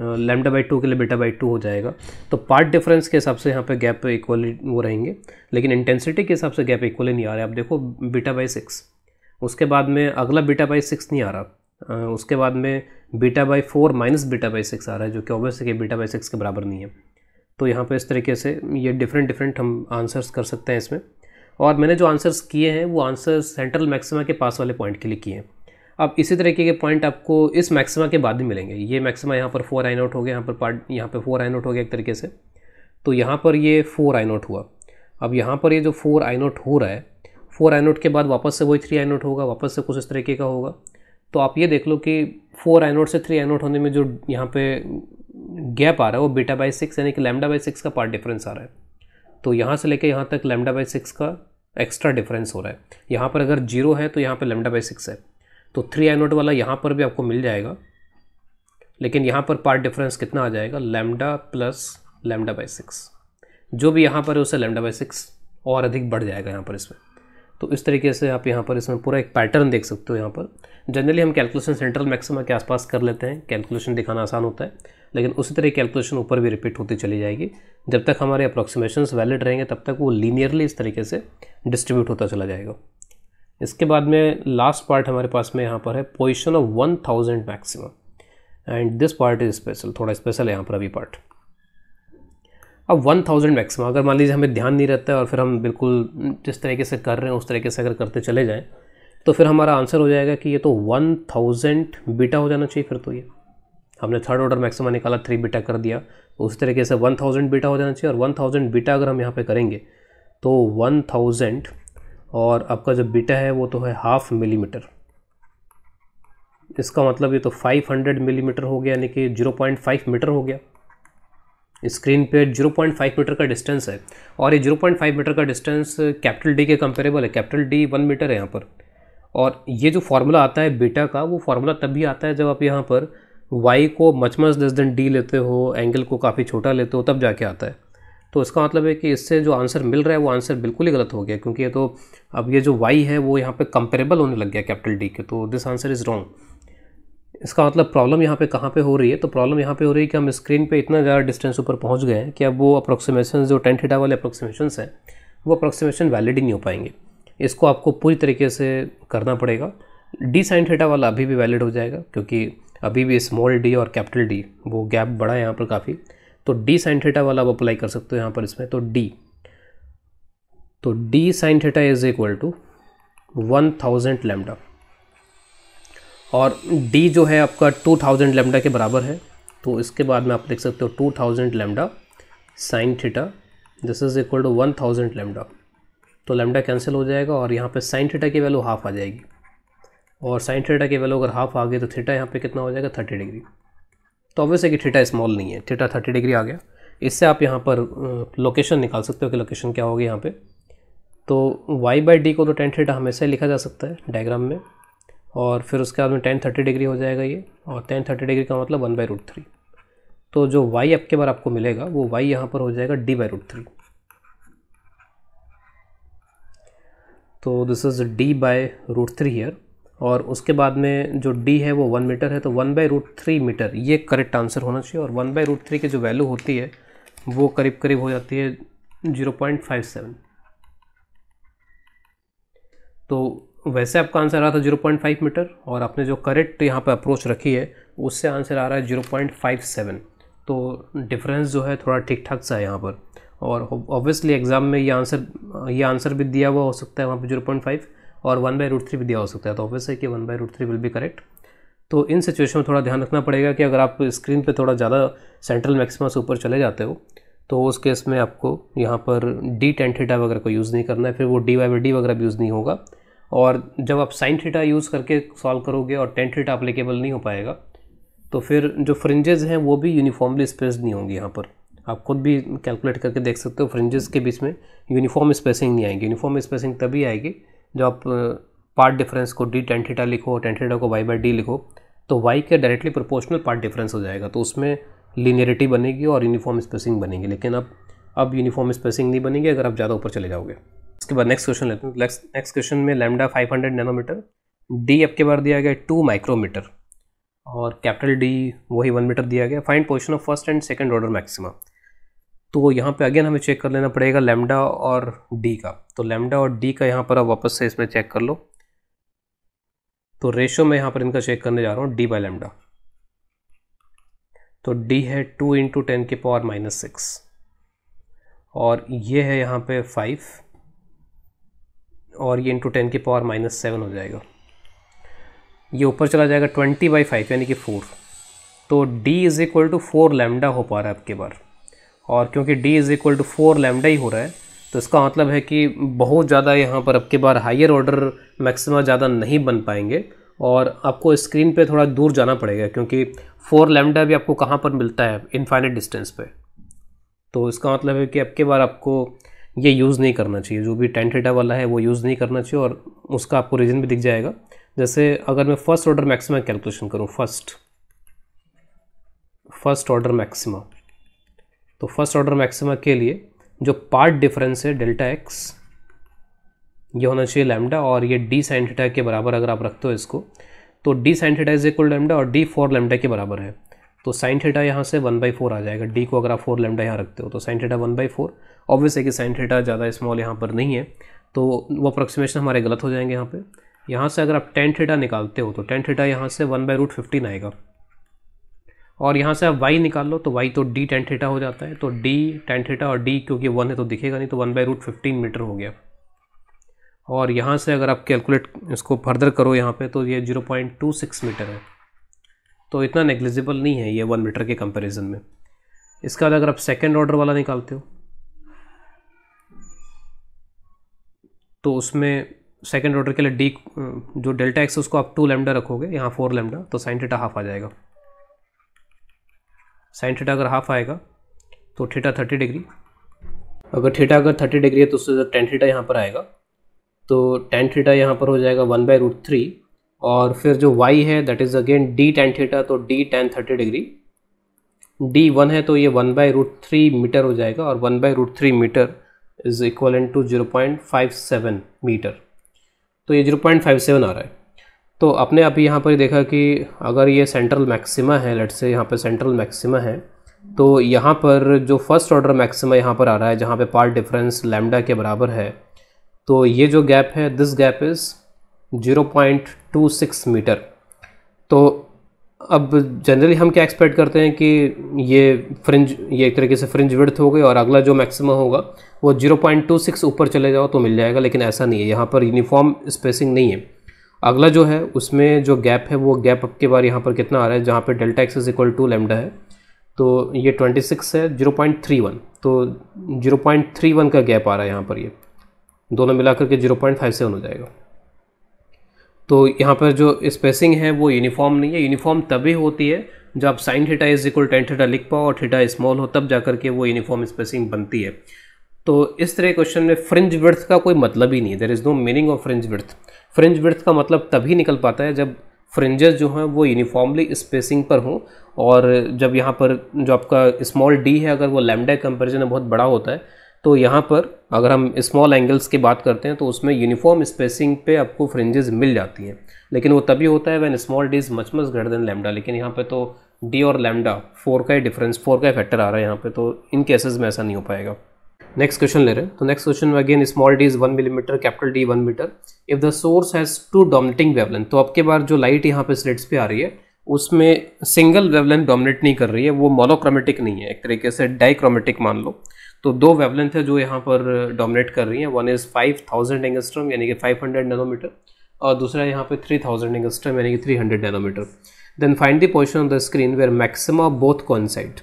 लेमडा बाई टू के लिए बीटा बाई टू हो जाएगा तो पार्ट डिफरेंस के हिसाब से यहाँ पे गैप इक्वली वो रहेंगे लेकिन इंटेंसिटी के हिसाब से गैप इक्वली नहीं आ रहा है आप देखो बीटा बाई सिक्स उसके बाद में अगला बीटा बाई सिक्स नहीं आ रहा उसके बाद में beta by four minus beta by six आ रहा है जो कि ऑब्वियस है कि बीटा बाई सिक्स के बराबर नहीं है तो यहाँ पे इस तरीके से ये डिफरेंट डिफरेंट हम आंसर्स कर सकते हैं इसमें और मैंने जो आंसर्स किए हैं वो आंसर्स सेंट्रल मैक्सिमा के पास वाले पॉइंट के लिए किए हैं अब इसी तरीके के पॉइंट आपको इस मैक्सिमा के बाद ही मिलेंगे ये मैक्सिमा यहाँ पर फोर आई नोट हो गया यहाँ पर पार्ट यहाँ पर फोर आई नोट हो गया एक तरीके से तो यहाँ पर ये फोर आई नोट हुआ अब यहाँ पर ये जो फोर आई नोट हो रहा है फोर आई नोट के बाद वापस से वही थ्री आई नोट होगा वापस से कुछ इस तरीके का होगा तो आप ये देख लो कि फोर एनोड से थ्री एनोड होने में जो यहाँ पे गैप आ रहा है वो बीटा बाई सिक्स यानी कि लेमडा बाई सिक्स का पार्ट डिफरेंस आ रहा है तो यहाँ से लेकर यहाँ तक लेमडा बाई सिक्स का एक्स्ट्रा डिफरेंस हो रहा है यहाँ पर अगर जीरो है तो यहाँ पर लेमडा बाई सिक्स है तो थ्री एनोड वाला यहाँ पर भी आपको मिल जाएगा लेकिन यहाँ पर पार्ट डिफरेंस कितना आ जाएगा lambda plus lambda by six जो भी यहाँ पर है उसे लेमडा बाई सिक्स और अधिक बढ़ जाएगा यहाँ पर इसमें तो इस तरीके से आप यहाँ पर इसमें पूरा एक पैटर्न देख सकते हो यहाँ पर जनरली हम कैलकुलेशन सेंट्रल मैक्सिमा के आसपास कर लेते हैं कैलकुलेशन दिखाना आसान होता है लेकिन उसी तरह कैलकुलेशन ऊपर भी रिपीट होती चली जाएगी जब तक हमारे अप्रॉक्सीमेशन वैलिड रहेंगे तब तक वो लीनियरली इस तरीके से डिस्ट्रीब्यूट होता चला जाएगा इसके बाद में लास्ट पार्ट हमारे पास में यहाँ पर है position of one thousand maximum and this part is special थोड़ा स्पेशल है यहाँ पर अभी पार्ट अब वन थाउजेंड मैक्सिमम अगर मान लीजिए हमें ध्यान नहीं रहता है और फिर हम बिल्कुल जिस तरीके से कर रहे हैं उस तरीके से अगर करते चले जाएँ तो फिर हमारा आंसर हो जाएगा कि ये तो वन थाउजेंड बीटा हो जाना चाहिए फिर तो ये हमने थर्ड ऑर्डर मैक्सिमा निकाला थ्री बीटा कर दिया तो उस तरीके से वन थाउजेंड बीटा हो जाना चाहिए और वन थाउजेंड बीटा अगर हम यहाँ पर करेंगे तो वन थाउजेंड और आपका जो बीटा है वो तो है हाफ मिलीमीटर इसका मतलब ये तो फाइव हंड्रेड मिलीमीटर हो गया यानी कि जीरो पॉइंट फाइव मीटर हो गया स्क्रीन पे 0.5 मीटर का डिस्टेंस है और ये 0.5 मीटर का डिस्टेंस कैपिटल डी के कंपेरेबल है कैपिटल डी वन मीटर है यहाँ पर और ये जो फार्मूला आता है बीटा का वो फार्मूला तब भी आता है जब आप यहाँ पर वाई को मच मच दस दिन डी लेते हो एंगल को काफ़ी छोटा लेते हो तब जाके आता है तो इसका मतलब है कि इससे जो आंसर मिल रहा है वो आंसर बिल्कुल ही गलत हो गया क्योंकि ये तो अब ये जो वाई है वो यहाँ पर कंपेरेबल होने लग गया कैपिटल डी के तो दिस आंसर इज़ रॉन्ग इसका मतलब प्रॉब्लम यहाँ पे कहाँ पे हो रही है तो प्रॉब्लम यहाँ पे हो रही है कि हम स्क्रीन पे इतना ज़्यादा डिस्टेंस ऊपर पहुँच गए हैं कि अब वो अप्रोक्सीमेशन जो टेन थीटा वाले अप्रोक्सीमेशन हैं वो अप्रोक्सीमेशन वैलिड ही नहीं हो पाएंगे इसको आपको पूरी तरीके से करना पड़ेगा डी साइन थीटा वाला अभी भी वैलिड हो जाएगा क्योंकि अभी भी स्मॉल डी और कैपिटल डी वो गैप बड़ा है यहाँ पर काफ़ी तो डी साइन थीटा वाला आप अप्लाई कर सकते हो यहाँ पर इसमें तो डी तो D sine theta is equal to one thousand lambda और डी जो है आपका टू थाउजेंड लेमडा के बराबर है तो इसके बाद में आप लिख सकते हो two thousand lambda sine theta this is equal to one thousand lambda तो लेमडा कैंसिल हो जाएगा और यहाँ पे साइन थीटा की वैल्यू हाफ आ जाएगी और साइन थीटा की वैल्यू अगर हाफ आ गई तो थीटा यहाँ पे कितना हो जाएगा थर्टी डिग्री तो ऑब्वियस है कि थीटा स्मॉल नहीं है थीटा थर्टी डिग्री आ गया इससे आप यहाँ पर लोकेशन निकाल सकते हो कि लोकेशन क्या होगी यहाँ पर तो वाई बाई डी को तो टेन थीटा हमेशा ही लिखा जा सकता है डायग्राम में और फिर उसके बाद में टेन थर्टी डिग्री हो जाएगा ये और टेन थर्टी डिग्री का मतलब वन बाई रूट थ्री तो जो वाई आपके बार आपको मिलेगा वो वाई यहाँ पर हो जाएगा डी बाई रूट थ्री तो this is d by root three here और उसके बाद में जो डी है वो वन मीटर है तो one by root three metre ये करेक्ट आंसर होना चाहिए और वन बाई रूट थ्री की जो वैल्यू होती है वो करीब करीब हो जाती है ज़ीरो पॉइंट फाइव सेवन तो वैसे आपका आंसर आ रहा था जीरो पॉइंट फाइव मीटर और आपने जो करेक्ट यहाँ पर अप्रोच रखी है उससे आंसर आ रहा है जीरो पॉइंट फाइव सेवन तो डिफरेंस जो है थोड़ा ठीक ठाक सा है यहाँ पर और ऑब्वियसली एग्ज़ाम में ये आंसर ये आंसर भी दिया हुआ हो सकता है वहाँ पर जीरो पॉइंट फाइव और वन बाई रूट थ्री भी दिया हो सकता है तो ऑब्वियस है कि one by root three will भी करेक्ट तो इन सिचुएशन में थोड़ा ध्यान रखना पड़ेगा कि अगर आप स्क्रीन पर थोड़ा ज़्यादा सेंट्रल मैक्सिमम से ऊपर चले जाते हो तो उस केस में आपको यहाँ पर डी टेन वगैरह को यूज़ नहीं करना है फिर वो डी वाई बाई डी वगैरह भी यूज़ नहीं होगा और जब आप साइन थीटा यूज़ करके सॉल्व करोगे और टेन थीटा अप्लीकेबल नहीं हो पाएगा तो फिर जो फ्रिंजेस हैं वो भी यूनिफॉर्मली स्पेस नहीं होंगी यहाँ पर आप खुद भी कैलकुलेट करके देख सकते हो फ्रिंजेस के बीच में यूनिफॉर्म स्पेसिंग नहीं आएगी यूनिफॉर्म स्पेसिंग तभी आएगी जब आप पार्ट डिफरेंस को डी टेन थीटा लिखो टेन थीटा को वाई बाई डी लिखो तो वाई के डायरेक्टली प्रोपोर्शनल पार्ट डिफरेंस हो जाएगा तो उसमें लीनियरिटी बनेगी और यूनिफॉर्म स्पेसिंग बनेगी लेकिन अब अब यूनिफॉर्म स्पेसिंग नहीं बनेगी अगर आप ज़्यादा ऊपर चले जाओगे इसके बाद नेक्स्ट क्वेश्चन लेते हैं नेक्स्ट क्वेश्चन में लेमडा 500 नैनोमीटर डी आपके बार दिया गया टू माइक्रोमीटर और कैपिटल डी वही वन मीटर दिया गया find position of first and second order maximum तो यहाँ पे अगेन हमें चेक कर लेना पड़ेगा लेमडा और डी का तो लेमडा और डी का यहाँ पर आप वापस से इसमें चेक कर लो तो रेशो में यहाँ पर इनका चेक करने जा रहा हूँ डी बाय लेमडा तो डी है टू इंटू टेन के पावर माइनस सिक्स और ये है यहाँ पे फाइव और ये इंटू टेन के पावर माइनस सेवन हो जाएगा ये ऊपर चला जाएगा ट्वेंटी बाई फाइव यानी कि फोर तो d is equal to four lambda हो पा रहा है आपके बार और क्योंकि d is equal to four lambda ही हो रहा है तो इसका मतलब है कि बहुत ज़्यादा यहाँ पर आपके बार हायर ऑर्डर मैक्सिमा ज़्यादा नहीं बन पाएंगे और आपको स्क्रीन पे थोड़ा दूर जाना पड़ेगा क्योंकि फोर लेमडा भी आपको कहाँ पर मिलता है इनफाइनट डिस्टेंस पर तो इसका मतलब है कि आपके बार आपको ये यूज़ नहीं करना चाहिए जो भी टेन थीटा वाला है वो यूज़ नहीं करना चाहिए और उसका आपको रीज़न भी दिख जाएगा जैसे अगर मैं फ़र्स्ट ऑर्डर मैक्सिमा कैलकुलेशन करूँ फर्स्ट फर्स्ट ऑर्डर मैक्सिमा तो फर्स्ट ऑर्डर मैक्सिमा के लिए जो पार्ट डिफरेंस है डेल्टा एक्स ये होना चाहिए लैमडा और ये डी साइन थीटा के बराबर अगर आप रखते हो इसको तो D sine theta is equal lambda और डी फोर लैमडा के बराबर है तो साइन थीटा यहाँ से वन बाई फोर आ जाएगा डी को अगर आप फोर लेमडा यहाँ रखते हो तो sine theta one by four obvious है कि साइन थीटा ज़्यादा स्मॉल यहाँ पर नहीं है तो वो अप्रोक्सीमेशन हमारे गलत हो जाएंगे यहाँ पे यहाँ से अगर आप टेन थीटा निकालते हो तो टेन थीटा यहाँ से वन बाई रूट फिफ्टीन आएगा और यहाँ से आप वाई निकाल लो तो वाई तो डी टेन थीटा हो जाता है तो डी टेन थीटा और डी क्योंकि वन है तो दिखेगा नहीं तो one by root fifteen metre हो गया और यहाँ से अगर आप कैलकुलेट इसको फर्दर करो यहाँ पे तो ये zero point two six metre है तो इतना नेग्लिजिबल नहीं है ये वन मीटर के कंपैरिजन में इसके बाद अगर आप सेकेंड ऑर्डर वाला निकालते हो तो उसमें सेकेंड ऑर्डर के लिए डी जो डेल्टा एक्स उसको आप टू लेमडा रखोगे यहाँ फोर लेमडा तो साइन थीटा हाफ आ जाएगा साइन थीटा अगर हाफ आएगा तो थीटा थर्टी डिग्री अगर थीटा अगर थर्टी डिग्री है तो उससे टेन थीटा यहाँ पर आएगा तो टेन थीटा यहाँ पर हो जाएगा वन बाय रूट थ्री और फिर जो y है that is again d tan theta तो d tan 30 degree d one है तो ये one by root three metre हो जाएगा और one by root three metre is equal to zero point five seven metre तो ये जीरो पॉइंट फाइव सेवन आ रहा है तो आपने अभी यहाँ पर देखा कि अगर ये सेंट्रल मैक्सिमा है लेट से यहाँ पर सेंट्रल मैक्सिमा है तो यहाँ पर जो फर्स्ट ऑर्डर मैक्सिमा यहाँ पर आ रहा है जहाँ पे पार्ट डिफरेंस लैमडा के बराबर है तो ये जो गैप है दिस गैप इज़ 0.26 मीटर तो अब जनरली हम क्या एक्सपेक्ट करते हैं कि ये फ्रिंज ये एक तरीके से फ्रिंज विड्थ हो गई और अगला जो मैक्सिमम होगा वो 0.26 ऊपर चले जाओ तो मिल जाएगा लेकिन ऐसा नहीं है यहाँ पर यूनिफॉर्म स्पेसिंग नहीं है अगला जो है उसमें जो गैप है वो गैप अब के बार यहाँ पर कितना आ रहा है जहाँ पर delta x is equal to lambda है तो ये 26 है 0.31 तो 0.31 का गैप आ रहा है यहाँ पर ये दोनों मिलाकर के 0.57 हो जाएगा तो यहाँ पर जो स्पेसिंग है वो यूनिफॉर्म नहीं है यूनिफॉर्म तभी होती है जब आप sine theta is equal to tan लिख पाओ और थीटा स्मॉल हो तब जाकर के वो यूनिफॉर्म स्पेसिंग बनती है तो इस तरह क्वेश्चन में फ्रिंज वर्थ का कोई मतलब ही नहीं है there is no meaning of fringe width fringe width का मतलब तभी निकल पाता है जब फ्रिंजेस जो हैं वो यूनिफॉर्मली स्पेसिंग पर हों और जब यहाँ पर जो आपका स्मॉल डी है अगर वो लेमडा कंपेरिजन में बहुत बड़ा होता है तो यहाँ पर अगर हम स्मॉल एंगल्स की बात करते हैं तो उसमें यूनिफॉर्म स्पेसिंग पे आपको फ्रिंजेस मिल जाती हैं लेकिन वो तभी होता है when small D is much much greater than lambda लेकिन यहाँ पे तो डी और लेमडा फोर का ही डिफरेंस फोर का फैक्टर आ रहा है यहाँ पे तो इन केसेज में ऐसा नहीं हो पाएगा नेक्स्ट क्वेश्चन ले रहे हैं तो नेक्स्ट क्वेश्चन में again small D is one millimetre capital D one metre if the source has two dominating wavelength तो आपके बार जो लाइट यहाँ पे स्लिट्स पे आ रही है उसमें सिंगल वेवलेंथ डोमिनेट नहीं कर रही है वो मोनोक्रोमेटिक नहीं है एक तरीके से डाइक्रोमेटिक मान लो तो दो वेवलेंथ है जो यहाँ पर डोमिनेट कर रही हैं one is five thousand angstrom यानी कि फाइव हंड्रेड नैनोमीटर और दूसरा यहाँ पर थ्री थाउजेंड एंगस्ट्रम यानी कि three hundred nanometre then find the position of the screen where maxima both coincide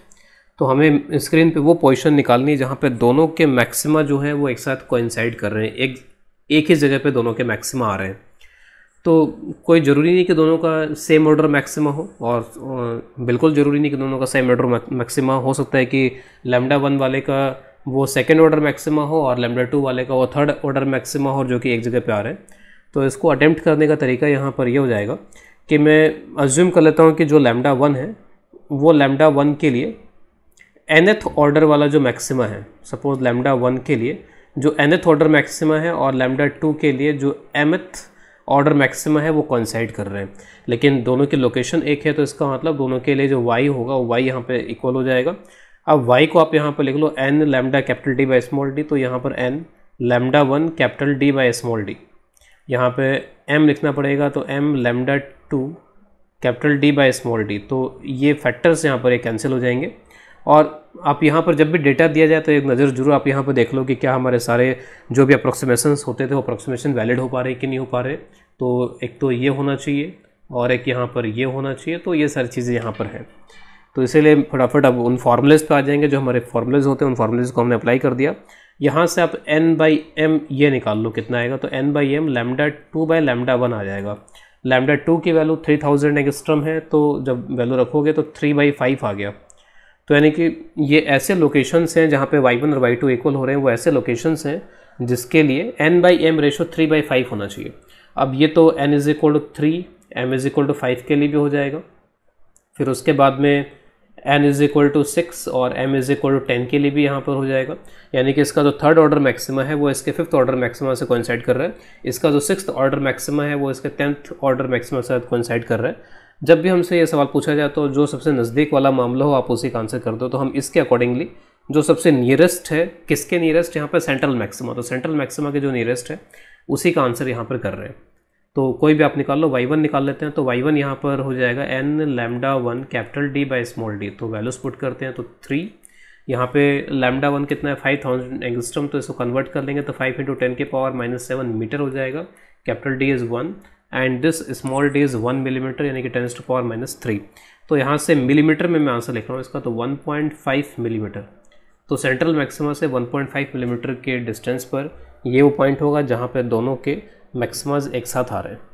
तो हमें स्क्रीन पे वो पोजिशन निकालनी है जहाँ पे दोनों के मैक्सिमा जो है वो एक साथ कोइंसाइड कर रहे हैं एक एक ही जगह पे दोनों के मैक्सिमा आ रहे हैं तो कोई ज़रूरी नहीं कि दोनों का सेम ऑर्डर मैक्सिमा हो और बिल्कुल ज़रूरी नहीं कि दोनों का सेम ऑर्डर मैक्सिमा हो सकता है कि लेमडा वन वाले का वो सेकेंड ऑर्डर मैक्सिमा हो और लेमडा टू वाले का वो थर्ड ऑर्डर मैक्सिमा हो जो कि एक जगह पे आ रहे हैं तो इसको अटैम्प्ट करने का तरीका यहाँ पर ये यह हो जाएगा कि मैं अज्यूम कर लेता हूँ कि जो लेमडा वन है वो लेमडा वन के लिए एनथ ऑर्डर वाला जो मैक्सिमा है सपोज लेमडा वन के लिए जो एनथ ऑर्डर मैक्सिमा है और लेमडा टू के लिए जो एमथ ऑर्डर मैक्सिमा है वो कॉन्साइड कर रहे हैं लेकिन दोनों की लोकेशन एक है तो इसका मतलब दोनों के लिए जो वाई होगा वो वाई यहाँ पर इक्वल हो जाएगा अब वाई को आप यहाँ पर लिख लो N lambda capital D by small D तो यहाँ पर N lambda one capital D by small D यहाँ पर एम लिखना पड़ेगा तो M lambda two capital D by small D तो ये फैक्टर्स यहाँ पर कैंसिल हो जाएंगे और आप यहाँ पर जब भी डेटा दिया जाए तो एक नज़र जरूर आप यहाँ पर देख लो कि क्या हमारे सारे जो भी अप्रोक्सीमेशन होते थे वो अप्रोक्सीमेशन वैलिड हो पा रहे कि नहीं हो पा रहे तो एक तो ये होना चाहिए और एक यहाँ पर ये होना चाहिए तो ये सारी चीज़ें यहाँ पर हैं तो इसीलिए फटाफट अब उन फार्मूलेज पर आ जाएंगे जो हमारे फार्मूलेज होते हैं उन फार्मूलेज को हमने अप्लाई कर दिया यहाँ से आप एन बाई एम ये निकाल लो कितना आएगा तो N by M lambda two by lambda one आ जाएगा लैमडा टू की वैल्यू थ्री थाउजेंड एक्स्ट्रम है तो जब वैल्यू रखोगे तो थ्री बाई फाइव आ गया तो यानी कि ये ऐसे लोकेशंस हैं जहाँ पे y1 और y2 इक्वल हो रहे हैं वो ऐसे लोकेशंस हैं जिसके लिए n by M ratio three by five होना चाहिए अब ये तो n is equal to three M is equal to five के लिए भी हो जाएगा फिर उसके बाद में N is equal to six और M is equal to ten के लिए भी यहाँ पर हो जाएगा यानी कि इसका जो थर्ड ऑर्डर मैक्सिमा है वो इसके फिफ्थ ऑर्डर मैक्सिमा से कोइंसाइड कर रहा है इसका जो सिक्स ऑर्डर मैक्सिमा है वो इसके टेंथ ऑर्डर मैक्सिमा से कोइंसाइड कर रहा है जब भी हमसे ये सवाल पूछा जाए तो जो सबसे नज़दीक वाला मामला हो आप उसी का आंसर कर दो तो हम इसके अकॉर्डिंगली जो सबसे नियरेस्ट है किसके नियरेस्ट यहाँ पर सेंट्रल मैक्सिमा तो सेंट्रल मैक्सिमा के जो नियरेस्ट है उसी का आंसर यहाँ पर कर रहे हैं तो कोई भी आप निकाल लो वाई वन निकाल लेते हैं तो वाई वन यहाँ पर हो जाएगा N lambda one capital D by small D तो वैल्यूज पुट करते हैं तो थ्री यहाँ पे लैमडा वन कितना है फाइव थाउजेंड एंगस्ट्रम तो इसको कन्वर्ट कर लेंगे तो फाइव इंटू टेन के पावर माइनस सेवन मीटर हो जाएगा capital D is one and this small D is one millimetre यानी कि ten to power minus three तो यहाँ से मिलीमीटर में मैं आंसर लिख रहा हूँ इसका तो वन पॉइंट फाइव मिलीमीटर तो सेंट्रल मैक्सिमा से वन पॉइंट फाइव मिलीमीटर के डिस्टेंस पर ये वो पॉइंट होगा जहाँ पर दोनों के मैक्सिमाज एक साथ आ रहे हैं